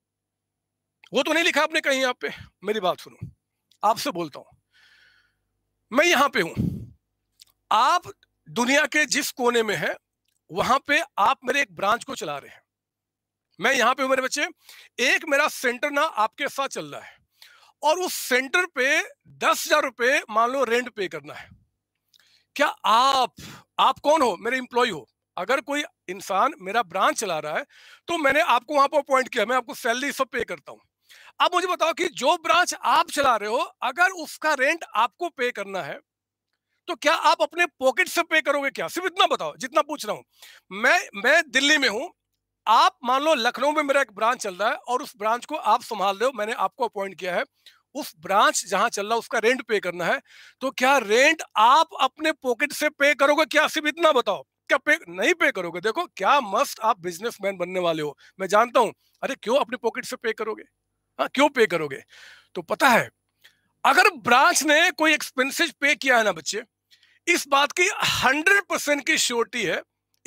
वो तो नहीं लिखा आपने कहीं यहाँ पे मेरी बात सुनो आपसे बोलता हूँ मैं यहां पे हूं आप दुनिया के जिस कोने में है वहां पे आप मेरे एक ब्रांच को चला रहे हैं मैं यहां पे हूं मेरे बच्चे एक मेरा सेंटर ना आपके साथ चल रहा है और उस सेंटर पे दस हजार रुपए मान लो रेंट पे करना है क्या आप आप कौन हो मेरे इंप्लॉय हो अगर कोई इंसान मेरा ब्रांच चला रहा है तो मैंने आपको वहां पर अपॉइंट किया मैं आपको सैलरी सब पे करता हूं अब मुझे बताओ कि जो ब्रांच आप चला रहे हो अगर उसका रेंट आपको पे करना है तो क्या आप अपने पॉकेट से पे करोगे क्या सिर्फ इतना बताओ जितना पूछ रहा हूं मैं मैं दिल्ली में हूं आप मान लो लखनऊ में मेरा एक ब्रांच चल रहा है और उस ब्रांच को आप संभाल रहे हो मैंने आपको अपॉइंट किया है उस ब्रांच जहां चल रहा है उसका रेंट पे करना है तो क्या रेंट आप अपने पॉकेट से पे करोगे क्या सिर्फ इतना बताओ क्या पे नहीं पे करोगे देखो क्या मस्त आप बिजनेसमैन बनने वाले हो मैं जानता हूं अरे क्यों अपने पॉकेट से पे करोगे हाँ क्यों पे करोगे तो पता है अगर ब्रांच ने कोई एक्सपेंसेस पे किया है ना बच्चे इस बात की हंड्रेड परसेंट की श्योरिटी है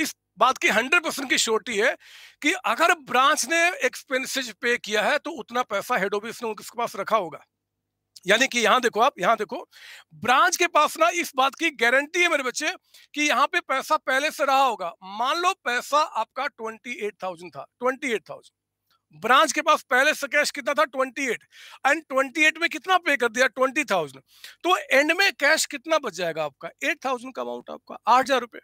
इस बात की हंड्रेड परसेंट की श्योरिटी है कि अगर ब्रांच ने एक्सपेंसेस पे किया है तो उतना पैसा हेड ऑफिस ने उसके पास रखा होगा यानी कि यहां देखो आप यहां देखो ब्रांच के पास ना इस बात की गारंटी है मेरे बच्चे कि यहाँ पे पैसा पहले से रहा होगा मान लो पैसा आपका ट्वेंटी एट थाउजेंड था ट्वेंटी एट थाउजेंड ब्रांच के पास पहले से कैश कितना था 28 एट एंड ट्वेंटी में कितना पे कर दिया 20,000 तो एंड में कैश कितना बच जाएगा आपका 8,000 का अमाउंट आपका आठ हजार रुपए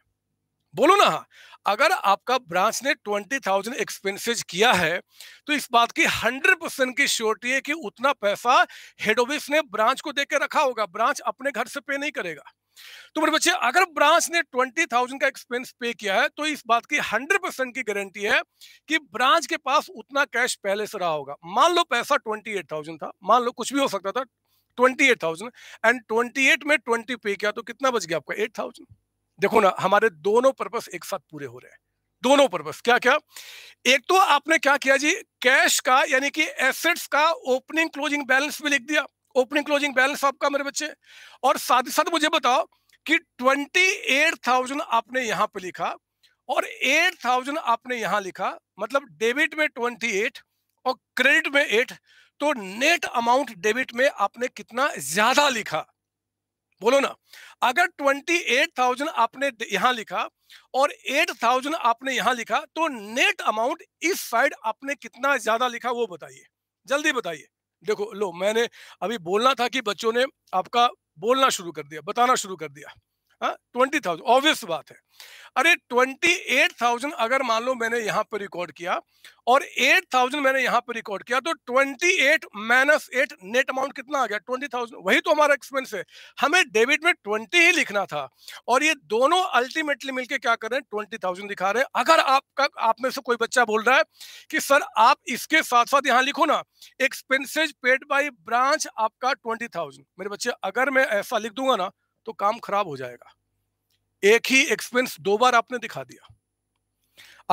बोलो ना हाँ। अगर आपका ब्रांच ने 20,000 थाउजेंड एक्सपेंसेज किया है तो इस बात की 100 परसेंट की श्योरिटी है कि उतना पैसा हेड ऑफिस ने ब्रांच को देकर रखा होगा ब्रांच अपने घर से पे नहीं करेगा तो मेरे बच्चे अगर ब्रांच ने ट्वेंटी थाउजेंड का एक्सपेंस पे किया है तो इस बात की हंड्रेड परसेंट की गारंटी है कि ब्रांच के पास उतना कैश पहले से रहा होगा मान लो पैसा ट्वेंटी एट थाउजेंड था मान लो कुछ भी हो सकता था twenty eight thousand and twenty eight में ट्वेंटी पे किया तो कितना बच गया आपका एट थाउजेंड देखो ना हमारे दोनों पर्पस एक साथ पूरे हो रहे हैं दोनों पर्पस क्या क्या एक तो आपने क्या किया जी कैश का यानी कि एसेट्स का ओपनिंग क्लोजिंग बैलेंस भी लिख दिया ओपनिंग क्लोजिंग बैलेंस आपका मेरे बच्चे और साथ ही साथ मुझे बताओ कि ट्वेंटी एट थाउजेंड आपने यहाँ पे लिखा और एट थाउजेंड आपने यहाँ लिखा मतलब डेबिट में ट्वेंटी एट और क्रेडिट में एट तो नेट अमाउंट डेबिट में आपने कितना ज्यादा लिखा बोलो ना अगर ट्वेंटी एट थाउजेंड आपने यहां लिखा और एट थाउजेंड आपने यहां लिखा तो नेट अमाउंट इस साइड आपने कितना ज्यादा लिखा वो बताइए जल्दी बताइए देखो लो मैंने अभी बोलना था कि बच्चों ने आपका बोलना शुरू कर दिया बताना शुरू कर दिया ट्वेंटी थाउजेंड ऑब्वियस बात है अरे ट्वेंटी एट थाउजेंड अगर मान लो मैंने यहाँ पर रिकॉर्ड किया और एट थाउजेंड मैंने यहाँ पर रिकॉर्ड किया तो twenty eight minus eight net amount कितना आ गया ट्वेंटी थाउजेंड वही तो हमारा एक्सपेंस है हमें डेबिट में ट्वेंटी ही लिखना था और ये दोनों अल्टीमेटली मिलकर क्या कर रहे हैं ट्वेंटी थाउजेंड दिखा रहे हैं अगर आपका आप में से कोई बच्चा बोल रहा है कि सर आप इसके साथ साथ यहाँ लिखो ना एक्सपेंसिज पेड बाई ब्रांच आपका ट्वेंटी थाउजेंड मेरे बच्चे अगर मैं ऐसा लिख दूंगा ना तो काम खराब हो जाएगा एक ही एक्सपेंस दो बार आपने दिखा दिया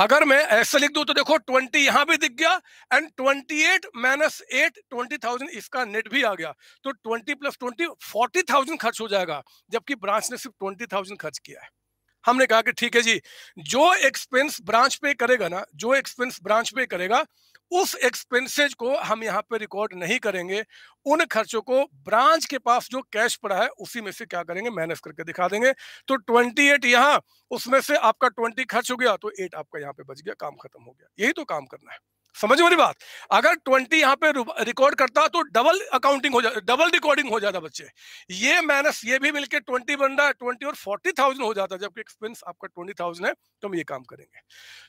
अगर मैं ऐसे लिख दू तो देखो ट्वेंटी यहां भी दिख गया and twenty eight minus eight twenty thousand इसका नेट भी आ गया तो twenty plus twenty forty thousand खर्च हो जाएगा जबकि ब्रांच ने सिर्फ ट्वेंटी थाउजेंड खर्च किया है हमने कहा कि ठीक है जी जो एक्सपेंस ब्रांच पे करेगा ना जो एक्सपेंस ब्रांच पे करेगा उस एक्सपेंसेज को हम यहाँ पे रिकॉर्ड नहीं करेंगे उन खर्चों को ब्रांच के पास जो कैश पड़ा है उसी में से क्या करेंगे माइनस करके दिखा देंगे तो 28 एट यहाँ उसमें से आपका 20 खर्च हो गया तो 8 आपका यहाँ पे बच गया काम खत्म हो गया यही तो काम करना है समझ मेरी बात अगर 20 यहाँ पे रिकॉर्ड करता तो डबल अकाउंटिंग हो जाता डबल रिकॉर्डिंग हो जाता बच्चे ये माइनस ये भी मिलके 20 बन रहा है ट्वेंटी और 40,000 हो जाता जबकि एक्सपेंस आपका 20,000 है तो हम ये काम करेंगे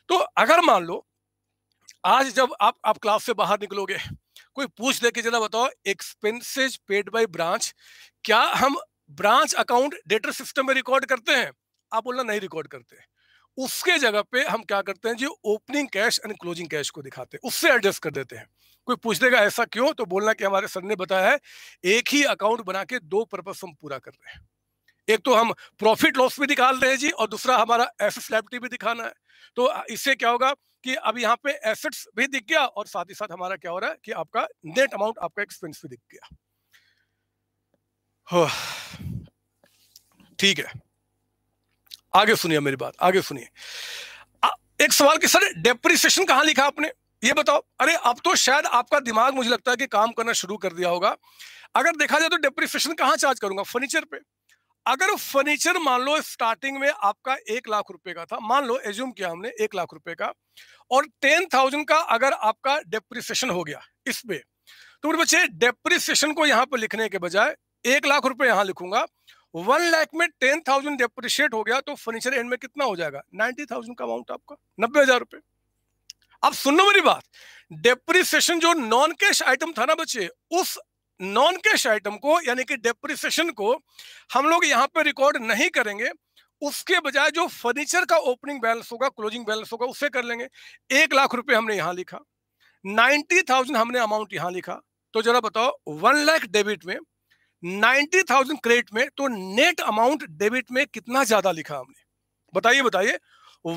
तो अगर मान लो आज जब आप आप क्लास से बाहर निकलोगे कोई पूछ दे कि जरा बताओ एक्सपेंसेज पेड बाय ब्रांच क्या हम ब्रांच अकाउंट डेटर सिस्टम में रिकॉर्ड करते हैं आप बोलना नहीं रिकॉर्ड करते उसके जगह पे हम क्या करते हैं जी opening cash and closing cash को दिखाते हैं उससे एडजस्ट कर देते हैं कोई पूछ देगा ऐसा क्यों तो बोलना कि हमारे सर ने बताया है एक ही अकाउंट बना के दो पर्पस हम पूरा कर रहे हैं एक तो हम प्रॉफिट लॉस भी निकाल रहे हैं जी और दूसरा हमारा एसेस लाइबिलिटी भी दिखाना है तो इससे क्या होगा कि अब यहाँ पे एसेट्स भी दिख गया और साथ ही साथ हमारा क्या हो रहा है कि आपका नेट अमाउंट आपका एक्सपेंस भी दिख गया हाँ। ठीक है आगे सुनिए मेरी बात आगे सुनिए एक सवाल कि सर डेप्रिसिएशन कहाँ लिखा आपने ये बताओ अरे अब तो शायद आपका दिमाग मुझे लगता है कि काम करना शुरू कर दिया होगा अगर देखा जाए तो डेप्रिसिएशन कहाँ चार्ज करूंगा फर्नीचर पे अगर फर्नीचर मान लो स्टार्टिंग में आपका एक लाख रुपए का था मान लो एज्यूम किया हमने एक लाख रुपए का और टेन थाउजेंड का अगर आपका डेप्रिसिएशन हो गया इसमें तो मेरे बच्चे डेप्रिसिएशन को यहाँ पर लिखने के बजाय एक लाख रुपए यहाँ लिखूंगा वन लाख में टेन थाउजेंड डेप्रिशिएट हो गया तो फर्नीचर एंड में कितना हो जाएगा नाइन्टी थाउजेंड का अमाउंट आपका नब्बे हजार रुपए अब सुन लो मेरी बात डेप्रिसिएशन जो नॉन कैश आइटम था ना बच्चे उस नॉन कैश आइटम को यानी कि डेप्रिसिएशन को हम लोग यहाँ पे रिकॉर्ड नहीं करेंगे उसके बजाय जो फर्नीचर का ओपनिंग बैलेंस होगा क्लोजिंग बैलेंस होगा उसे कर लेंगे एक लाख रुपए हमने यहाँ लिखा नाइन्टी थाउजेंड हमने अमाउंट यहाँ लिखा तो जरा बताओ वन लाख डेबिट में नाइन्टी थाउजेंड क्रेडिट में तो नेट अमाउंट डेबिट में कितना ज्यादा लिखा हमने बताइए बताइए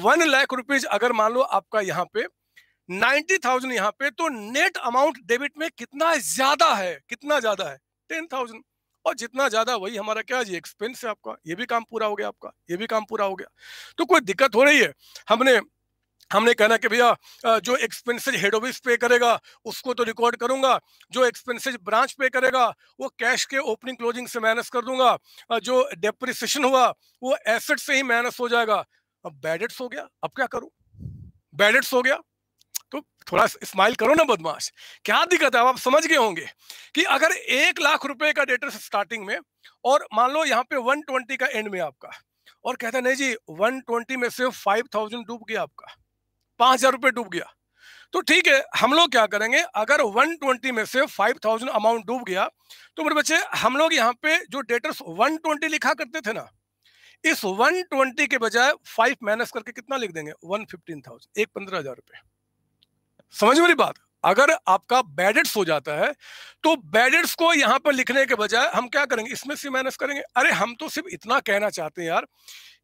वन लाख रुपीज अगर मान लो आपका यहाँ पे नाइन्टी थाउजेंड यहाँ पे तो नेट अमाउंट डेबिट में कितना ज्यादा है कितना ज्यादा है टेन थाउजेंड और जितना ज्यादा वही हमारा क्या ये एक्सपेंस है आपका ये भी काम पूरा हो गया आपका ये भी काम पूरा हो गया तो कोई दिक्कत हो रही है हमने हमने कहना कि भैया जो एक्सपेंसिज हेड ऑफिस पे करेगा उसको तो रिकॉर्ड करूंगा जो एक्सपेंसिज ब्रांच पे करेगा वो कैश के ओपनिंग क्लोजिंग से माइनस कर दूंगा जो डेप्रिसिएशन हुआ वो एसेट से ही माइनस हो जाएगा अब बैडेट्स हो गया अब क्या करूं बैडेट्स हो गया तो थोड़ा स्माइल करो ना बदमाश क्या दिक्कत है आप समझ गए होंगे कि अगर एक लाख रुपए का डेटर स्टार्टिंग में और मान लो यहाँ पे वन ट्वेंटी का एंड में आपका और कहते नहीं जी वन ट्वेंटी में सिर्फ फाइव थाउजेंड डूब गया आपका पांच हजार रुपये डूब गया तो ठीक है हम लोग क्या करेंगे अगर 120 में से 5000 अमाउंट डूब गया तो मेरे बच्चे हम लोग यहाँ पे जो डेटर्स 120 लिखा करते थे ना इस 120 के बजाय 5 माइनस करके कितना लिख देंगे 115,000 एक पंद्रह हजार रुपये समझ मेरी बात अगर आपका बैडेट्स हो जाता है तो बैडेट्स को यहाँ पर लिखने के बजाय हम क्या करेंगे इसमें से माइनस करेंगे अरे हम तो सिर्फ इतना कहना चाहते हैं यार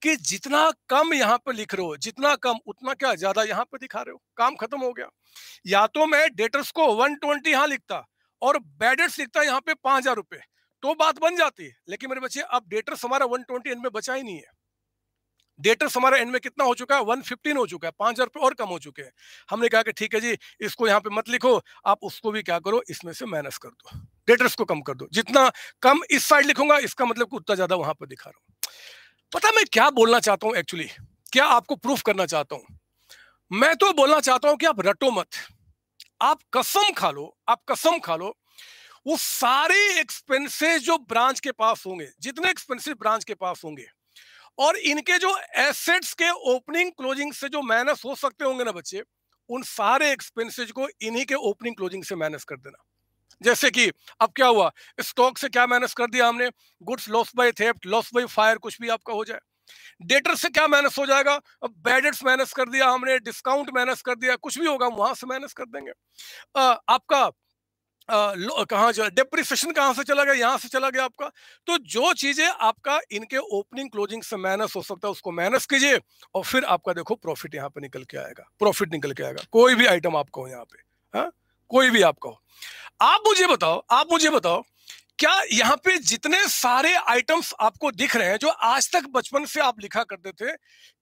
कि जितना कम यहाँ पर लिख रहे हो जितना कम उतना क्या ज्यादा यहाँ पर दिखा रहे हो काम खत्म हो गया या तो मैं डेटर्स को वन ट्वेंटी यहाँ लिखता और बैडेट्स लिखता यहाँ पे पांच हजार रुपए तो बात बन जाती है लेकिन मेरे बच्चे अब डेटर्स हमारा वन ट्वेंटी बचा ही नहीं है डेटर्स हमारे एंड में कितना हो चुका है वन फिफ्टीन हो चुका है पांच हजार रुपये और कम हो चुके हैं हमने कहा कि ठीक है जी इसको यहाँ पे मत लिखो आप उसको भी क्या करो इसमें से माइनस कर दो डेटर्स को कम कर दो जितना कम इस साइड लिखूंगा इसका मतलब उतना ज्यादा वहां पर दिखा रहा हूँ पता मैं क्या बोलना चाहता हूँ एक्चुअली क्या आपको प्रूफ करना चाहता हूँ मैं तो बोलना चाहता हूं कि आप रटो मत आप कसम खा लो आप कसम खा लो वो सारे एक्सपेंसेस जो ब्रांच के पास होंगे जितने एक्सपेंसिव ब्रांच के पास होंगे और इनके जो एसेट्स के ओपनिंग क्लोजिंग से जो माइनस हो सकते होंगे ना बच्चे उन सारे एक्सपेंसेज को इन्हीं के ओपनिंग क्लोजिंग से माइनस कर देना जैसे कि अब क्या हुआ स्टॉक से क्या माइनस कर दिया हमने गुड्स लॉस बाय थे लॉस बाय फायर कुछ भी आपका हो जाए डेटर से क्या माइनस हो जाएगा अब बैडेट्स माइनस कर दिया हमने डिस्काउंट माइनस कर दिया कुछ भी होगा वहां से माइनस कर देंगे आ, आपका कहाँ चला डिप्रिसिएशन कहाँ से चला गया यहाँ से चला गया आपका तो जो चीजें आपका इनके ओपनिंग क्लोजिंग से माइनस हो सकता है उसको माइनस कीजिए और फिर आपका देखो प्रॉफिट यहाँ पे निकल के आएगा प्रॉफिट निकल के आएगा कोई भी आइटम आपका हो यहाँ पे हा? कोई भी आपका हो आप मुझे बताओ आप मुझे बताओ क्या यहाँ पे जितने सारे आइटम्स आपको दिख रहे हैं जो आज तक बचपन से आप लिखा करते थे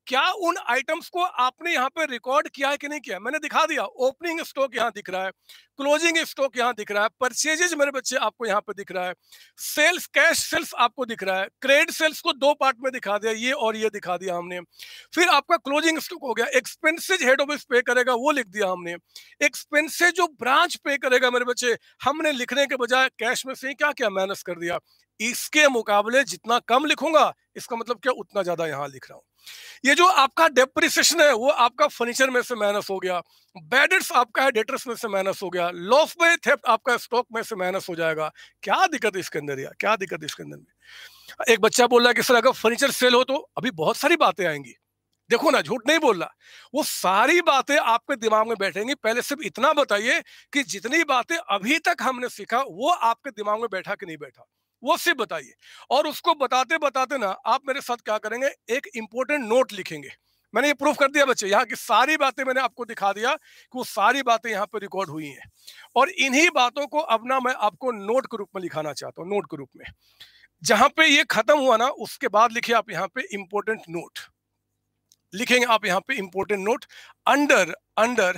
क्या उन आइटम्स को आपने यहाँ पे रिकॉर्ड किया है कि नहीं किया मैंने दिखा दिया ओपनिंग स्टॉक यहाँ दिख रहा है क्लोजिंग स्टॉक यहाँ दिख रहा है परचेजेज मेरे बच्चे आपको यहाँ पे दिख रहा है सेल्स कैश सेल्स आपको दिख रहा है क्रेडिट सेल्स को दो पार्ट में दिखा दिया ये और ये दिखा दिया हमने फिर आपका क्लोजिंग स्टॉक हो गया एक्सपेंसिज हेड ऑफिस पे करेगा वो लिख दिया हमने एक्सपेंसिज जो ब्रांच पे करेगा मेरे बच्चे हमने लिखने के बजाय कैश में से क्या क्या मैनेज कर दिया इसके मुकाबले जितना कम लिखूंगा इसका मतलब क्या उतना ज्यादा यहाँ लिख रहा हूँ ये जो आपका डेप्रिसिएशन है वो आपका फर्नीचर में से माइनस हो गया बैडेट्स आपका है डेटर्स में से माइनस हो गया लॉस में थे आपका स्टॉक में से माइनस हो जाएगा क्या दिक्कत है इसके अंदर यार क्या दिक्कत है इसके अंदर में एक बच्चा बोल रहा है कि सर अगर फर्नीचर सेल हो तो अभी बहुत सारी बातें आएंगी देखो ना झूठ नहीं बोल रहा वो सारी बातें आपके दिमाग में बैठेंगी पहले सिर्फ इतना बताइए कि जितनी बातें अभी तक हमने सीखा वो आपके दिमाग में बैठा कि नहीं बैठा वो सिर्फ बताइए और उसको बताते बताते ना आप मेरे साथ क्या करेंगे एक इंपॉर्टेंट नोट लिखेंगे मैंने ये प्रूफ कर दिया बच्चे यहाँ की सारी बातें मैंने आपको दिखा दिया कि वो सारी बातें यहाँ पे रिकॉर्ड हुई हैं और इन्हीं बातों को अब ना मैं आपको नोट के रूप में लिखाना चाहता हूँ नोट के रूप में जहां पे ये खत्म हुआ ना उसके बाद लिखिए आप यहाँ पे इंपॉर्टेंट नोट लिखेंगे आप यहाँ पे important note under under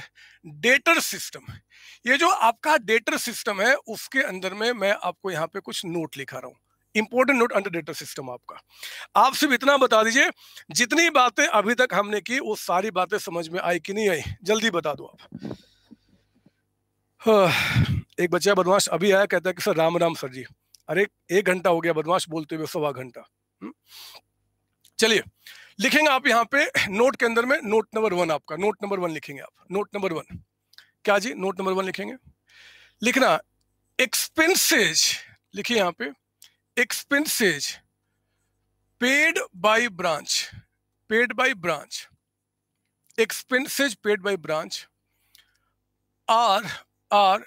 debtor system ये जो आपका डेटर सिस्टम है उसके अंदर में मैं आपको यहाँ पे कुछ नोट लिखा रहा हूँ important note under debtor system आपका आप सिर्फ इतना बता दीजिए जितनी बातें अभी तक हमने की वो सारी बातें समझ में आई कि नहीं आई जल्दी बता दो आप हाँ, एक बच्चा बदमाश अभी आया कहता है कि सर राम राम सर जी अरे एक घंटा हो गया बदमाश बोलते हुए सवा घंटा हम्म? चलिए लिखेंगे आप यहाँ पे नोट के अंदर में नोट नंबर वन आपका नोट नंबर वन लिखेंगे आप नोट नंबर वन क्या जी नोट नंबर वन लिखेंगे लिखना एक्सपेंसेज लिखिए यहाँ पे expenses paid by branch paid by branch expenses paid by branch are are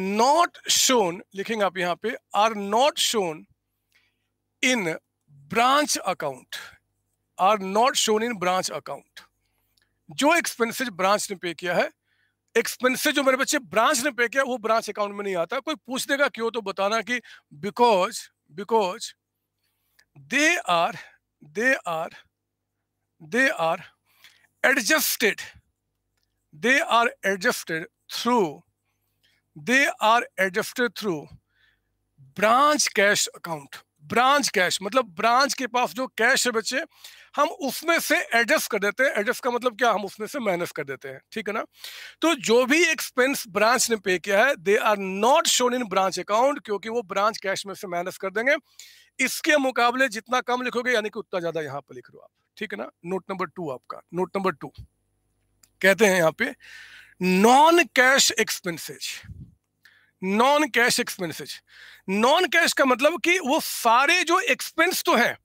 not shown लिखेंगे आप यहां पे are not shown in branch account are not shown in branch account जो एक्सपेंसेज ब्रांच ने पे किया है एक्सपेंसेस जो मेरे बच्चे ब्रांच ने पे किया वो ब्रांच अकाउंट में नहीं आता कोई पूछ देगा क्यों तो बताना कि because because they are they are they are adjusted they are adjusted through they are adjusted through branch cash account branch cash मतलब ब्रांच के पास जो कैश है बच्चे हम उसमें से एडजस्ट कर देते हैं एडजस्ट का मतलब क्या हम उसमें से माइनस कर देते हैं ठीक है ना तो जो भी एक्सपेंस ब्रांच ने पे किया है they are not shown in branch account क्योंकि वो ब्रांच कैश में से माइनस कर देंगे इसके मुकाबले जितना कम लिखोगे यानी कि उतना ज्यादा यहाँ पर लिख रहे हो आप ठीक है ना नोट नंबर टू आपका नोट नंबर टू कहते हैं यहाँ पे non cash expenses non cash expenses non cash का मतलब कि वो सारे जो एक्सपेंस तो हैं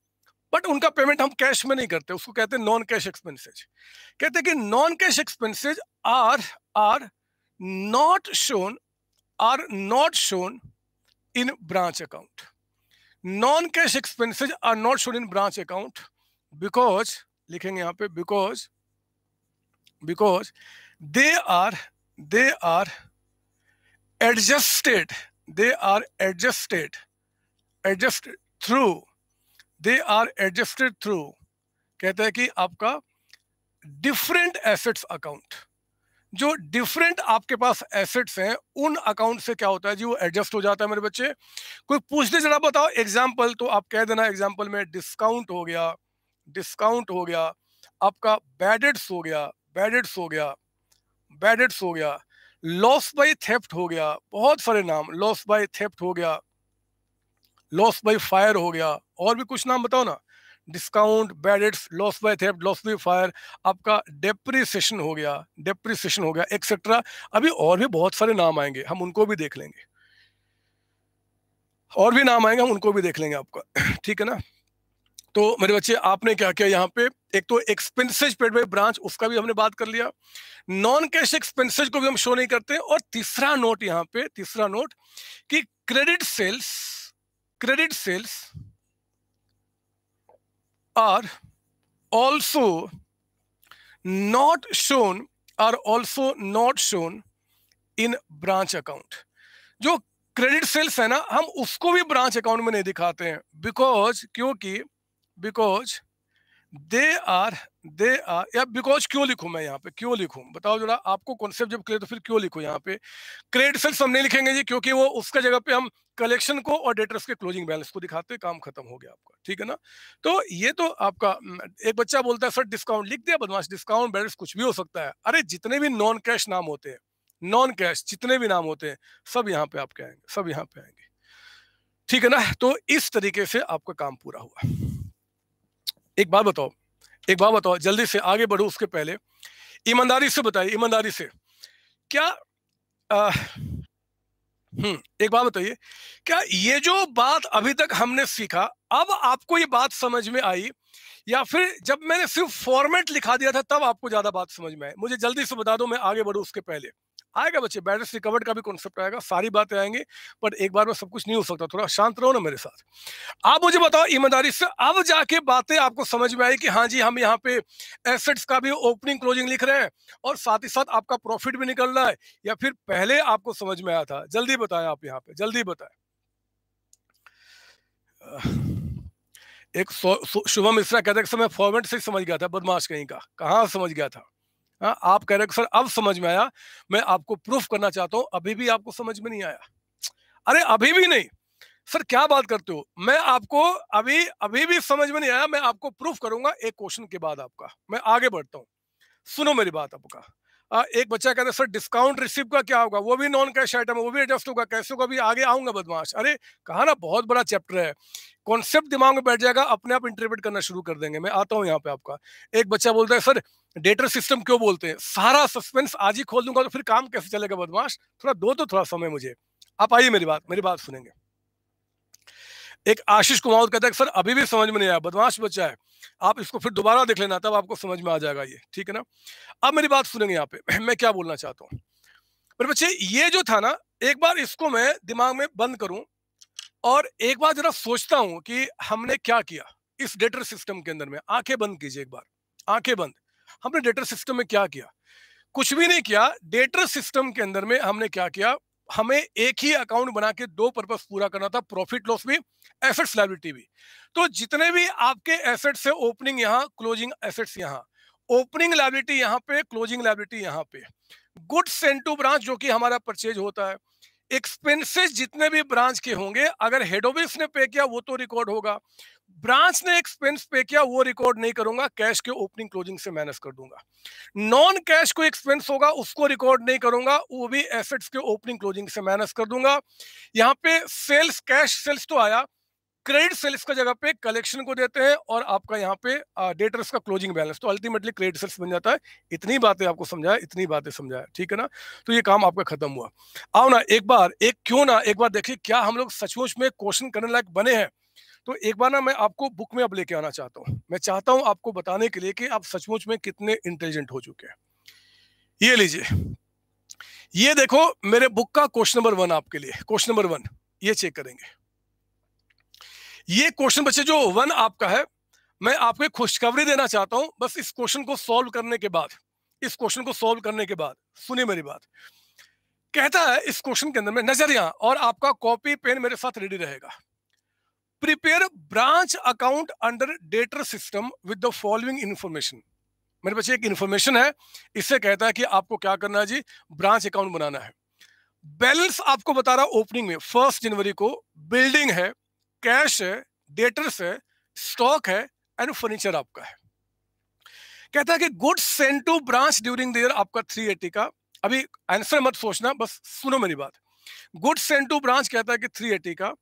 बट उनका पेमेंट हम कैश में नहीं करते उसको कहते हैं नॉन कैश एक्सपेंसेज कहते हैं कि non cash expenses are are not shown are not shown in branch account non cash expenses are not shown in branch account because लिखेंगे यहां पे because because they are they are adjusted they are adjusted adjusted through they are adjusted through कहते हैं कि आपका different assets account जो different आपके पास एसेट्स हैं उन अकाउंट से क्या होता है जी वो एडजस्ट हो जाता है मेरे बच्चे कोई पूछते जरा बताओ एग्जाम्पल तो आप कह देना एग्जाम्पल में डिस्काउंट हो गया डिस्काउंट हो गया आपका बैडेट्स हो गया बैडेट्स हो गया बैडेट्स हो गया लॉस बाय थेफ्ट हो गया बहुत सारे नाम लॉस बाय थेफ्ट हो गया लॉस बाय फायर हो गया और भी कुछ नाम बताओ ना discount bad debts loss by theft loss by fire आपका डेप्रिसिएशन हो गया डेप्रिसिएशन हो गया एक्सेट्रा अभी और भी बहुत सारे नाम आएंगे हम उनको भी देख लेंगे और भी नाम आएंगे हम उनको भी देख लेंगे आपका ठीक है ना तो मेरे बच्चे आपने क्या किया यहाँ पे एक तो एक्सपेंसिज पेड बाई ब्रांच उसका भी हमने बात कर लिया नॉन कैश एक्सपेंसिज को भी हम शो नहीं करते और तीसरा नोट यहाँ पे तीसरा नोट कि credit sales credit sales are also not shown are also not shown in branch account जो क्रेडिट सेल्स है ना हम उसको भी ब्रांच अकाउंट में नहीं दिखाते हैं बिकॉज क्योंकि because they are they are या बिकॉज क्यों लिखूं मैं यहाँ पे क्यों लिखूं बताओ जरा आपको कॉन्सेप्ट जब क्लियर तो फिर क्यों लिखूं यहाँ पे क्रेडिट सेल्स हम नहीं लिखेंगे जी क्योंकि वो उसका जगह पे हम कलेक्शन को और डेटर्स के क्लोजिंग बैलेंस को दिखाते काम खत्म हो गया आपका ठीक है ना तो ये तो आपका एक बच्चा बोलता है सर डिस्काउंट लिख दिया बदमाश डिस्काउंट बैलेंस कुछ भी हो सकता है अरे जितने भी नॉन कैश नाम होते हैं नॉन कैश जितने भी नाम होते हैं सब यहाँ पे आपके आएंगे सब यहाँ पे आएंगे ठीक है ना तो इस तरीके से आपका काम पूरा हुआ एक बात बताओ एक बात बताओ जल्दी से आगे बढ़ो उसके पहले ईमानदारी से बताइए ईमानदारी से क्या हम्म एक बात बताइए क्या ये जो बात अभी तक हमने सीखा अब आपको ये बात समझ में आई या फिर जब मैंने सिर्फ फॉर्मेट लिखा दिया था तब आपको ज्यादा बात समझ में आई मुझे जल्दी से बता दो मैं आगे बढ़ू उसके पहले आएगा बच्चे बैटर्स रिकवर्ड का भी कॉन्सेप्ट आएगा सारी बातें आएंगे बट एक बार में सब कुछ नहीं हो सकता थोड़ा शांत रहो ना मेरे साथ आप मुझे बताओ ईमानदारी से अब जाके बातें आपको समझ में आई कि हाँ जी हम यहाँ पे एसेट्स का भी ओपनिंग क्लोजिंग लिख रहे हैं और साथ ही साथ आपका प्रॉफिट भी निकल रहा है या फिर पहले आपको समझ में आया था जल्दी बताएं आप यहाँ पे जल्दी बताएं एक शुभम मिश्रा कहते है कि समय फॉर्मेट से समझ गया था बदमाश कहीं का कहाँ समझ गया था हाँ, आप कह रहे हो सर अब समझ में आया मैं आपको प्रूफ करना चाहता हूं अभी भी आपको समझ में नहीं आया अरे अभी भी नहीं सर क्या बात करते हो मैं आपको अभी अभी भी समझ में नहीं आया मैं आपको प्रूफ करूंगा एक क्वेश्चन के बाद आपका मैं आगे बढ़ता हूं सुनो मेरी बात आपका एक बच्चा कहता है सर डिस्काउंट रिसीव का क्या होगा वो भी नॉन कैश आइटम वो भी एडजस्ट होगा कैसे होगा भी आगे आऊंगा बदमाश अरे कहा ना बहुत बड़ा चैप्टर है कॉन्सेप्ट दिमाग में बैठ जाएगा अपने आप इंटरप्रेट करना शुरू कर देंगे मैं आता हूँ यहाँ पे आपका एक बच्चा बोलता है सर डेटर सिस्टम क्यों बोलते हैं सारा सस्पेंस आज ही खोल दूंगा तो फिर काम कैसे चलेगा बदमाश थोड़ा दो तो थोड़ा समय मुझे आप आइए मेरी बात मेरी बात सुनेंगे एक आशीष कुमार कहता है सर अभी भी समझ में नहीं आया बदमाश बच्चा है आप इसको फिर दोबारा देख लेना तब आपको समझ में आ जाएगा ये ठीक है ना अब मेरी बात सुनेंगे यहाँ पे मैं क्या बोलना चाहता हूँ मेरे बच्चे ये जो था ना एक बार इसको मैं दिमाग में बंद करूं और एक बार जरा सोचता हूं कि हमने क्या किया इस डेटर सिस्टम के अंदर में आंखें बंद कीजिए एक बार आंखें बंद हमने डेटर सिस्टम में क्या किया कुछ भी नहीं किया डेटर सिस्टम के अंदर में हमने क्या किया हमें एक ही अकाउंट बना के दो पर्पस पूरा करना था प्रॉफिट लॉस भी एसेट्स लाइबिलिटी भी तो जितने भी आपके एसेट्स है ओपनिंग यहाँ क्लोजिंग एसेट्स यहाँ ओपनिंग लाइबिलिटी यहाँ पे क्लोजिंग लाइबिलिटी यहाँ पे गुड्स सेंटू ब्रांच जो कि हमारा परचेज होता है एक्सपेंसेस जितने भी ब्रांच के होंगे अगर हेड ऑफिस ने पे किया वो तो रिकॉर्ड होगा ब्रांच ने एक्सपेंस पे किया वो रिकॉर्ड नहीं करूंगा कैश के ओपनिंग क्लोजिंग से माइनस कर दूंगा नॉन कैश को एक्सपेंस होगा उसको रिकॉर्ड नहीं करूंगा वो भी एसेट्स के ओपनिंग क्लोजिंग से माइनस कर दूंगा यहाँ पे सेल्स कैश सेल्स तो आया क्रेडिट सेल्स का जगह पे कलेक्शन को देते हैं और आपका यहाँ पे डेटर्स का क्लोजिंग बैलेंस तो अल्टीमेटली क्रेडिट सेल्स बन जाता है इतनी बातें आपको समझाया इतनी बातें समझाया ठीक है ना तो ये काम आपका खत्म हुआ आओ ना एक बार एक क्यों ना एक बार देखिए क्या हम लोग सचमुच में क्वेश्चन करने लायक बने हैं तो एक बार ना मैं आपको बुक में अब लेके आना चाहता हूँ मैं चाहता हूँ आपको बताने के लिए कि आप सचमुच में कितने इंटेलिजेंट हो चुके हैं ये लीजिए ये देखो मेरे बुक का क्वेश्चन नंबर वन आपके लिए क्वेश्चन नंबर वन ये चेक करेंगे ये क्वेश्चन बच्चे जो वन आपका है मैं आपको खुशखबरी देना चाहता हूं बस इस क्वेश्चन को सॉल्व करने के बाद इस क्वेश्चन को सॉल्व करने के बाद सुनिए मेरी बात कहता है इस क्वेश्चन के अंदर में नजरिया और आपका कॉपी पेन मेरे साथ रेडी रहेगा prepare branch account under debtor system with the following information मेरे बच्चे एक इंफॉर्मेशन है इससे कहता है कि आपको क्या करना है जी ब्रांच अकाउंट बनाना है बैलेंस आपको बता रहा ओपनिंग में फर्स्ट जनवरी को बिल्डिंग है कैश है डेटर्स है स्टॉक है एंड फर्नीचर आपका है कहता है कि goods send to branch during the year आपका एटी का अभी आंसर मत सोचना बस सुनो मेरी बात गुड्स सेंड टू ब्रांच कहता है कि थ्री एटी का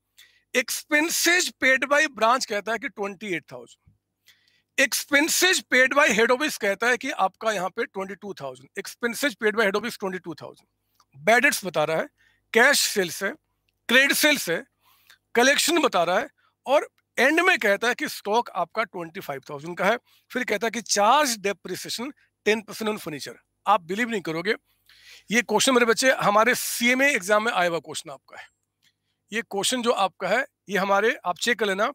एक्सपेंसिज पेड बाई ब्रांच कहता है कि twenty eight thousand expenses paid by head office कहता है कि आपका यहाँ पे twenty two thousand expenses paid by head office twenty two thousand bad debts बता रहा है कैश सेल्स है क्रेडिट सेल्स है कलेक्शन बता रहा है और एंड में कहता है कि स्टॉक आपका ट्वेंटी फाइव थाउजेंड का है फिर कहता है कि charge depreciation ten percent on furniture आप बिलीव नहीं करोगे ये क्वेश्चन मेरे बच्चे हमारे सी एम एग्जाम में आया हुआ क्वेश्चन आपका है ये क्वेश्चन जो आपका है ये हमारे आप चेक कर लेना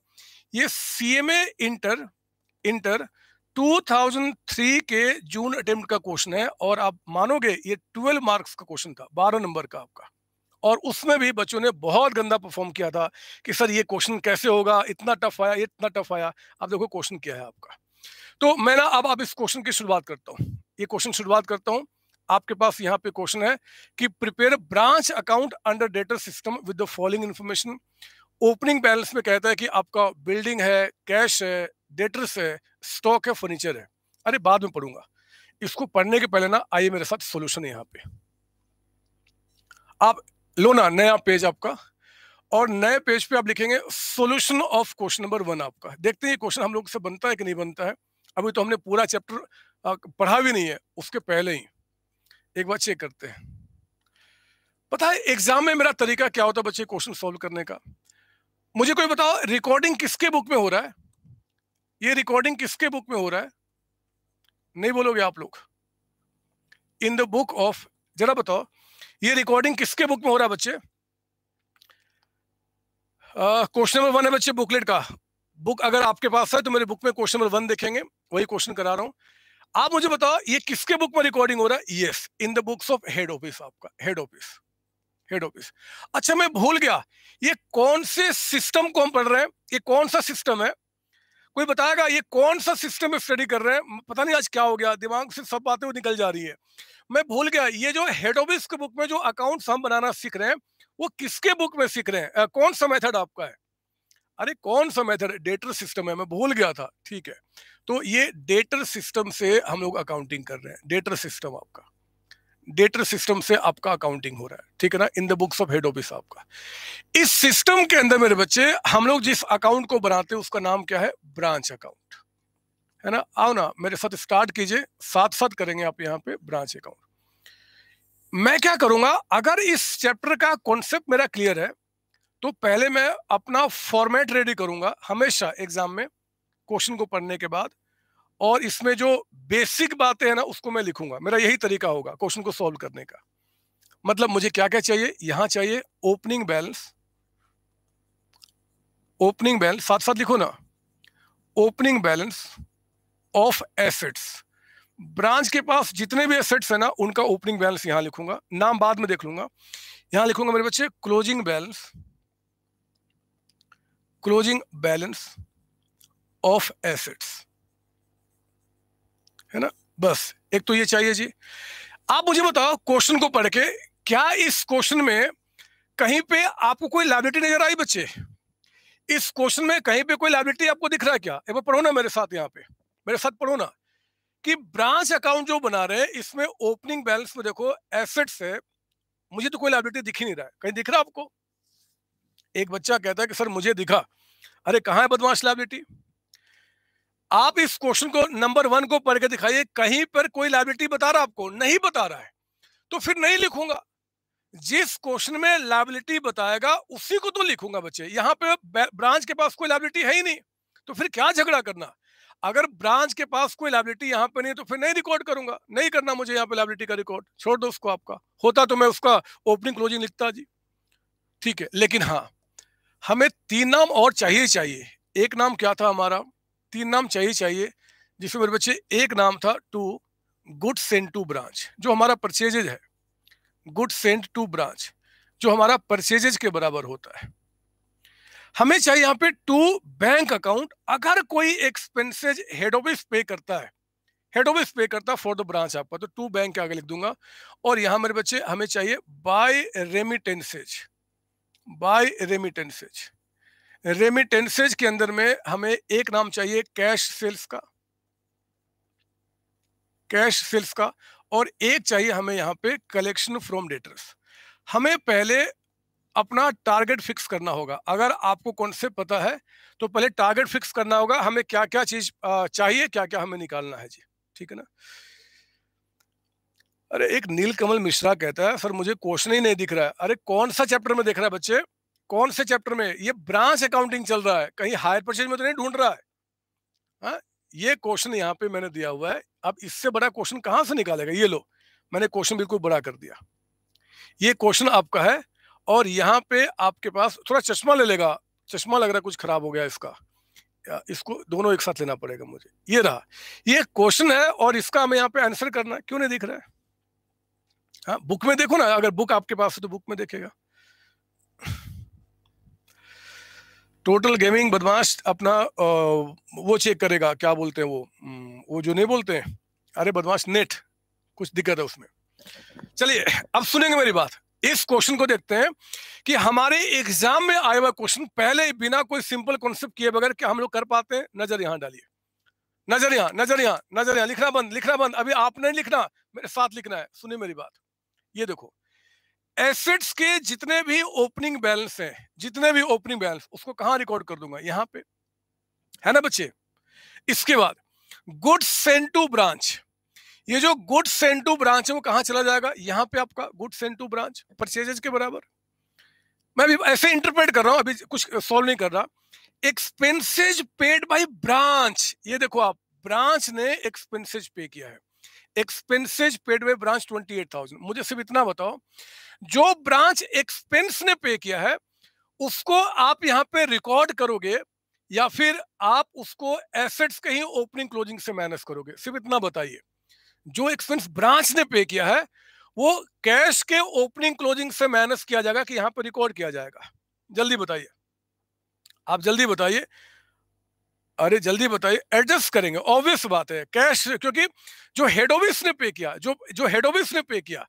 ये C M A inter inter 2003 के जून अटेम्प्ट का क्वेश्चन है और आप मानोगे ये 12 मार्क्स का क्वेश्चन था 12 नंबर का आपका और उसमें भी बच्चों ने बहुत गंदा परफॉर्म किया था कि सर ये क्वेश्चन कैसे होगा इतना टफ आया इतना टफ आया आप देखो क्वेश्चन क्या है आपका तो मैं ना अब आप इस क्वेश्चन की शुरुआत करता हूँ ये क्वेश्चन शुरुआत करता हूँ आपके पास यहाँ पे क्वेश्चन है कि prepare branch account under debtor system with the following information opening balance में कहता है कि आपका बिल्डिंग है कैश है डेटर्स है स्टॉक है फर्नीचर है अरे बाद में पढ़ूंगा इसको पढ़ने के पहले ना आइए मेरे साथ सोल्यूशन है यहाँ पे आप लोना नया पेज आपका और नए पेज पे आप लिखेंगे solution of question number one आपका देखते हैं क्वेश्चन हम लोग से बनता है कि नहीं बनता है अभी तो हमने पूरा चैप्टर पढ़ा भी नहीं है उसके पहले ही एक बार चेक करते हैं पता है एग्जाम में मेरा तरीका क्या होता है बच्चे क्वेश्चन सॉल्व करने का मुझे कोई बताओ रिकॉर्डिंग किसके बुक में हो रहा है ये रिकॉर्डिंग किसके बुक में हो रहा है नहीं बोलोगे आप लोग इन द बुक ऑफ जरा बताओ ये रिकॉर्डिंग किसके बुक में हो रहा है बच्चे क्वेश्चन नंबर वन है बच्चे बुकलेट का बुक अगर आपके पास है तो मेरे बुक में क्वेश्चन नंबर वन देखेंगे वही क्वेश्चन करा रहा हूं आप मुझे बताओ ये किसके बुक में रिकॉर्डिंग हो रहा है yes in the books of head office आपका हेड ऑफिस हेड ऑफिस अच्छा मैं भूल गया ये कौन से सिस्टम को हम पढ़ रहे हैं ये कौन सा सिस्टम है कोई बताएगा ये कौन सा सिस्टम स्टडी कर रहे हैं पता नहीं आज क्या हो गया दिमाग से सब बातें निकल जा रही है मैं भूल गया ये जो हेड ऑफिस के बुक में जो अकाउंट हम बनाना सीख रहे हैं वो किसके बुक में सीख रहे हैं कौन सा मेथड आपका है अरे कौन सा मेथड डेटर सिस्टम है मैं भूल गया था ठीक है तो ये डेटर सिस्टम से हम लोग अकाउंटिंग कर रहे हैं डेटर सिस्टम आपका डेटर सिस्टम से आपका अकाउंटिंग हो रहा है ठीक है ना in the books of head office आपका इस सिस्टम के अंदर मेरे बच्चे हम लोग जिस अकाउंट को बनाते हैं उसका नाम क्या है ब्रांच अकाउंट है ना आओ ना मेरे साथ स्टार्ट कीजिए साथ साथ करेंगे आप यहाँ पे ब्रांच अकाउंट मैं क्या करूँगा अगर इस चैप्टर का कॉन्सेप्ट मेरा क्लियर है तो पहले मैं अपना फॉर्मेट रेडी करूँगा हमेशा एग्जाम में क्वेश्चन को पढ़ने के बाद और इसमें जो बेसिक बातें हैं ना उसको मैं लिखूंगा मेरा यही तरीका होगा क्वेश्चन को सॉल्व करने का मतलब मुझे क्या क्या चाहिए यहाँ चाहिए ओपनिंग बैलेंस ओपनिंग बैलेंस साथ साथ लिखो ना opening balance of assets branch के पास जितने भी एसेट्स है ना उनका ओपनिंग बैलेंस यहां लिखूंगा नाम बाद में देख लूंगा यहां लिखूंगा मेरे बच्चे closing balance closing balance of assets है ना बस एक तो ये चाहिए जी आप मुझे बताओ क्वेश्चन को पढ़ के क्या इस क्वेश्चन में कहीं पे आपको कोई लाइब्रेटी नजर आई बच्चे इस क्वेश्चन में कहीं पे कोई लाइब्रेटी आपको दिख रहा है क्या एक बार पढ़ो ना मेरे साथ यहाँ पे मेरे साथ पढ़ो ना कि ब्रांच अकाउंट जो बना रहे हैं इसमें ओपनिंग बैलेंस में देखो एसेट से मुझे तो कोई लाइबिलिटी दिख ही नहीं रहा है कहीं दिख रहा आपको एक बच्चा कहता है कि सर मुझे दिखा अरे कहा है बदमाश लाइबिलिटी आप इस क्वेश्चन को नंबर वन को पढ़ के दिखाइए कहीं पर कोई लाइबिलिटी बता रहा आपको नहीं बता रहा है तो फिर नहीं लिखूंगा जिस क्वेश्चन में लाइबिलिटी बताएगा उसी को तो लिखूंगा बच्चे यहाँ पे ब्रांच के पास कोई लाइबिलिटी है ही नहीं तो फिर क्या झगड़ा करना अगर ब्रांच के पास कोई लाइबिलिटी यहाँ पे नहीं है तो फिर नहीं रिकॉर्ड करूंगा नहीं करना मुझे यहाँ पे लाइबिलिटी का रिकॉर्ड छोड़ दो उसको आपका होता तो मैं उसका ओपनिंग क्लोजिंग लिखता जी ठीक है लेकिन हाँ हमें तीन नाम और चाहिए चाहिए एक नाम क्या था हमारा तीन नाम चाहिए चाहिए जिसमें मेरे बच्चे एक नाम था to good sent to branch जो हमारा परचेजेज है गुड सेंट टू ब्रांच जो हमारा परचेजेज के बराबर होता है हमें चाहिए यहाँ पे टू बैंक अकाउंट अगर कोई एक्सपेंसेज हेड ऑफिस पे करता है हेड ऑफिस पे करता है फॉर द ब्रांच आपका तो टू बैंक के आगे लिख दूंगा और यहाँ मेरे बच्चे हमें चाहिए by remittances by remittances remittances के अंदर में हमें एक नाम चाहिए कैश सेल्स का कैश सेल्स का और एक चाहिए हमें यहाँ पे कलेक्शन फ्रॉम डेटर्स हमें पहले अपना टारगेट फिक्स करना होगा अगर आपको कॉन्सेप्ट पता है तो पहले टारगेट फिक्स करना होगा हमें क्या क्या चीज चाहिए क्या क्या हमें निकालना है जी ठीक है ना अरे एक नील कमल मिश्रा कहता है सर मुझे क्वेश्चन ही नहीं दिख रहा है अरे कौन सा चैप्टर में देख रहा है बच्चे कौन से चैप्टर में ये ब्रांच अकाउंटिंग चल रहा है कहीं हायर परचेज में तो नहीं ढूंढ रहा है हा? ये क्वेश्चन यहाँ पे मैंने दिया हुआ है अब इससे बड़ा क्वेश्चन कहाँ से निकालेगा ये लो मैंने क्वेश्चन बिल्कुल बड़ा कर दिया ये क्वेश्चन आपका है और यहाँ पे आपके पास थोड़ा चश्मा ले लेगा चश्मा लग रहा है कुछ खराब हो गया इसका इसको दोनों एक साथ लेना पड़ेगा मुझे ये रहा ये क्वेश्चन है और इसका हमें यहाँ पे आंसर करना है क्यों नहीं दिख रहा है हाँ बुक में देखो ना अगर बुक आपके पास है तो बुक में देखेगा टोटल गेमिंग बदमाश अपना वो चेक करेगा क्या बोलते हैं वो हम्म, वो जो नहीं बोलते हैं अरे बदमाश नेट कुछ दिक्कत है उसमें चलिए अब सुनेंगे मेरी बात इस क्वेश्चन को देखते हैं कि हमारे एग्जाम में आए हुआ क्वेश्चन पहले बिना कोई सिंपल कॉन्सेप्ट किए बगैर क्या हम लोग कर पाते हैं नजर यहाँ डालिए नजर यहाँ नजर यहाँ नजर यहाँ लिखना बंद लिखना बंद अभी आपने लिखना मेरे साथ लिखना है सुनिए मेरी बात ये देखो एसेट्स के जितने भी ओपनिंग बैलेंस है जितने भी ओपनिंग बैलेंस उसको कहाँ रिकॉर्ड कर दूंगा यहाँ पे है ना बच्चे इसके बाद गुड्स सेंट टू ब्रांच ये जो गुड सेंड टू ब्रांच है वो कहां चला जाएगा यहाँ पे आपका good send to branch purchases के बराबर मैं अभी ऐसे इंटरप्रेट कर रहा हूं अभी कुछ सॉल्व नहीं कर रहा एक्सपेंसिज पेड बाई ब्रांच ये देखो आप ब्रांच ने एक्सपेंसिज पे किया है expenses paid by branch twenty eight thousand मुझे सिर्फ इतना बताओ जो ब्रांच एक्सपेंस ने पे किया है उसको आप यहां पे रिकॉर्ड करोगे या फिर आप उसको एसेट्स कहीं ओपनिंग क्लोजिंग से मैनेज करोगे सिर्फ इतना बताइए जो एक्सपेंस ब्रांच ने पे किया है वो कैश के ओपनिंग क्लोजिंग से माइनस किया जाएगा कि यहां पर रिकॉर्ड किया जाएगा जल्दी बताइए आप जल्दी बताइए अरे जल्दी बताइए एडजस्ट करेंगे ऑब्वियस बात है कैश क्योंकि जो हेड ऑफिस ने पे किया जो जो हेड ऑफिस ने पे किया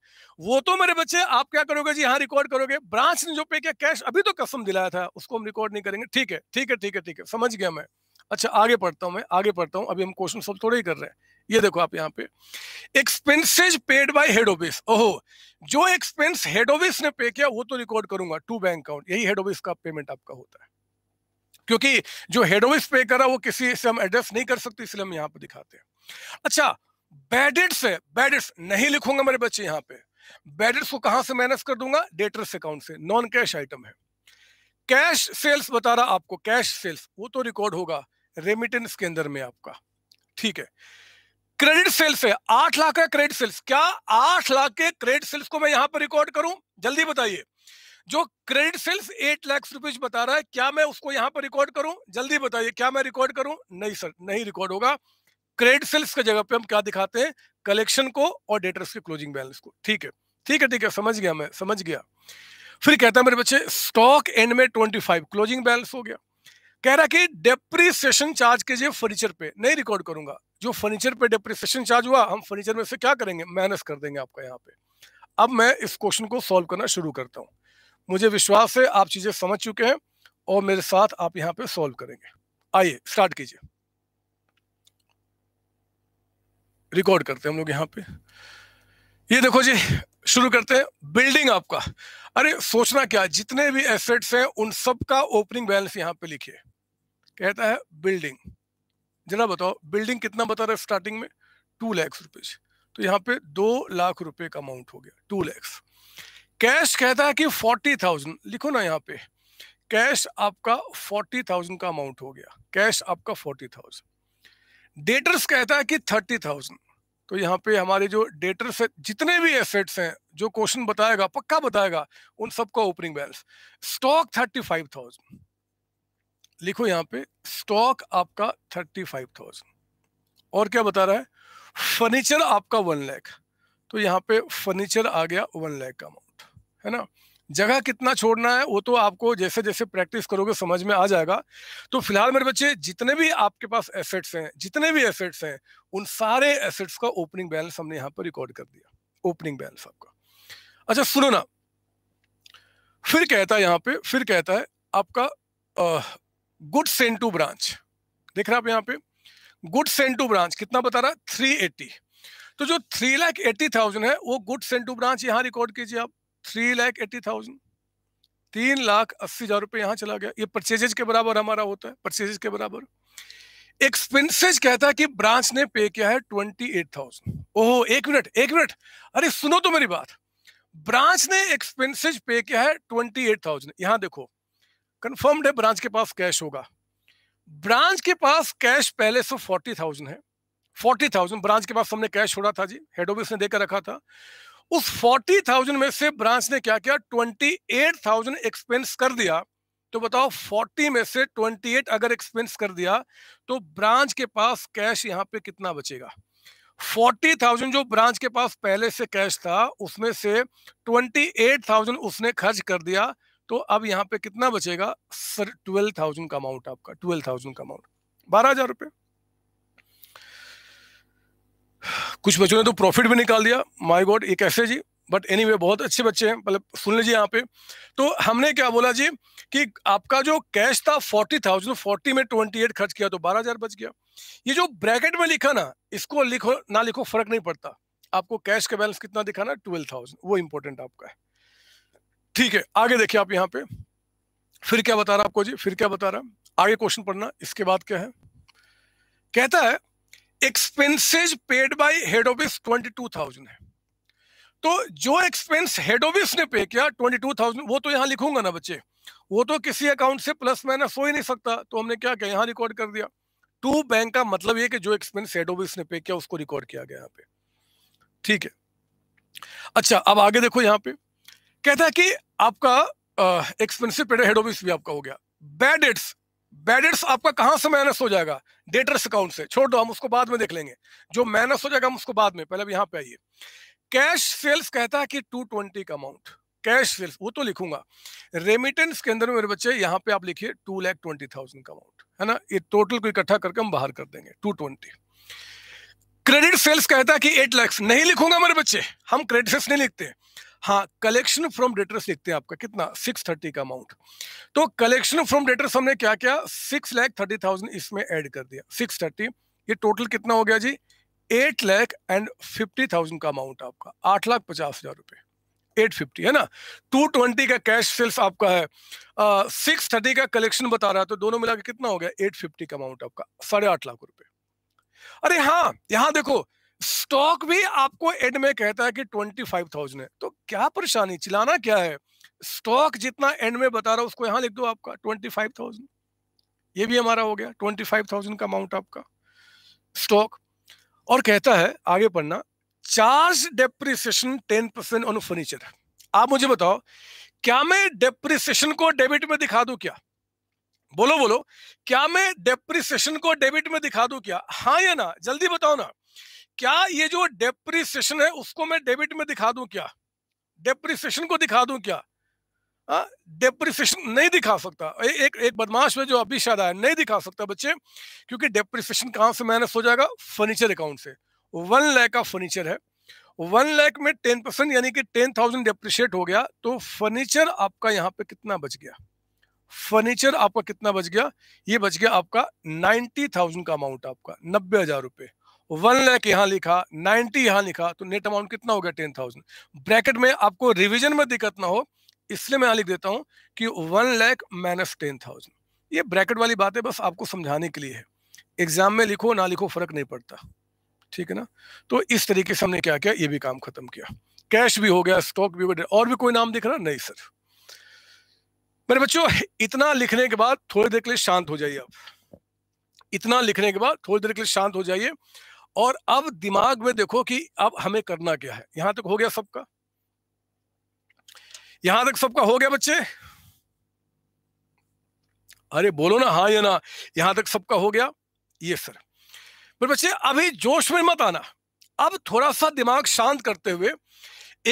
वो तो मेरे बच्चे आप क्या करोगे जी यहाँ रिकॉर्ड करोगे ब्रांच ने जो पे किया कैश अभी तो कसम दिलाया था उसको हम रिकॉर्ड नहीं करेंगे ठीक है ठीक है ठीक है ठीक है समझ गया मैं अच्छा आगे पढ़ता हूँ मैं आगे पढ़ता हूँ अभी हम क्वेश्चन सॉल्व थोड़े ही कर रहे हैं ये देखो आप यहाँ पे expenses paid by head office ओहो जो एक्सपेंस हेड ऑफिस ने पे किया वो तो रिकॉर्ड करूंगा टू बैंक अकाउंट यही हेड ऑफिस का पेमेंट आपका होता है क्योंकि जो हेड ऑफिस पे करा वो किसी से हम एड्रेस नहीं कर सकते इसलिए हम यहाँ पे दिखाते हैं अच्छा बैडिट्स है बैडिट्स नहीं लिखूंगा मेरे बच्चे यहाँ पे बैडिट्स को कहां से मैनेज कर दूंगा डेटर्स अकाउंट से नॉन कैश आइटम है कैश सेल्स बता रहा आपको कैश सेल्स वो तो रिकॉर्ड होगा रेमिटेंस के अंदर में आपका ठीक है क्रेडिट सेल्स है आठ लाख का क्रेडिट सेल्स क्या आठ लाख के क्रेडिट सेल्स को मैं यहां पर रिकॉर्ड करूं जल्दी बताइए जो credit sales eight lakh rupees बता रहा है क्या मैं उसको यहां पर रिकॉर्ड करूं जल्दी बताइए क्या मैं रिकॉर्ड करूं नहीं सर नहीं रिकॉर्ड होगा क्रेडिट सेल्स की जगह पे हम क्या दिखाते हैं कलेक्शन को और डेटर्स के क्लोजिंग बैलेंस को ठीक है ठीक है ठीक है समझ गया मैं समझ गया फिर कहता है मेरे बच्चे स्टॉक एंड में ट्वेंटी फाइव क्लोजिंग बैलेंस हो गया कह रहा कि डेप्रीसिएशन चार्ज कीजिए फर्नीचर पे नहीं रिकॉर्ड करूंगा जो फर्नीचर पे डिप्रिसिएशन चार्ज हुआ हम फर्नीचर में से क्या करेंगे माइनस कर देंगे आपका यहाँ पे अब मैं इस क्वेश्चन को सॉल्व करना शुरू करता हूँ मुझे विश्वास है आप चीजें समझ चुके हैं और मेरे साथ आप यहाँ पे सॉल्व करेंगे आइए स्टार्ट कीजिए रिकॉर्ड करते हैं हम लोग यहाँ पे ये देखो जी शुरू करते हैं बिल्डिंग आपका अरे सोचना क्या जितने भी एसेट्स हैं उन सब का ओपनिंग बैलेंस यहाँ पे लिखिए कहता है बिल्डिंग जरा बताओ बिल्डिंग कितना बता रहा है स्टार्टिंग में टू लैक्स रुपीज तो यहाँ पे दो लाख रुपए का अमाउंट हो गया टू लैक्स कैश कहता है कि फोर्टी थाउजेंड लिखो ना यहाँ पे कैश आपका फोर्टी थाउजेंड का अमाउंट हो गया कैश आपका फोर्टी थाउजेंड डेटर्स कहता है कि थर्टी थाउजेंड तो यहाँ पे हमारे जो डेटर्स है जितने भी एसेट्स हैं जो क्वेश्चन बताएगा पक्का बताएगा उन सबका opening balance stock thirty five thousand लिखो यहाँ पे स्टॉक आपका थर्टी फाइव थाउजेंड और क्या बता रहा है फर्नीचर आपका वन लैख तो यहाँ पे फर्नीचर आ गया वन लैख का अमाउंट है ना जगह कितना छोड़ना है वो तो आपको जैसे जैसे प्रैक्टिस करोगे समझ में आ जाएगा तो फिलहाल मेरे बच्चे जितने भी आपके पास एसेट्स हैं जितने भी एसेट्स हैं उन सारे एसेट्स का ओपनिंग बैलेंस हमने यहाँ पर रिकॉर्ड कर दिया ओपनिंग बैलेंस आपका अच्छा सुनो ना फिर कहता है यहाँ पे फिर कहता है आपका गुड सेंटू ब्रांच देख रहे आप यहाँ पे गुड सेंटू ब्रांच कितना बता रहा है थ्री एट्टी तो जो थ्री लैख एट्टी थाउजेंड है वो गुड सेंटू ब्रांच यहाँ रिकॉर्ड कीजिए आप थ्री लैख एट्टी थाउजेंड तीन लाख अस्सी हजार रुपये यहाँ चला गया ये परचेजेज के बराबर हमारा होता है परचेजेज के बराबर एक्सपेंसेज कहता है कि ब्रांच ने पे किया है ट्वेंटी एट थाउजेंड ओहो एक मिनट एक मिनट अरे सुनो तो मेरी बात ब्रांच ने एक्सपेंसेज पे किया है ट्वेंटी एट थाउजेंड यहाँ देखो कंफर्म्ड है ब्रांच के पास कैश होगा ब्रांच के पास कैश पहले से फोर्टी थाउजेंड है फोर्टी थाउजेंड ब्रांच के पास हमने कैश छोड़ा था जी हेड ऑफिस ने देकर रखा था उस फोर्टी थाउजेंड में से ब्रांच ने क्या किया ट्वेंटी एट थाउजेंड एक्सपेंस कर दिया तो बताओ फोर्टी में से ट्वेंटी एट अगर एक्सपेंस कर दिया तो ब्रांच के पास कैश यहाँ पे कितना बचेगा फोर्टी थाउजेंड जो ब्रांच के पास पहले से कैश था उसमें से ट्वेंटी एट थाउजेंड उसने खर्च कर दिया तो अब यहाँ पे कितना बचेगा सर ट्वेल्व थाउजेंड का अमाउंट आपका ट्वेल्व थाउजेंड का अमाउंट बारह हजार रुपये कुछ बच्चों ने तो प्रॉफिट भी निकाल दिया माय गॉड ये कैसे जी बट एनी anyway, बहुत अच्छे बच्चे हैं मतलब सुन लीजिए यहाँ पे तो हमने क्या बोला जी कि आपका जो कैश था फोर्टी थाउजेंड फोर्टी में ट्वेंटी एट खर्च किया तो बारह हजार बच गया ये जो ब्रैकेट में लिखा ना इसको लिखो ना लिखो फर्क नहीं पड़ता आपको कैश का बैलेंस कितना दिखाना ट्वेल्व थाउजेंड वो इंपॉर्टेंट आपका है ठीक है आगे देखिए आप यहाँ पे फिर क्या बता रहा आपको जी फिर क्या बता रहा आगे क्वेश्चन पढ़ना इसके बाद क्या है कहता है expenses paid by head office twenty two thousand है तो जो एक्सपेंस हेड ऑफिस ने पे किया ट्वेंटी टू थाउजेंड वो तो यहां लिखूंगा ना बच्चे वो तो किसी अकाउंट से प्लस माइनस हो ही नहीं सकता तो हमने क्या किया यहां रिकॉर्ड कर दिया टू बैंक का मतलब ये कि जो एक्सपेंस हेड ऑफिस ने पे किया उसको रिकॉर्ड किया गया यहाँ पे ठीक है अच्छा अब आगे देखो यहाँ पे कहता है कि आपका एक्सपेंसिव पेड हेड ऑफिस भी आपका हो गया बैड एड्स बैड एड्स आपका कहाँ से माइनस हो जाएगा डेटर्स अकाउंट से छोड़ दो हम उसको बाद में देख लेंगे जो माइनस हो जाएगा हम उसको बाद में पहले अब यहाँ पे आइए कैश सेल्स कहता है कि 220 का अमाउंट कैश सेल्स वो तो लिखूंगा रेमिटेंस के अंदर मेरे बच्चे यहाँ पे आप लिखिए टू लैख ट्वेंटी थाउजेंड का अमाउंट है ना ये टोटल को इकट्ठा करके हम बाहर कर देंगे टू ट्वेंटी क्रेडिट सेल्स कहता है कि एट लैक्स नहीं लिखूंगा मेरे बच्चे हम क्रेडिट सेल्स नहीं लिखते हाँ कलेक्शन फ्रॉम डेटर्स लिखते हैं आपका कितना सिक्स थर्टी का अमाउंट तो कलेक्शन फ्रॉम डेटर्स हमने क्या किया सिक्स लैख थर्टी थाउजेंड इसमें ऐड कर दिया सिक्स थर्टी ये टोटल कितना हो गया जी eight lakh and fifty thousand का अमाउंट आपका आठ लाख पचास हजार रुपये एट फिफ्टी है ना टू ट्वेंटी का कैश सेल्स आपका है सिक्स uh, थर्टी का कलेक्शन बता रहा है तो दोनों मिला के कितना हो गया एट फिफ्टी का अमाउंट आपका साढ़े आठ लाख रुपये अरे हाँ यहाँ देखो स्टॉक भी आपको एंड में कहता है कि ट्वेंटी फाइव थाउजेंड है तो क्या परेशानी चिलाना क्या है स्टॉक जितना एंड में बता रहा हूं उसको यहां लिख दो आपका ट्वेंटी फाइव थाउजेंड ये भी हमारा हो गया ट्वेंटी फाइव थाउजेंड का अमाउंट आपका स्टॉक और कहता है आगे पढ़ना charge depreciation ten percent on furniture आप मुझे बताओ क्या मैं डेप्रिसिएशन को डेबिट में दिखा दू क्या बोलो बोलो क्या मैं डेप्रिसिएशन को डेबिट में दिखा दू क्या हाँ या ना जल्दी बताओ ना क्या ये जो डेप्रिसिएशन है उसको मैं डेबिट में दिखा दूं क्या डेप्रिसिएशन को दिखा दूं क्या डेप्रिसिएशन हाँ, नहीं दिखा सकता ए, एक एक बदमाश में जो अभी शायद आया नहीं दिखा सकता बच्चे क्योंकि डेप्रिसिएशन कहाँ से माइनस हो जाएगा फर्नीचर अकाउंट से वन लैख का फर्नीचर है वन लैख में टेन परसेंट यानी कि टेन थाउजेंड डेप्रिशिएट हो गया तो फर्नीचर आपका यहाँ पे कितना बच गया फर्नीचर आपका कितना बच गया ये बच गया आपका नाइन्टी थाउजेंड का अमाउंट आपका नब्बे हजार रुपये वन लैख यहाँ लिखा नाइनटी यहाँ लिखा तो नेट अमाउंट कितना हो गया टेन थाउजेंड ब्रैकेट में आपको रिविजन में दिक्कत ना हो इसलिए मैं यहाँ लिख देता हूँ कि one lakh minus ten thousand ये ब्रैकेट वाली बात है बस आपको समझाने के लिए है एग्जाम में लिखो ना लिखो फर्क नहीं पड़ता ठीक है ना तो इस तरीके से हमने क्या किया ये भी काम खत्म किया कैश भी हो गया स्टॉक भी हो गया और भी कोई नाम दिख रहा नहीं सर मेरे बच्चों इतना लिखने के बाद थोड़ी देर के लिए शांत हो जाइए आप इतना लिखने के बाद थोड़ी देर के लिए शांत हो जाइए और अब दिमाग में देखो कि अब हमें करना क्या है यहां तक हो गया सबका यहां तक सबका हो गया बच्चे अरे बोलो ना हाँ या ना यहां तक सबका हो गया ये सर पर बच्चे अभी जोश में मत आना अब थोड़ा सा दिमाग शांत करते हुए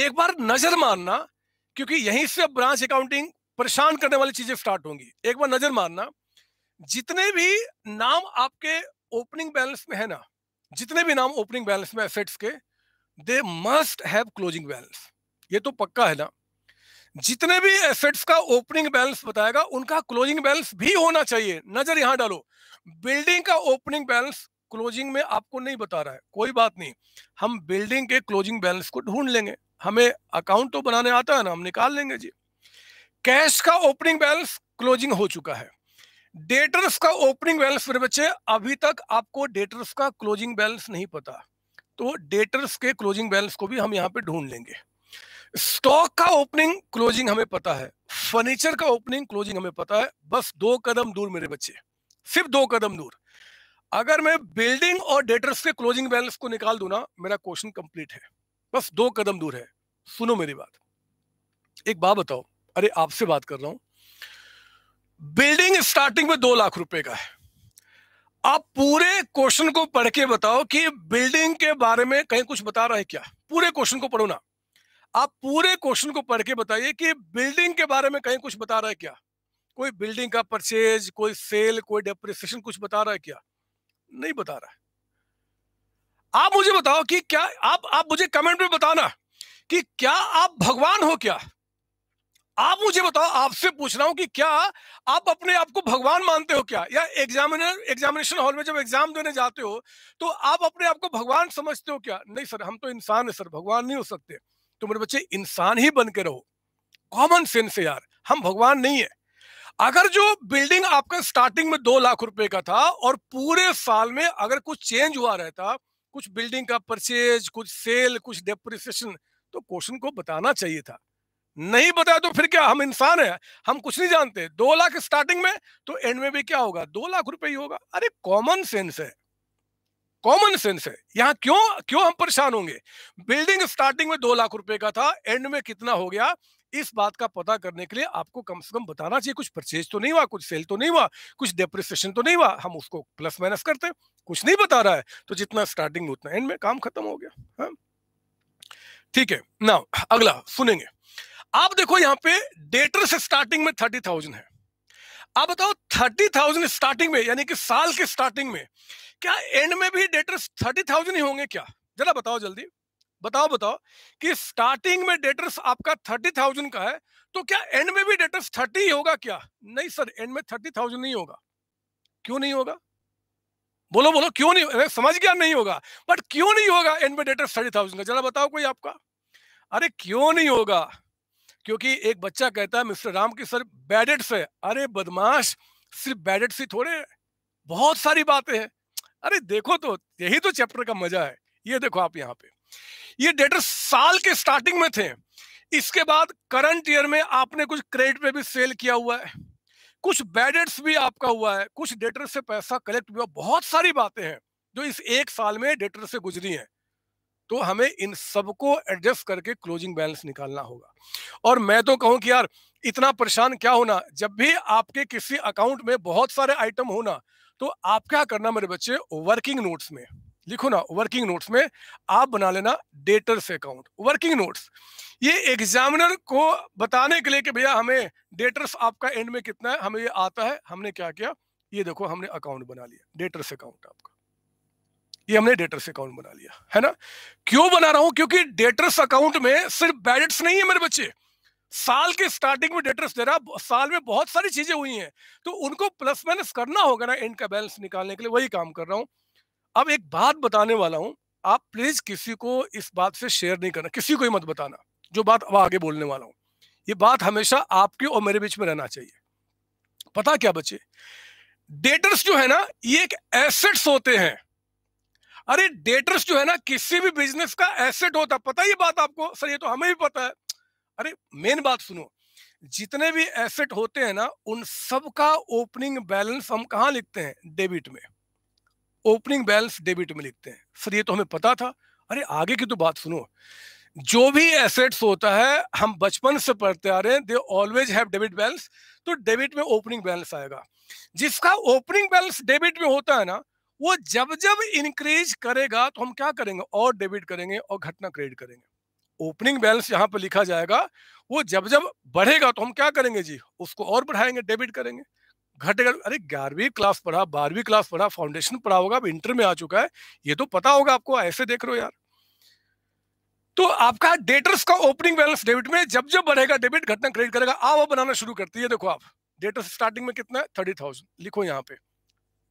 एक बार नजर मारना क्योंकि यहीं से ब्रांच अकाउंटिंग परेशान करने वाली चीजें स्टार्ट होंगी एक बार नजर मारना जितने भी नाम आपके ओपनिंग बैलेंस में है ना जितने भी नाम ओपनिंग बैलेंस में एसेट्स के they must have closing balance ये तो पक्का है ना जितने भी एसेट्स का ओपनिंग बैलेंस बताएगा उनका क्लोजिंग बैलेंस भी होना चाहिए नजर यहां डालो बिल्डिंग का ओपनिंग बैलेंस क्लोजिंग में आपको नहीं बता रहा है कोई बात नहीं हम बिल्डिंग के क्लोजिंग बैलेंस को ढूंढ लेंगे हमें अकाउंट तो बनाने आता है ना हम निकाल लेंगे जी कैश का ओपनिंग बैलेंस क्लोजिंग हो चुका है डेटर्स का ओपनिंग बैलेंस मेरे बच्चे अभी तक आपको डेटर्स का क्लोजिंग बैलेंस नहीं पता तो डेटर्स के क्लोजिंग बैलेंस को भी हम यहाँ पे ढूंढ लेंगे स्टॉक का ओपनिंग क्लोजिंग हमें पता है फर्नीचर का ओपनिंग क्लोजिंग हमें पता है बस दो कदम दूर मेरे बच्चे सिर्फ दो कदम दूर अगर मैं बिल्डिंग और डेटर्स के क्लोजिंग बैलेंस को निकाल दू ना मेरा क्वेश्चन कंप्लीट है बस दो कदम दूर है सुनो मेरी बात एक बात बताओ अरे आपसे बात कर रहा हूं बिल्डिंग स्टार्टिंग में दो लाख रुपए का है आप पूरे क्वेश्चन को पढ़ के बताओ कि बिल्डिंग के बारे में कहीं कुछ बता रहा है क्या पूरे क्वेश्चन को पढ़ो ना आप पूरे क्वेश्चन को पढ़ के बताइए कि बिल्डिंग के बारे में कहीं कुछ बता रहा है क्या कोई बिल्डिंग का परचेज कोई सेल कोई डेप्रिसिएशन कुछ बता रहा है क्या नहीं बता रहा है आप मुझे बताओ कि क्या आप आप मुझे कमेंट में बताना कि क्या आप भगवान हो क्या आप मुझे बताओ आपसे पूछ रहा हूं कि क्या आप अपने आप को भगवान मानते हो क्या या एग्जामिनर एग्जामिनेशन हॉल में जब एग्जाम देने जाते हो तो आप अपने आप को भगवान समझते हो क्या नहीं सर हम तो इंसान है सर भगवान नहीं हो सकते तो मेरे बच्चे इंसान ही बन के रहो कॉमन सेंस है यार हम भगवान नहीं है अगर जो बिल्डिंग आपका स्टार्टिंग में दो लाख रुपए का था और पूरे साल में अगर कुछ चेंज हुआ रहता कुछ बिल्डिंग का परचेज कुछ सेल कुछ डेप्रिसिएशन तो क्वेश्चन को बताना चाहिए था नहीं बताया तो फिर क्या हम इंसान है हम कुछ नहीं जानते दो लाख स्टार्टिंग में तो एंड में भी क्या होगा दो लाख रुपए ही होगा अरे कॉमन सेंस है कॉमन सेंस है यहाँ क्यों क्यों हम परेशान होंगे बिल्डिंग स्टार्टिंग में दो लाख रुपए का था एंड में कितना हो गया इस बात का पता करने के लिए आपको कम से कम बताना चाहिए कुछ परचेज तो नहीं हुआ कुछ सेल तो नहीं हुआ कुछ डेप्रिसिएशन तो नहीं हुआ हम उसको प्लस माइनस करते कुछ नहीं बता रहा है तो जितना स्टार्टिंग में उतना एंड में काम खत्म हो गया हाँ। ठीक है ना अगला सुनेंगे आप देखो यहां पे डेटर से स्टार्टिंग में थर्टी थाउजेंड है आप बताओ थर्टी थाउजेंड स्टार्टिंग में यानी कि साल के स्टार्टिंग में क्या एंड में भी डेटर थर्टी थाउजेंड ही होंगे क्या जरा बताओ जल्दी बताओ बताओ कि स्टार्टिंग में डेटर्स आपका थर्टी थाउजेंड का है तो क्या एंड में भी डेटर्स थर्टी होगा क्या नहीं सर एंड में थर्टी थाउजेंड नहीं होगा क्यों नहीं होगा बोलो बोलो क्यों नहीं समझ गया नहीं होगा बट क्यों नहीं होगा एंड में डेटर्स थर्टी थाउजेंड का जरा बताओ कोई आपका अरे क्यों नहीं होगा क्योंकि एक बच्चा कहता है मिस्टर राम की सर बैडेट से अरे बदमाश सिर्फ बैडेट से थोड़े बहुत सारी बातें हैं अरे देखो तो यही तो चैप्टर का मजा है ये देखो आप यहाँ पे ये डेटर साल के स्टार्टिंग में थे इसके बाद करंट ईयर में आपने कुछ क्रेडिट पे भी सेल किया हुआ है कुछ बैडेट्स भी आपका हुआ है कुछ डेटर से पैसा कलेक्ट हुआ बहुत सारी बातें हैं जो इस एक साल में डेटर से गुजरी हैं तो हमें इन सबको एडजस्ट करके क्लोजिंग बैलेंस निकालना होगा और मैं तो कहूं कि यार इतना परेशान क्या होना जब भी आपके किसी अकाउंट में बहुत सारे आइटम होना तो आप क्या करना मेरे बच्चे वर्किंग नोट्स में लिखो ना वर्किंग नोट्स में आप बना लेना डेटर अकाउंट वर्किंग नोट्स ये एग्जामिनर को बताने के लिए कि भैया हमें डेटर्स आपका एंड में कितना है हमें ये आता है हमने क्या किया ये देखो हमने अकाउंट बना लिया डेटर्स अकाउंट आपका ये हमने डेटर्स अकाउंट बना लिया है ना क्यों बना रहा हूं क्योंकि डेटर्स अकाउंट में सिर्फ बैलेट्स नहीं है मेरे बच्चे साल के स्टार्टिंग में डेटर्स दे रहा साल में बहुत सारी चीजें हुई हैं तो उनको प्लस माइनस करना होगा ना इनका का बैलेंस निकालने के लिए वही काम कर रहा हूं अब एक बात बताने वाला हूं आप प्लीज किसी को इस बात से शेयर नहीं करना किसी को ही मत बताना जो बात अब आगे बोलने वाला हूं ये बात हमेशा आपके और मेरे बीच में रहना चाहिए पता क्या बच्चे डेटर्स जो है ना ये एक एसेट्स होते हैं अरे डेटर्स जो है ना किसी भी बिजनेस का एसेट होता पता ये बात आपको सर ये तो हमें भी पता है अरे मेन बात सुनो जितने भी एसेट होते हैं ना उन सब का ओपनिंग बैलेंस हम कहा लिखते हैं डेबिट में ओपनिंग बैलेंस डेबिट में लिखते हैं सर ये तो हमें पता था अरे आगे की तो बात सुनो जो भी एसेट्स होता है हम बचपन से पढ़ते आ रहे हैं they always have debit balance तो डेबिट में ओपनिंग बैलेंस आएगा जिसका ओपनिंग बैलेंस डेबिट में होता है ना वो जब जब इंक्रीज करेगा तो हम क्या करेंगे और डेबिट करेंगे और घटना क्रेडिट करेंगे ओपनिंग बैलेंस यहाँ पर लिखा जाएगा वो जब जब बढ़ेगा तो हम क्या करेंगे जी उसको और बढ़ाएंगे डेबिट करेंगे घटेगा अरे ग्यारहवीं क्लास पढ़ा बारहवीं क्लास पढ़ा फाउंडेशन पढ़ा होगा अब इंटर में आ चुका है ये तो पता होगा आपको ऐसे देख रहे हो यार तो आपका डेटर्स का ओपनिंग बैलेंस डेबिट में जब जब बढ़ेगा डेबिट घटना क्रेडिट करेगा आप बनाना शुरू करती है देखो आप डेटर्स स्टार्टिंग में कितना है थर्टी थाउजेंड लिखो यहाँ पे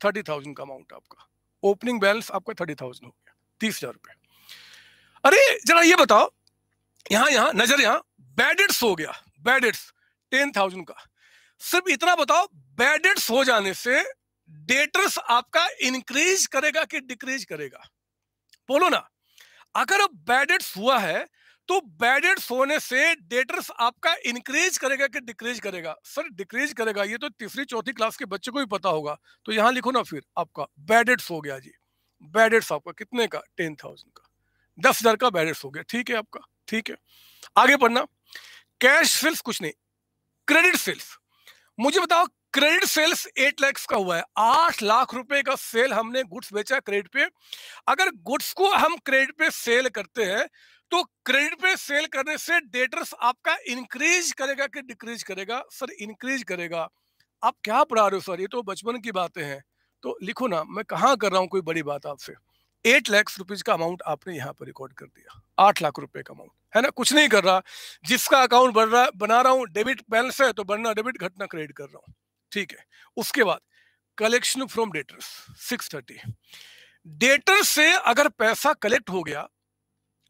थर्टी थाउजेंड का अमाउंट आपका ओपनिंग बैलेंस आपका थर्टी थाउजेंड हो गया तीस हजार रुपए अरे जरा ये बताओ यहाँ यहाँ नजर यहाँ बैडेट्स हो गया बैडेट्स टेन थाउजेंड का सिर्फ इतना बताओ बैडेट्स हो जाने से डेटर्स आपका इंक्रीज करेगा कि डिक्रीज करेगा बोलो ना अगर अब बैडेट्स हुआ है तो बैडेड होने से डेटर्स आपका इंक्रीज करेगा कि डिक्रीज करेगा सर डिक्रीज करेगा ये तो तीसरी चौथी क्लास के बच्चे को भी पता होगा तो यहाँ लिखो ना फिर आपका बैडेड्स हो गया जी बैडेड्स आपका कितने का टेन थाउजेंड का दस हजार का बैलेंस हो गया ठीक है आपका ठीक है आगे पढ़ना कैश सेल्स कुछ नहीं क्रेडिट सेल्स मुझे बताओ क्रेडिट सेल्स एट लैक्स का हुआ है आठ लाख रुपए का सेल हमने गुड्स बेचा क्रेडिट पे अगर गुड्स को हम क्रेडिट पे सेल करते हैं तो क्रेडिट पे सेल करने से डेटर्स आपका इंक्रीज करेगा कि डिक्रीज करेगा सर इंक्रीज करेगा आप क्या पढ़ा रहे हो सर ये तो बचपन की बातें हैं तो लिखो ना मैं कहाँ कर रहा हूँ कोई बड़ी बात आपसे एट लैक्स रुपीज का अमाउंट आपने यहाँ पर रिकॉर्ड कर दिया आठ लाख रुपए का अमाउंट है ना कुछ नहीं कर रहा जिसका अकाउंट बढ़ रहा बना रहा हूँ डेबिट बैलेंस है तो बनना डेबिट घटना क्रेडिट कर रहा हूँ ठीक है उसके बाद collection from debtors six thirty debtor से अगर पैसा कलेक्ट हो गया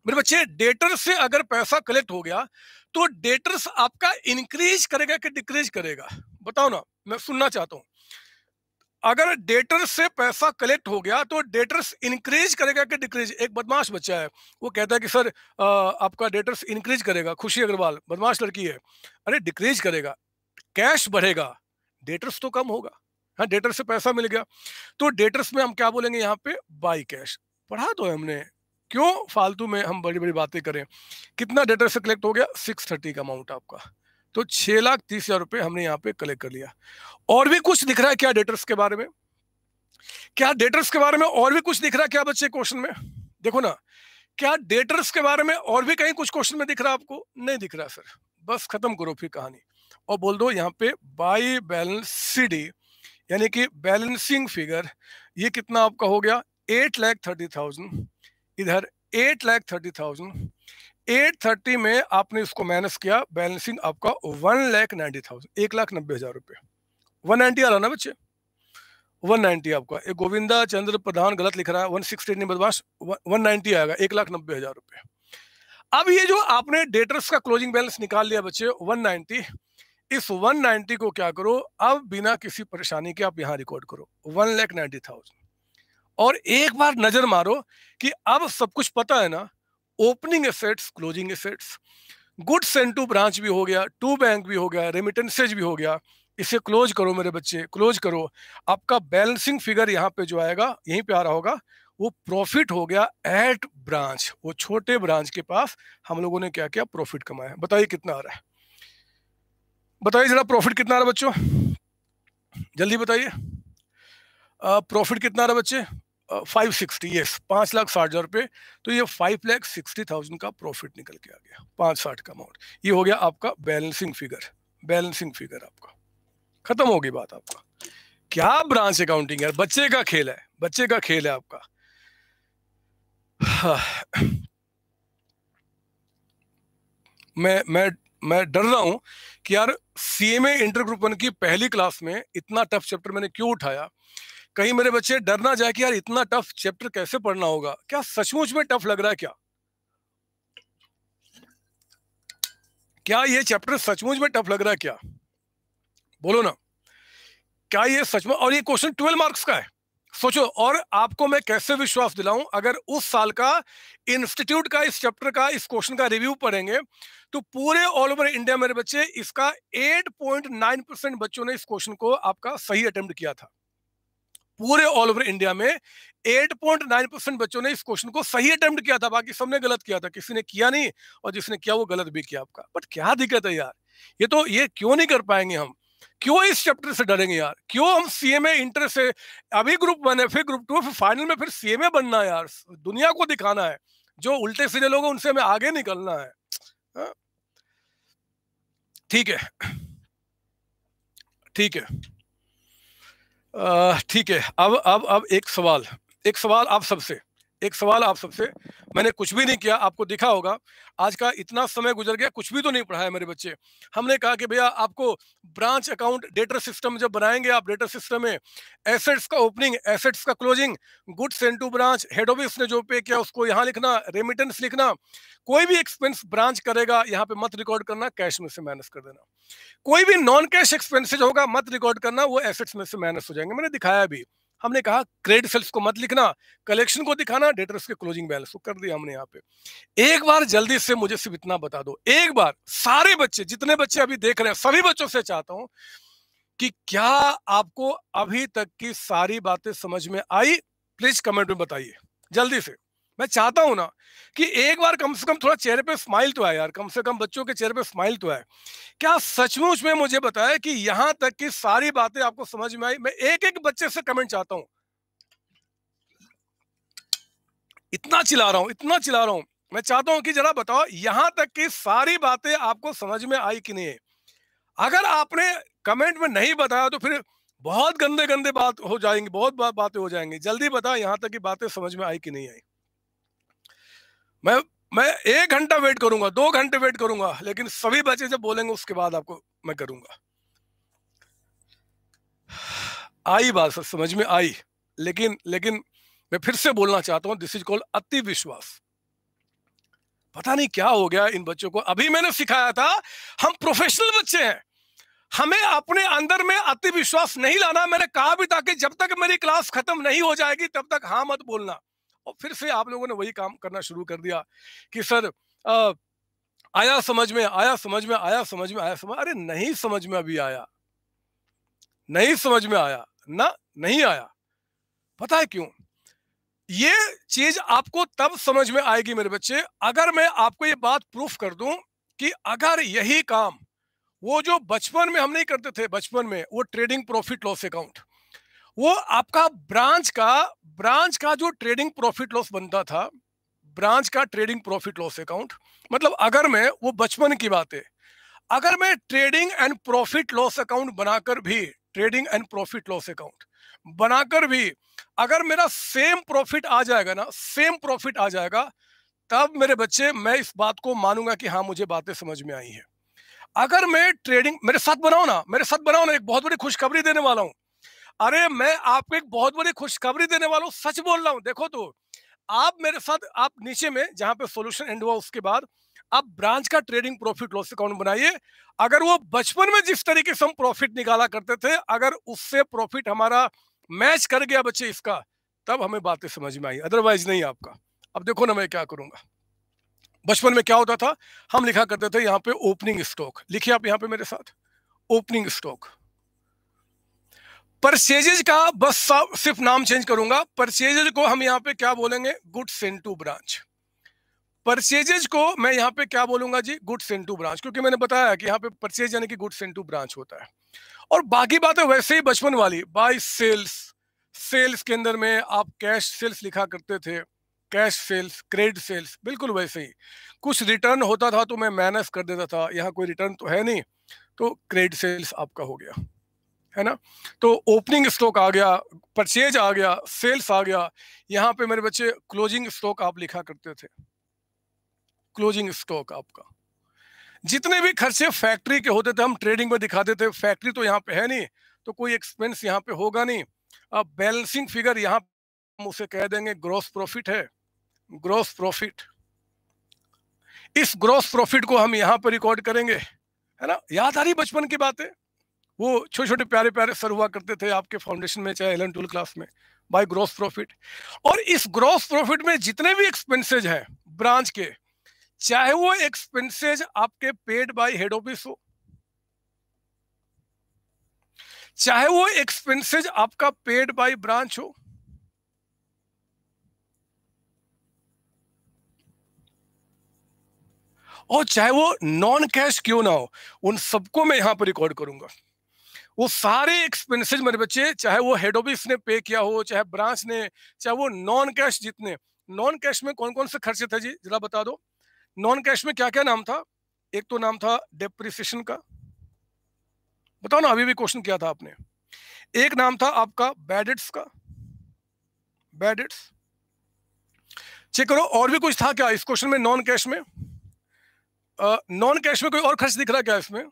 मेरे बच्चे डेटर से अगर पैसा कलेक्ट हो गया तो डेटर्स आपका इंक्रीज करेगा कि डिक्रीज करेगा बताओ ना मैं सुनना चाहता हूँ अगर डेटर्स से पैसा कलेक्ट हो गया तो डेटर्स इंक्रीज करेगा कि डिक्रीज एक बदमाश बच्चा है वो कहता है कि सर आपका डेटर्स इंक्रीज करेगा खुशी अग्रवाल बदमाश लड़की है अरे डिक्रीज करेगा कैश बढ़ेगा डेटर्स तो कम होगा हाँ डेटर से पैसा मिल गया तो डेटर्स में हम क्या बोलेंगे यहाँ पे बाई कैश पढ़ा दो तो हमने क्यों फालतू में हम बड़ी बड़ी बातें करें कितना डेटा से कलेक्ट हो गया सिक्स थर्टी का अमाउंट आपका तो छह लाख तीस हजार रुपये हमने यहाँ पे कलेक्ट कर लिया और भी कुछ दिख रहा है क्या डेटर्स के बारे में क्या डेटर्स के बारे में और भी कुछ दिख रहा है क्या बच्चे क्वेश्चन में देखो ना क्या डेटर्स के बारे में और भी कहीं कुछ क्वेश्चन में दिख रहा है आपको नहीं दिख रहा सर बस खत्म करो फिर कहानी और बोल दो यहाँ पे बाई बैलेंस सी यानी कि बैलेंसिंग फिगर ये कितना आपका हो गया एट लैख थर्टी थाउजेंड इधर eight lakh thirty thousand eight thirty में आपने इसको माइनस किया बैलेंसिंग आपका वन लैख नाइन्टी थाउजेंड एक लाख नब्बे हजार रुपये वन नाइन्टी आ रहा ना बच्चे वन नाइन्टी आपका एक गोविंदा चंद्र प्रधान गलत लिख रहा है वन सिक्सटी नहीं बदमाश वन नाइन्टी आएगा एक लाख नब्बे हजार रुपये अब ये जो आपने डेटर्स का क्लोजिंग बैलेंस निकाल लिया बच्चे वन नाइन्टी इस वन नाइन्टी को क्या करो अब बिना किसी परेशानी के आप यहाँ रिकॉर्ड करो वन लैख नाइन्टी थाउजेंड और एक बार नजर मारो कि अब सब कुछ पता है ना opening assets closing assets good send to branch भी हो गया टू बैंक भी हो गया रेमिटेंसेज भी हो गया इसे क्लोज करो मेरे बच्चे क्लोज करो आपका बैलेंसिंग फिगर यहाँ पे जो आएगा यहीं पे आ रहा होगा वो प्रॉफिट हो गया एट ब्रांच वो छोटे ब्रांच के पास हम लोगों ने क्या किया प्रॉफिट कमाया बताइए कितना आ रहा है बताइए जरा प्रॉफिट कितना आ रहा है बच्चों जल्दी बताइए प्रॉफिट कितना आ रहा है बच्चे फाइव सिक्सटी ये पांच लाख साठ हज़ार रुपए तो ये फाइव लाख सिक्सटी थाउजेंड का प्रॉफिट निकल के आ गया पांच साठ का अमाउंट ये हो गया आपका बैलेंसिंग फिगर बैलेंसिंग फिगर आपका खत्म होगी बात आपका क्या ब्रांच अकाउंटिंग है बच्चे का खेल है बच्चे का खेल है आपका हाँ। मैं मैं मैं डर रहा हूं कि यार सीएमए इंटर ग्रुप वन की पहली क्लास में इतना टफ चैप्टर मैंने क्यों उठाया कहीं मेरे बच्चे डर ना जाए कि यार इतना टफ चैप्टर कैसे पढ़ना होगा क्या सचमुच में टफ लग रहा है क्या क्या ये चैप्टर सचमुच में टफ लग रहा है क्या बोलो ना क्या ये सचमुच और ये क्वेश्चन ट्वेल्व मार्क्स का है सोचो और आपको मैं कैसे विश्वास दिलाऊं अगर उस साल का इंस्टीट्यूट का इस चैप्टर का इस क्वेश्चन का रिव्यू पढ़ेंगे तो पूरे ऑल ओवर इंडिया मेरे बच्चे इसका 8.9 परसेंट बच्चों ने इस क्वेश्चन को आपका सही अटेम्प्ट किया था पूरे ऑल ओवर इंडिया में 8.9 परसेंट बच्चों ने इस क्वेश्चन को सही अटेम्प्ट किया था बाकी सबने गलत किया था किसी ने किया नहीं और जिसने किया वो गलत भी किया आपका बट क्या दिक्कत है यार ये तो ये क्यों नहीं कर पाएंगे हम क्यों इस चैप्टर से डरेंगे यार क्यों हम सीएमए इंटर से अभी ग्रुप वन है फिर ग्रुप टू फिर फाइनल में फिर सीएमए बनना है यार दुनिया को दिखाना है जो उल्टे सीधे लोग उनसे हमें आगे निकलना है हाँ? ठीक है ठीक है ठीक है अब अब अब एक सवाल एक सवाल आप सबसे एक सवाल आप सबसे मैंने कुछ भी नहीं किया आपको दिखा होगा आज का इतना समय गुजर गया कुछ भी तो नहीं पढ़ाया मेरे बच्चे हमने कहा कि भैया आपको ब्रांच अकाउंट डेटर सिस्टम जब बनाएंगे आप डेटर सिस्टम में एसेट्स का ओपनिंग एसेट्स का closing goods and to branch head office ने जो पे किया उसको यहाँ लिखना रेमिटेंस लिखना कोई भी एक्सपेंस ब्रांच करेगा यहाँ पे मत रिकॉर्ड करना कैश में से माइनस कर देना कोई भी नॉन कैश एक्सपेंसिज होगा मत रिकॉर्ड करना वो एसेट्स में से माइनस हो जाएंगे मैंने दिखाया भी हमने कहा क्रेडिट सेल्स को मत लिखना कलेक्शन को दिखाना डेटर्स के क्लोजिंग बैलेंस को कर दिया हमने यहाँ पे एक बार जल्दी से मुझे सिर्फ इतना बता दो एक बार सारे बच्चे जितने बच्चे अभी देख रहे हैं सभी बच्चों से चाहता हूं कि क्या आपको अभी तक की सारी बातें समझ में आई प्लीज कमेंट में बताइए जल्दी से मैं चाहता हूँ ना कि एक बार कम से कम थोड़ा चेहरे पे स्माइल तो आए यार कम से कम बच्चों के चेहरे पे स्माइल तो आए क्या सचमुच में मुझे बताया कि यहां तक की सारी बातें आपको समझ में आई मैं एक एक बच्चे से कमेंट चाहता हूं इतना चिल्ला रहा हूं इतना चिल्ला रहा हूं मैं चाहता हूं कि जरा बताओ यहां तक की सारी बातें आपको समझ में आई कि नहीं है अगर आपने कमेंट में नहीं बताया तो फिर बहुत गंदे गंदे बात हो जाएंगे बहुत बातें हो जाएंगी जल्दी बताओ यहाँ तक की बातें समझ में आई कि नहीं आई मैं मैं एक घंटा वेट करूंगा दो घंटे वेट करूंगा लेकिन सभी बच्चे जब बोलेंगे उसके बाद आपको मैं करूंगा आई बात सर समझ में आई लेकिन लेकिन मैं फिर से बोलना चाहता हूं दिस इज कॉल्ड अति विश्वास पता नहीं क्या हो गया इन बच्चों को अभी मैंने सिखाया था हम प्रोफेशनल बच्चे हैं हमें अपने अंदर में अति विश्वास नहीं लाना मैंने कहा भी था कि जब तक मेरी क्लास खत्म नहीं हो जाएगी तब तक हाँ मत बोलना और फिर से आप लोगों ने वही काम करना शुरू कर दिया कि सर आ, आया समझ में आया समझ में आया समझ में आया समझ अरे नहीं समझ में अभी आया नहीं समझ में आया ना नहीं आया पता है क्यों ये चीज आपको तब समझ में आएगी मेरे बच्चे अगर मैं आपको ये बात प्रूफ कर दूं कि अगर यही काम वो जो बचपन में हम नहीं करते थे बचपन में वो ट्रेडिंग प्रॉफिट लॉस अकाउंट वो आपका ब्रांच का ब्रांच का जो ट्रेडिंग प्रॉफिट लॉस बनता था ब्रांच का ट्रेडिंग प्रॉफिट लॉस अकाउंट मतलब अगर मैं वो बचपन की बात है अगर मैं trading and profit loss account बनाकर भी trading and profit loss account बनाकर भी अगर मेरा सेम प्रॉफिट आ जाएगा ना सेम प्रॉफिट आ जाएगा तब मेरे बच्चे मैं इस बात को मानूंगा कि हाँ मुझे बातें समझ में आई है अगर मैं ट्रेडिंग मेरे साथ बनाओ ना मेरे साथ बनाओ ना एक बहुत बड़ी खुशखबरी देने वाला हूँ अरे मैं आपको एक बहुत बड़ी खुशखबरी देने वाला हूँ सच बोल रहा हूँ देखो तो आप मेरे साथ आप नीचे में जहां पे सोल्यूशन एंड हुआ उसके बाद आप ब्रांच का ट्रेडिंग प्रॉफिट लॉस अकाउंट बनाइए अगर वो बचपन में जिस तरीके से हम प्रॉफिट निकाला करते थे अगर उससे प्रॉफिट हमारा मैच कर गया बच्चे इसका तब हमें बातें समझ में आई अदरवाइज नहीं आपका अब देखो ना मैं क्या करूंगा बचपन में क्या होता था हम लिखा करते थे यहाँ पे ओपनिंग स्टॉक लिखिए आप यहाँ पे मेरे साथ ओपनिंग स्टॉक परचेजेज का बस सिर्फ नाम चेंज करूंगा परचेजेज को हम यहाँ पे क्या बोलेंगे गुड सेंटू ब्रांच परचेजेज को मैं यहाँ पे क्या बोलूंगा जी गुड सेंटू ब्रांच क्योंकि मैंने बताया कि यहाँ पे परचेज यानी कि गुड सेंटू ब्रांच होता है और बाकी बातें वैसे ही बचपन वाली बाय सेल्स सेल्स के अंदर में आप कैश सेल्स लिखा करते थे कैश सेल्स क्रेडिट सेल्स बिल्कुल वैसे ही कुछ रिटर्न होता था तो मैं माइनस कर देता था यहाँ कोई रिटर्न तो है नहीं तो क्रेडिट सेल्स आपका हो गया है ना तो ओपनिंग स्टॉक आ गया परचेज आ गया सेल्स आ गया यहाँ पे मेरे बच्चे क्लोजिंग स्टॉक आप लिखा करते थे क्लोजिंग स्टॉक आपका जितने भी खर्चे फैक्ट्री के होते थे हम ट्रेडिंग में दिखाते थे फैक्ट्री तो यहाँ पे है नहीं तो कोई एक्सपेंस यहाँ पे होगा नहीं अब बैलेंसिंग फिगर यहाँ हम उसे कह देंगे ग्रॉस प्रॉफिट है ग्रॉस प्रॉफिट इस ग्रॉस प्रॉफिट को हम यहाँ पर रिकॉर्ड करेंगे है ना याद आ रही बचपन की बातें वो छोटे छोटे प्यारे प्यारे सर हुआ करते थे आपके फाउंडेशन में चाहे एलन टूल क्लास में बाय ग्रॉस प्रॉफिट और इस ग्रॉस प्रॉफिट में जितने भी एक्सपेंसेज हैं ब्रांच के चाहे वो एक्सपेंसेज आपके पेड बाय हेड ऑफिस हो चाहे वो एक्सपेंसेज आपका पेड बाय ब्रांच हो और चाहे वो नॉन कैश क्यों ना हो उन सबको मैं यहां पर रिकॉर्ड करूंगा वो सारे एक्सपेंसिस मेरे बच्चे चाहे वो हेड ऑफिस ने पे किया हो चाहे ब्रांच ने चाहे वो नॉन कैश जितने नॉन कैश में कौन कौन से खर्चे थे जी जरा बता दो नॉन कैश में क्या क्या नाम था एक तो नाम था डेप्रिसिएशन का बताओ ना अभी भी क्वेश्चन किया था आपने एक नाम था आपका बैडेट्स का बैडेट्स चेक करो और भी कुछ था क्या इस क्वेश्चन में नॉन कैश में नॉन कैश में कोई और खर्च दिख रहा है क्या इसमें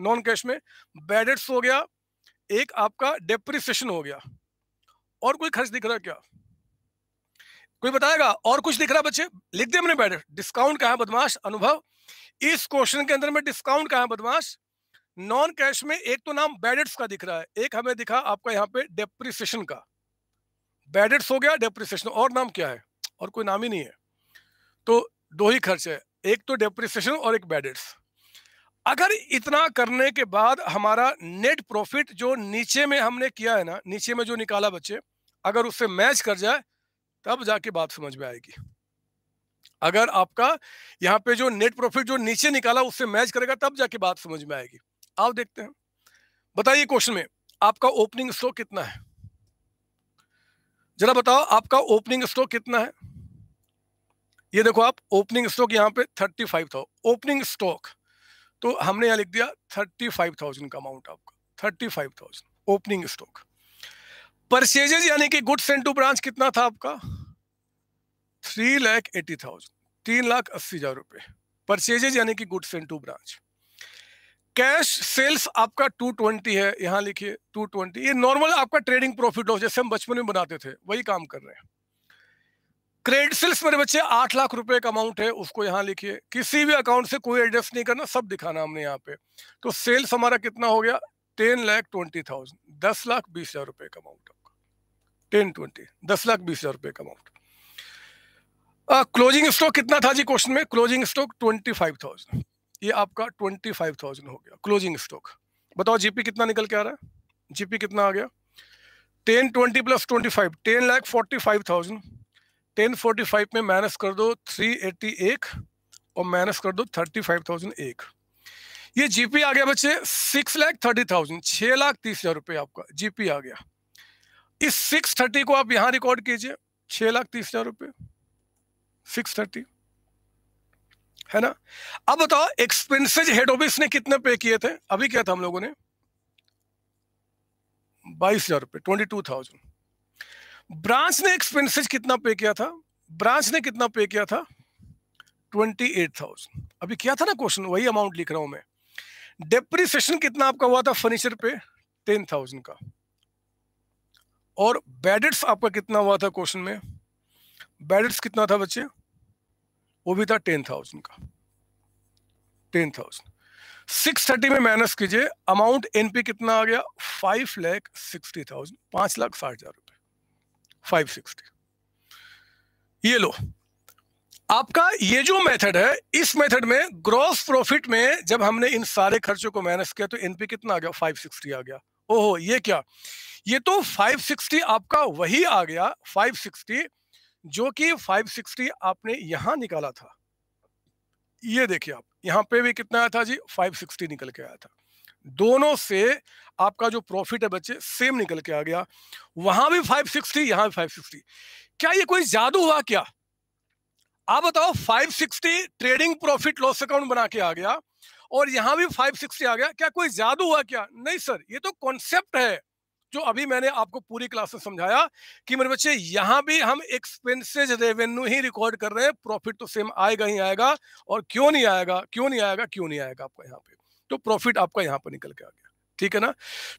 नॉन कैश में बैडेट्स हो गया एक आपका डेप्रिसिएशन हो गया और कोई खर्च दिख रहा क्या कोई बताएगा और कुछ दिख रहा बच्चे लिख दे मैंने बैडेट डिस्काउंट कहा बदमाश अनुभव इस क्वेश्चन के अंदर में डिस्काउंट कहा बदमाश नॉन कैश में एक तो नाम बैडेट्स का दिख रहा है एक हमें दिखा आपका यहाँ पे डेप्रिसिएशन का बैडेट्स हो गया डेप्रिसिएशन और नाम क्या है और कोई नाम ही नहीं है तो दो ही खर्च है एक तो डेप्रिसिएशन और एक बैडेट्स अगर इतना करने के बाद हमारा नेट प्रॉफिट जो नीचे में हमने किया है ना नीचे में जो निकाला बच्चे अगर उससे मैच कर जाए तब जाके बात समझ में आएगी अगर आपका यहाँ पे जो नेट प्रॉफिट जो नीचे निकाला उससे मैच करेगा तब जाके बात समझ में आएगी आप देखते हैं बताइए क्वेश्चन में आपका ओपनिंग स्टॉक कितना है जरा बताओ आपका ओपनिंग स्टॉक कितना है ये देखो आप ओपनिंग स्टॉक यहाँ पे थर्टी फाइव था ओपनिंग स्टॉक तो हमने यहाँ लिख दिया थर्टी फाइव थाउजेंड का अमाउंट आपका thirty five thousand opening stock purchases यानी कि गुड्स एंड टू ब्रांच कितना था आपका थ्री लैख एटी थाउजेंड तीन लाख अस्सी हजार रुपये परचेजेज यानी कि goods and to branch cash sales आपका 220 है यहाँ लिखिए 220 ये नॉर्मल आपका ट्रेडिंग प्रॉफिट लॉस जैसे हम बचपन में बनाते थे वही काम कर रहे हैं क्रेडिट सेल्स मेरे बच्चे आठ लाख रुपए का अमाउंट है उसको यहाँ लिखिए किसी भी अकाउंट से कोई एडजस्ट नहीं करना सब दिखाना हमने यहाँ पे तो सेल्स हमारा कितना हो गया टेन लाख ट्वेंटी थाउजेंड दस लाख बीस हजार रुपए का अमाउंट आपका टेन ट्वेंटी दस लाख बीस हजार रुपए का अमाउंट क्लोजिंग स्टॉक कितना था जी क्वेश्चन में closing stock twenty five thousand ये आपका ट्वेंटी फाइव थाउजेंड हो गया क्लोजिंग स्टॉक बताओ जीपी कितना निकल के आ रहा है जीपी कितना आ गया ten twenty plus twenty five ten lakh forty five thousand ten forty five में माइनस कर दो थ्री एट्टी एक और माइनस कर दो थर्टी फाइव थाउजेंड एक ये जीपी आ गया बच्चे सिक्स लाख थर्टी थाउजेंड छः लाख तीस हज़ार रुपये आपका जीपी आ गया इस सिक्स थर्टी को आप यहाँ रिकॉर्ड कीजिए छः लाख तीस हज़ार रुपये सिक्स थर्टी है ना अब बताओ एक्सपेंसेज हेड ऑफिस ने कितने पे किए थे अभी क्या था हम लोगों ने बाईस हज़ार रुपये ट्वेंटी टू थाउजेंड ब्रांच ने एक्सपेंसेस कितना पे किया था ब्रांच ने कितना पे किया था ट्वेंटी एट थाउजेंड अभी किया था ना क्वेश्चन वही अमाउंट लिख रहा हूं मैं डेप्रिसिएशन कितना आपका हुआ था फर्नीचर पे टेन थाउजेंड का और बैडेट्स आपका कितना हुआ था क्वेश्चन में बैडेट्स कितना था बच्चे वो भी था टेन थाउजेंड का टेन थाउजेंड सिक्स थर्टी में माइनस कीजिए अमाउंट एनपी कितना आ गया फाइव लैख सिक्सटी थाउजेंड पांच लाख साठ हजार 560 ये लो आपका ये जो मेथड है इस मेथड में ग्रॉस प्रॉफिट में जब हमने इन सारे खर्चों को माइनस किया तो एनपी कितना आ गया 560 आ गया ओहो ये क्या ये तो 560 आपका वही आ गया 560 जो कि 560 आपने यहां निकाला था ये देखिए आप यहां पे भी कितना आया था जी 560 निकल के आया था दोनों से आपका जो प्रॉफिट है बच्चे सेम निकल के आ गया वहां भी 560 यहां भी सिक्सटी क्या ये कोई जादू हुआ क्या आप बताओ 560 ट्रेडिंग प्रॉफिट लॉस अकाउंट बना के आ गया और यहां भी 560 आ गया क्या कोई जादू हुआ क्या नहीं सर ये तो कॉन्सेप्ट है जो अभी मैंने आपको पूरी क्लास में समझाया कि मेरे बच्चे यहां भी हम एक्सपेंसेज रेवेन्यू ही रिकॉर्ड कर रहे हैं प्रॉफिट तो सेम आएगा ही आएगा और क्यों नहीं आएगा क्यों नहीं आएगा क्यों नहीं आएगा आपको यहाँ पे तो प्रॉफिट आपका यहाँ पर निकल के आ गया ठीक है ना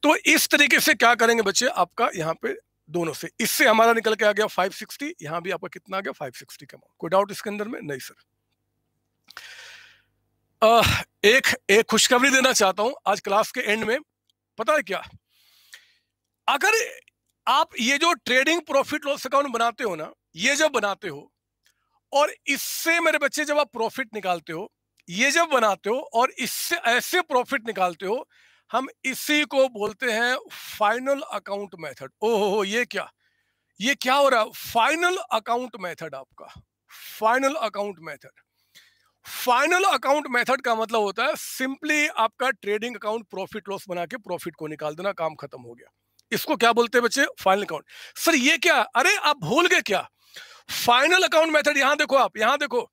तो इस तरीके से क्या करेंगे बच्चे आपका यहाँ पे दोनों से इससे हमारा निकल के आ गया 560 यहाँ भी आपका कितना आ गया 560 का अमाउंट कोई डाउट इसके अंदर में नहीं सर आ, एक एक खुशखबरी देना चाहता हूं आज क्लास के एंड में पता है क्या अगर आप ये जो ट्रेडिंग प्रॉफिट लॉस अकाउंट बनाते हो ना ये जब बनाते हो और इससे मेरे बच्चे जब आप प्रॉफिट निकालते हो ये जब बनाते हो और इससे ऐसे प्रॉफिट निकालते हो हम इसी को बोलते हैं फाइनल अकाउंट मेथड ओहो ये क्या ये क्या हो रहा है फाइनल अकाउंट मेथड आपका final account method final account method का मतलब होता है सिंपली आपका ट्रेडिंग अकाउंट प्रॉफिट लॉस बना के प्रॉफिट को निकाल देना काम खत्म हो गया इसको क्या बोलते हैं बच्चे फाइनल अकाउंट सर ये क्या अरे आप भूल गए क्या फाइनल अकाउंट मेथड यहां देखो आप यहां देखो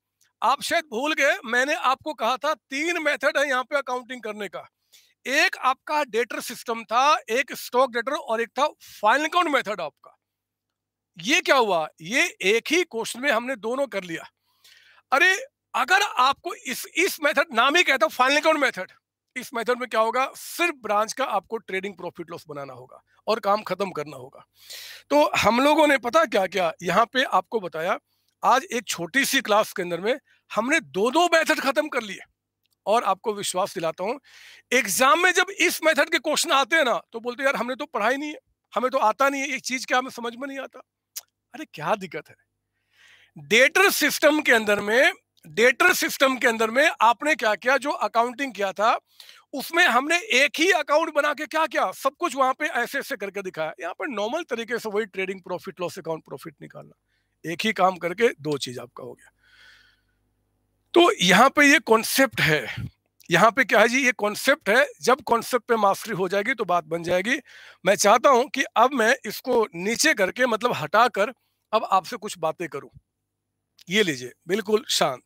आप शायद भूल गए मैंने आपको कहा था तीन मेथड है यहाँ पे अकाउंटिंग करने का एक आपका डेटर सिस्टम था एक स्टॉक डेटर और एक था फाइनल अकाउंट मेथड आपका ये क्या हुआ ये एक ही क्वेश्चन में हमने दोनों कर लिया अरे अगर आपको इस इस मेथड नाम ही कहता फाइनल अकाउंट मेथड इस मेथड में क्या होगा सिर्फ ब्रांच का आपको ट्रेडिंग प्रॉफिट लॉस बनाना होगा और काम खत्म करना होगा तो हम लोगों ने पता क्या क्या यहाँ पे आपको बताया आज एक छोटी सी क्लास के अंदर में हमने दो दो मेथड खत्म कर लिए और आपको विश्वास दिलाता हूँ एग्जाम में जब इस मेथड के क्वेश्चन आते हैं ना तो बोलते यार हमने तो पढ़ाई नहीं है हमें तो आता नहीं है एक चीज क्या हमें समझ में नहीं आता अरे क्या दिक्कत है डेटर सिस्टम के अंदर में डेटर सिस्टम के अंदर में आपने क्या किया जो अकाउंटिंग किया था उसमें हमने एक ही अकाउंट बना के क्या किया सब कुछ वहां पे ऐसे ऐसे करके दिखाया यहाँ पर नॉर्मल तरीके से वही trading profit loss account profit निकालना एक ही काम करके दो चीज आपका हो गया तो यहाँ पे ये कॉन्सेप्ट है यहाँ पे क्या है जी ये कॉन्सेप्ट है जब कॉन्सेप्ट पे मास्टरी हो जाएगी तो बात बन जाएगी मैं चाहता हूं कि अब मैं इसको नीचे करके मतलब हटाकर अब आपसे कुछ बातें करूं ये लीजिए बिल्कुल शांत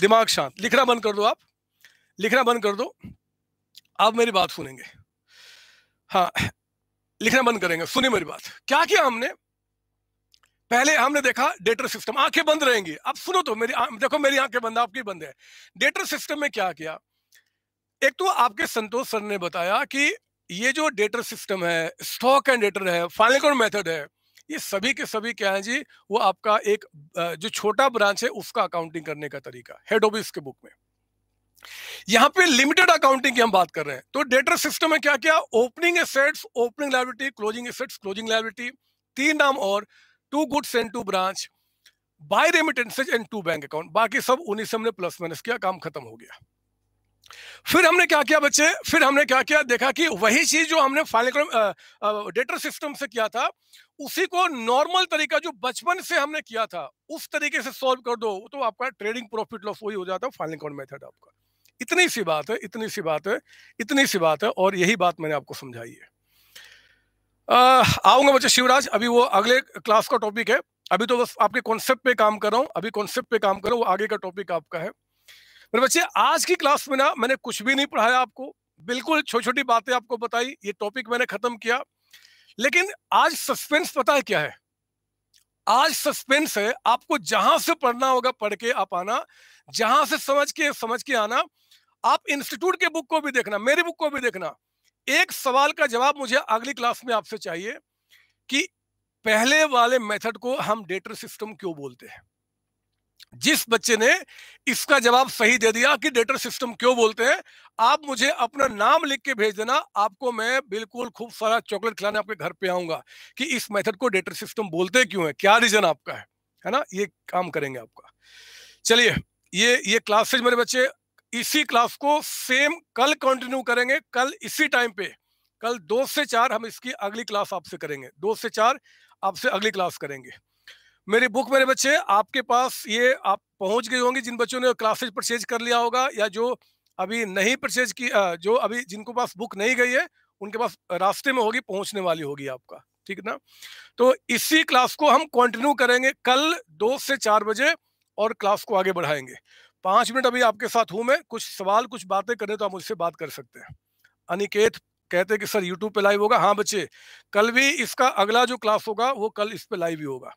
दिमाग शांत लिखना बंद कर दो आप लिखना बंद कर दो आप मेरी बात सुनेंगे हाँ लिखना बंद करेंगे सुनिए मेरी बात क्या किया हमने पहले हमने देखा डेटर सिस्टम आंखें बंद रहेंगी अब सुनो तो मेरी आ, देखो मेरी आंखें बंद आपकी बंद है डेटर सिस्टम में क्या किया एक तो आपके संतोष सर ने बताया कि ये जो डेटर सिस्टम है स्टॉक एंड डेटर है फाइनल कौन मेथड है ये सभी के सभी क्या है जी वो आपका एक जो छोटा ब्रांच है उसका अकाउंटिंग करने का तरीका हेड ऑफिस के बुक में यहां पे लिमिटेड अकाउंटिंग की हम बात कर रहे हैं तो डेटर सिस्टम में क्या क्या opening assets opening liability closing assets closing liability तीन नाम और to goods and to branch by remittances and to bank account बाकी सब उन्हीं से हमने प्लस माइनस किया काम खत्म हो गया फिर हमने क्या किया बच्चे फिर हमने क्या किया देखा कि वही चीज जो हमने फाइनल डेटर सिस्टम से किया था उसी को नॉर्मल तरीका जो बचपन से हमने किया था उस तरीके से सॉल्व कर दो तो आपका ट्रेडिंग प्रॉफिट लॉस वही हो जाता है फाइनल अकाउंट मेथड आपका इतनी सी बात है इतनी सी बात है इतनी सी बात है और यही बात मैंने आपको समझाई है आऊंगा बच्चे शिवराज अभी वो अगले क्लास का टॉपिक है अभी तो बस आपके कॉन्सेप्ट पे काम कर रहा हूँ अभी कॉन्सेप्ट पे काम कर रहा हूँ आगे का टॉपिक आपका है मेरे बच्चे आज की क्लास में ना मैंने कुछ भी नहीं पढ़ाया आपको बिल्कुल छोटी छोटी बातें आपको बताई ये टॉपिक मैंने खत्म किया लेकिन आज सस्पेंस पता है क्या है आज सस्पेंस है आपको जहां से पढ़ना होगा पढ़ के आप आना जहां से समझ के समझ के आना आप इंस्टीट्यूट के बुक को भी देखना मेरी बुक को भी देखना एक सवाल का जवाब मुझे अगली क्लास में आपसे चाहिए कि पहले वाले मेथड को हम डेटर सिस्टम क्यों बोलते हैं जिस बच्चे ने इसका जवाब सही दे दिया कि डेटर सिस्टम क्यों बोलते हैं आप मुझे अपना नाम लिख के भेज देना आपको मैं बिल्कुल खूब सारा चॉकलेट खिलाने आपके घर पे आऊंगा कि इस मेथड को डेटर सिस्टम बोलते क्यों है क्या रीजन आपका है है ना ये काम करेंगे आपका चलिए ये ये क्लास से मेरे बच्चे इसी क्लास को सेम कल कंटिन्यू करेंगे कल इसी टाइम पे कल दो से चार हम इसकी अगली क्लास आपसे करेंगे दो से चार आपसे अगली क्लास करेंगे मेरी बुक मेरे बच्चे आपके पास ये आप पहुंच गए होंगे जिन बच्चों ने क्लासेज परचेज कर लिया होगा या जो अभी नहीं परचेज की जो अभी जिनको पास बुक नहीं गई है उनके पास रास्ते में होगी पहुंचने वाली होगी आपका ठीक ना तो इसी क्लास को हम कंटिन्यू करेंगे कल दो से चार बजे और क्लास को आगे बढ़ाएंगे पांच मिनट अभी आपके साथ हूं मैं कुछ सवाल कुछ बातें करें तो आप मुझसे बात कर सकते हैं अनिकेत कहते हैं कि सर यूट्यूब पे लाइव होगा हाँ बच्चे कल भी इसका अगला जो क्लास होगा वो कल इस पे लाइव ही होगा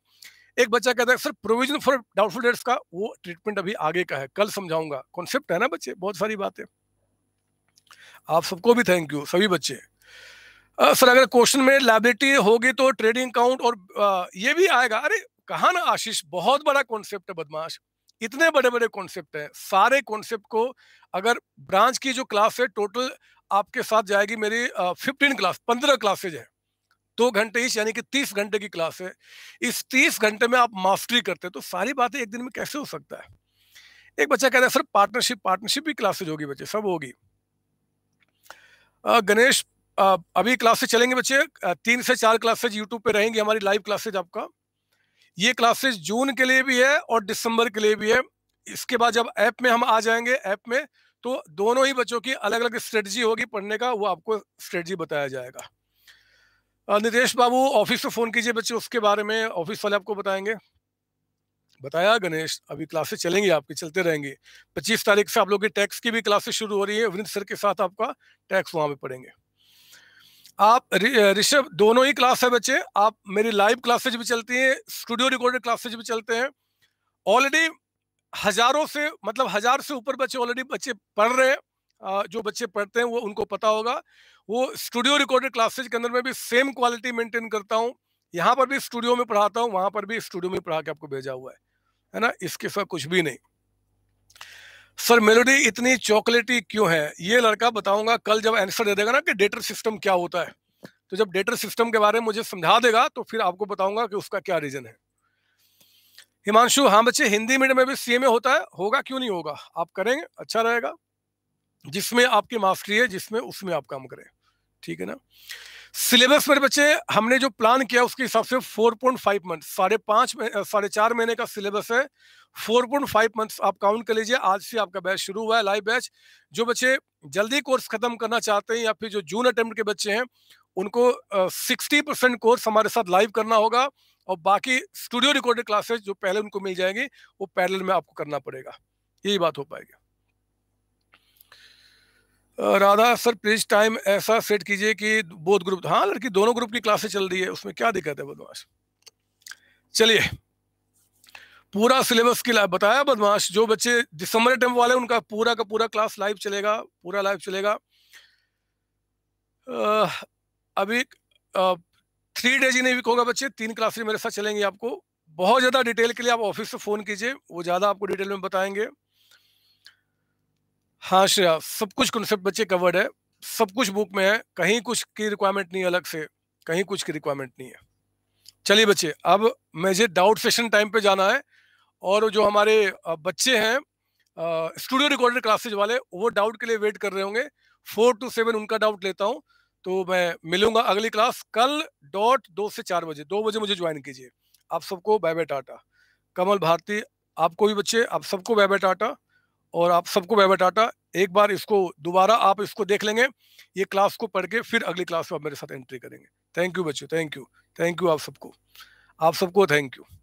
एक बच्चा कहता है sir provision for doubtful debts का वो ट्रीटमेंट अभी आगे का है कल समझाऊंगा कॉन्सेप्ट है ना बच्चे बहुत सारी बातें आप सबको भी थैंक यू सभी बच्चे आ, सर अगर क्वेश्चन में लाइबिलिटी होगी तो ट्रेडिंग अकाउंट और आ, ये भी आएगा अरे कहा ना आशीष बहुत बड़ा कॉन्सेप्ट है बदमाश इतने बड़े बड़े कॉन्सेप्ट हैं सारे कॉन्सेप्ट को अगर ब्रांच की जो क्लास है टोटल आपके साथ जाएगी मेरी फिफ्टीन क्लास पंद्रह क्लासेज है दो घंटे इस यानी कि तीस घंटे की क्लास है इस तीस घंटे में आप मास्टरी करते हैं तो सारी बातें एक दिन में कैसे हो सकता है एक बच्चा कह रहा है सर पार्टनरशिप पार्टनरशिप भी क्लासेज होगी बच्चे सब होगी गणेश अभी क्लासेस चलेंगे बच्चे तीन से चार क्लासेज यूट्यूब पे रहेंगे हमारी लाइव क्लासेज आपका ये क्लासेस जून के लिए भी है और दिसंबर के लिए भी है इसके बाद जब ऐप में हम आ जाएंगे ऐप में तो दोनों ही बच्चों की अलग अलग स्ट्रेटजी होगी पढ़ने का वो आपको स्ट्रेटजी बताया जाएगा नितेश बाबू ऑफिस से फोन कीजिए बच्चे उसके बारे में ऑफिस वाले आपको बताएंगे बताया गणेश अभी क्लासेस चलेंगी आपकी चलते रहेंगे 25 तारीख से आप लोग की टैक्स की भी क्लासेस शुरू हो रही है विनित सर के साथ आपका टैक्स वहां पे पढ़ेंगे आप ऋषभ दोनों ही क्लास है बच्चे आप मेरी लाइव क्लासेज भी चलती हैं स्टूडियो रिकॉर्डेड क्लासेज भी चलते हैं ऑलरेडी हजारों से मतलब हजार से ऊपर बच्चे ऑलरेडी बच्चे पढ़ रहे हैं जो बच्चे पढ़ते हैं वो उनको पता होगा वो स्टूडियो रिकॉर्डेड क्लासेज के अंदर में भी सेम क्वालिटी मेंटेन करता हूँ यहाँ पर भी स्टूडियो में पढ़ाता हूँ वहाँ पर भी स्टूडियो में पढ़ा के आपको भेजा हुआ है है ना इसके साथ कुछ भी नहीं सर मेलोडी इतनी चॉकलेटी क्यों है ये लड़का बताऊंगा कल जब आंसर दे देगा ना कि डेटर सिस्टम क्या होता है तो जब डेटर सिस्टम के बारे में मुझे समझा देगा तो फिर आपको बताऊंगा कि उसका क्या रीजन है हिमांशु हाँ बच्चे हिंदी मीडियम में भी सीएमए होता है होगा क्यों नहीं होगा आप करेंगे अच्छा रहेगा जिसमें आपकी मास्टरी है जिसमें उसमें आप काम करें ठीक है ना सिलेबस मेरे बच्चे हमने जो प्लान किया उसके हिसाब से 4.5 मंथ साढ़े पाँच साढ़े चार महीने का सिलेबस है 4.5 मंथ्स आप काउंट कर लीजिए आज से आपका बैच शुरू हुआ है लाइव बैच जो बच्चे जल्दी कोर्स खत्म करना चाहते हैं या फिर जो जून अटेम्प्ट के बच्चे हैं उनको सिक्सटी परसेंट कोर्स हमारे साथ लाइव करना होगा और बाकी स्टूडियो रिकॉर्डेड क्लासेस जो पहले उनको मिल जाएंगी वो पैरल में आपको करना पड़ेगा यही बात हो पाएगी राधा सर प्लीज टाइम ऐसा सेट कीजिए कि बोध ग्रुप हाँ लड़की दोनों ग्रुप की क्लासेस चल रही है उसमें क्या दिक्कत है बदमाश चलिए पूरा सिलेबस की लाइव बताया बदमाश जो बच्चे दिसंबर अटेम्प वाले उनका पूरा का पूरा क्लास लाइव चलेगा पूरा लाइव चलेगा आ, अभी आ, थ्री डेज ही नहीं वीक होगा बच्चे तीन क्लासेज मेरे साथ चलेंगे आपको बहुत ज़्यादा डिटेल के लिए आप ऑफिस से फ़ोन कीजिए वो ज़्यादा आपको डिटेल में बताएंगे हाँ श्रेया सब कुछ कॉन्सेप्ट बच्चे कवर्ड है सब कुछ बुक में है कहीं कुछ की रिक्वायरमेंट नहीं है अलग से कहीं कुछ की रिक्वायरमेंट नहीं है चलिए बच्चे अब मुझे डाउट सेशन टाइम पे जाना है और जो हमारे बच्चे हैं स्टूडियो रिकॉर्डेड क्लासेज वाले वो डाउट के लिए वेट कर रहे होंगे फोर टू सेवन उनका डाउट लेता हूँ तो मैं मिलूंगा अगली क्लास कल डॉट दो से चार बजे दो बजे मुझे ज्वाइन कीजिए आप सबको bye bye tata Kamal Bharti आपको भी बच्चे आप सबको बाय बाय टाटा और आप सबको बाय टाटा एक बार इसको दोबारा आप इसको देख लेंगे ये क्लास को पढ़ के फिर अगली क्लास में आप मेरे साथ एंट्री करेंगे थैंक यू बच्चों थैंक यू थैंक यू आप सबको आप सबको थैंक यू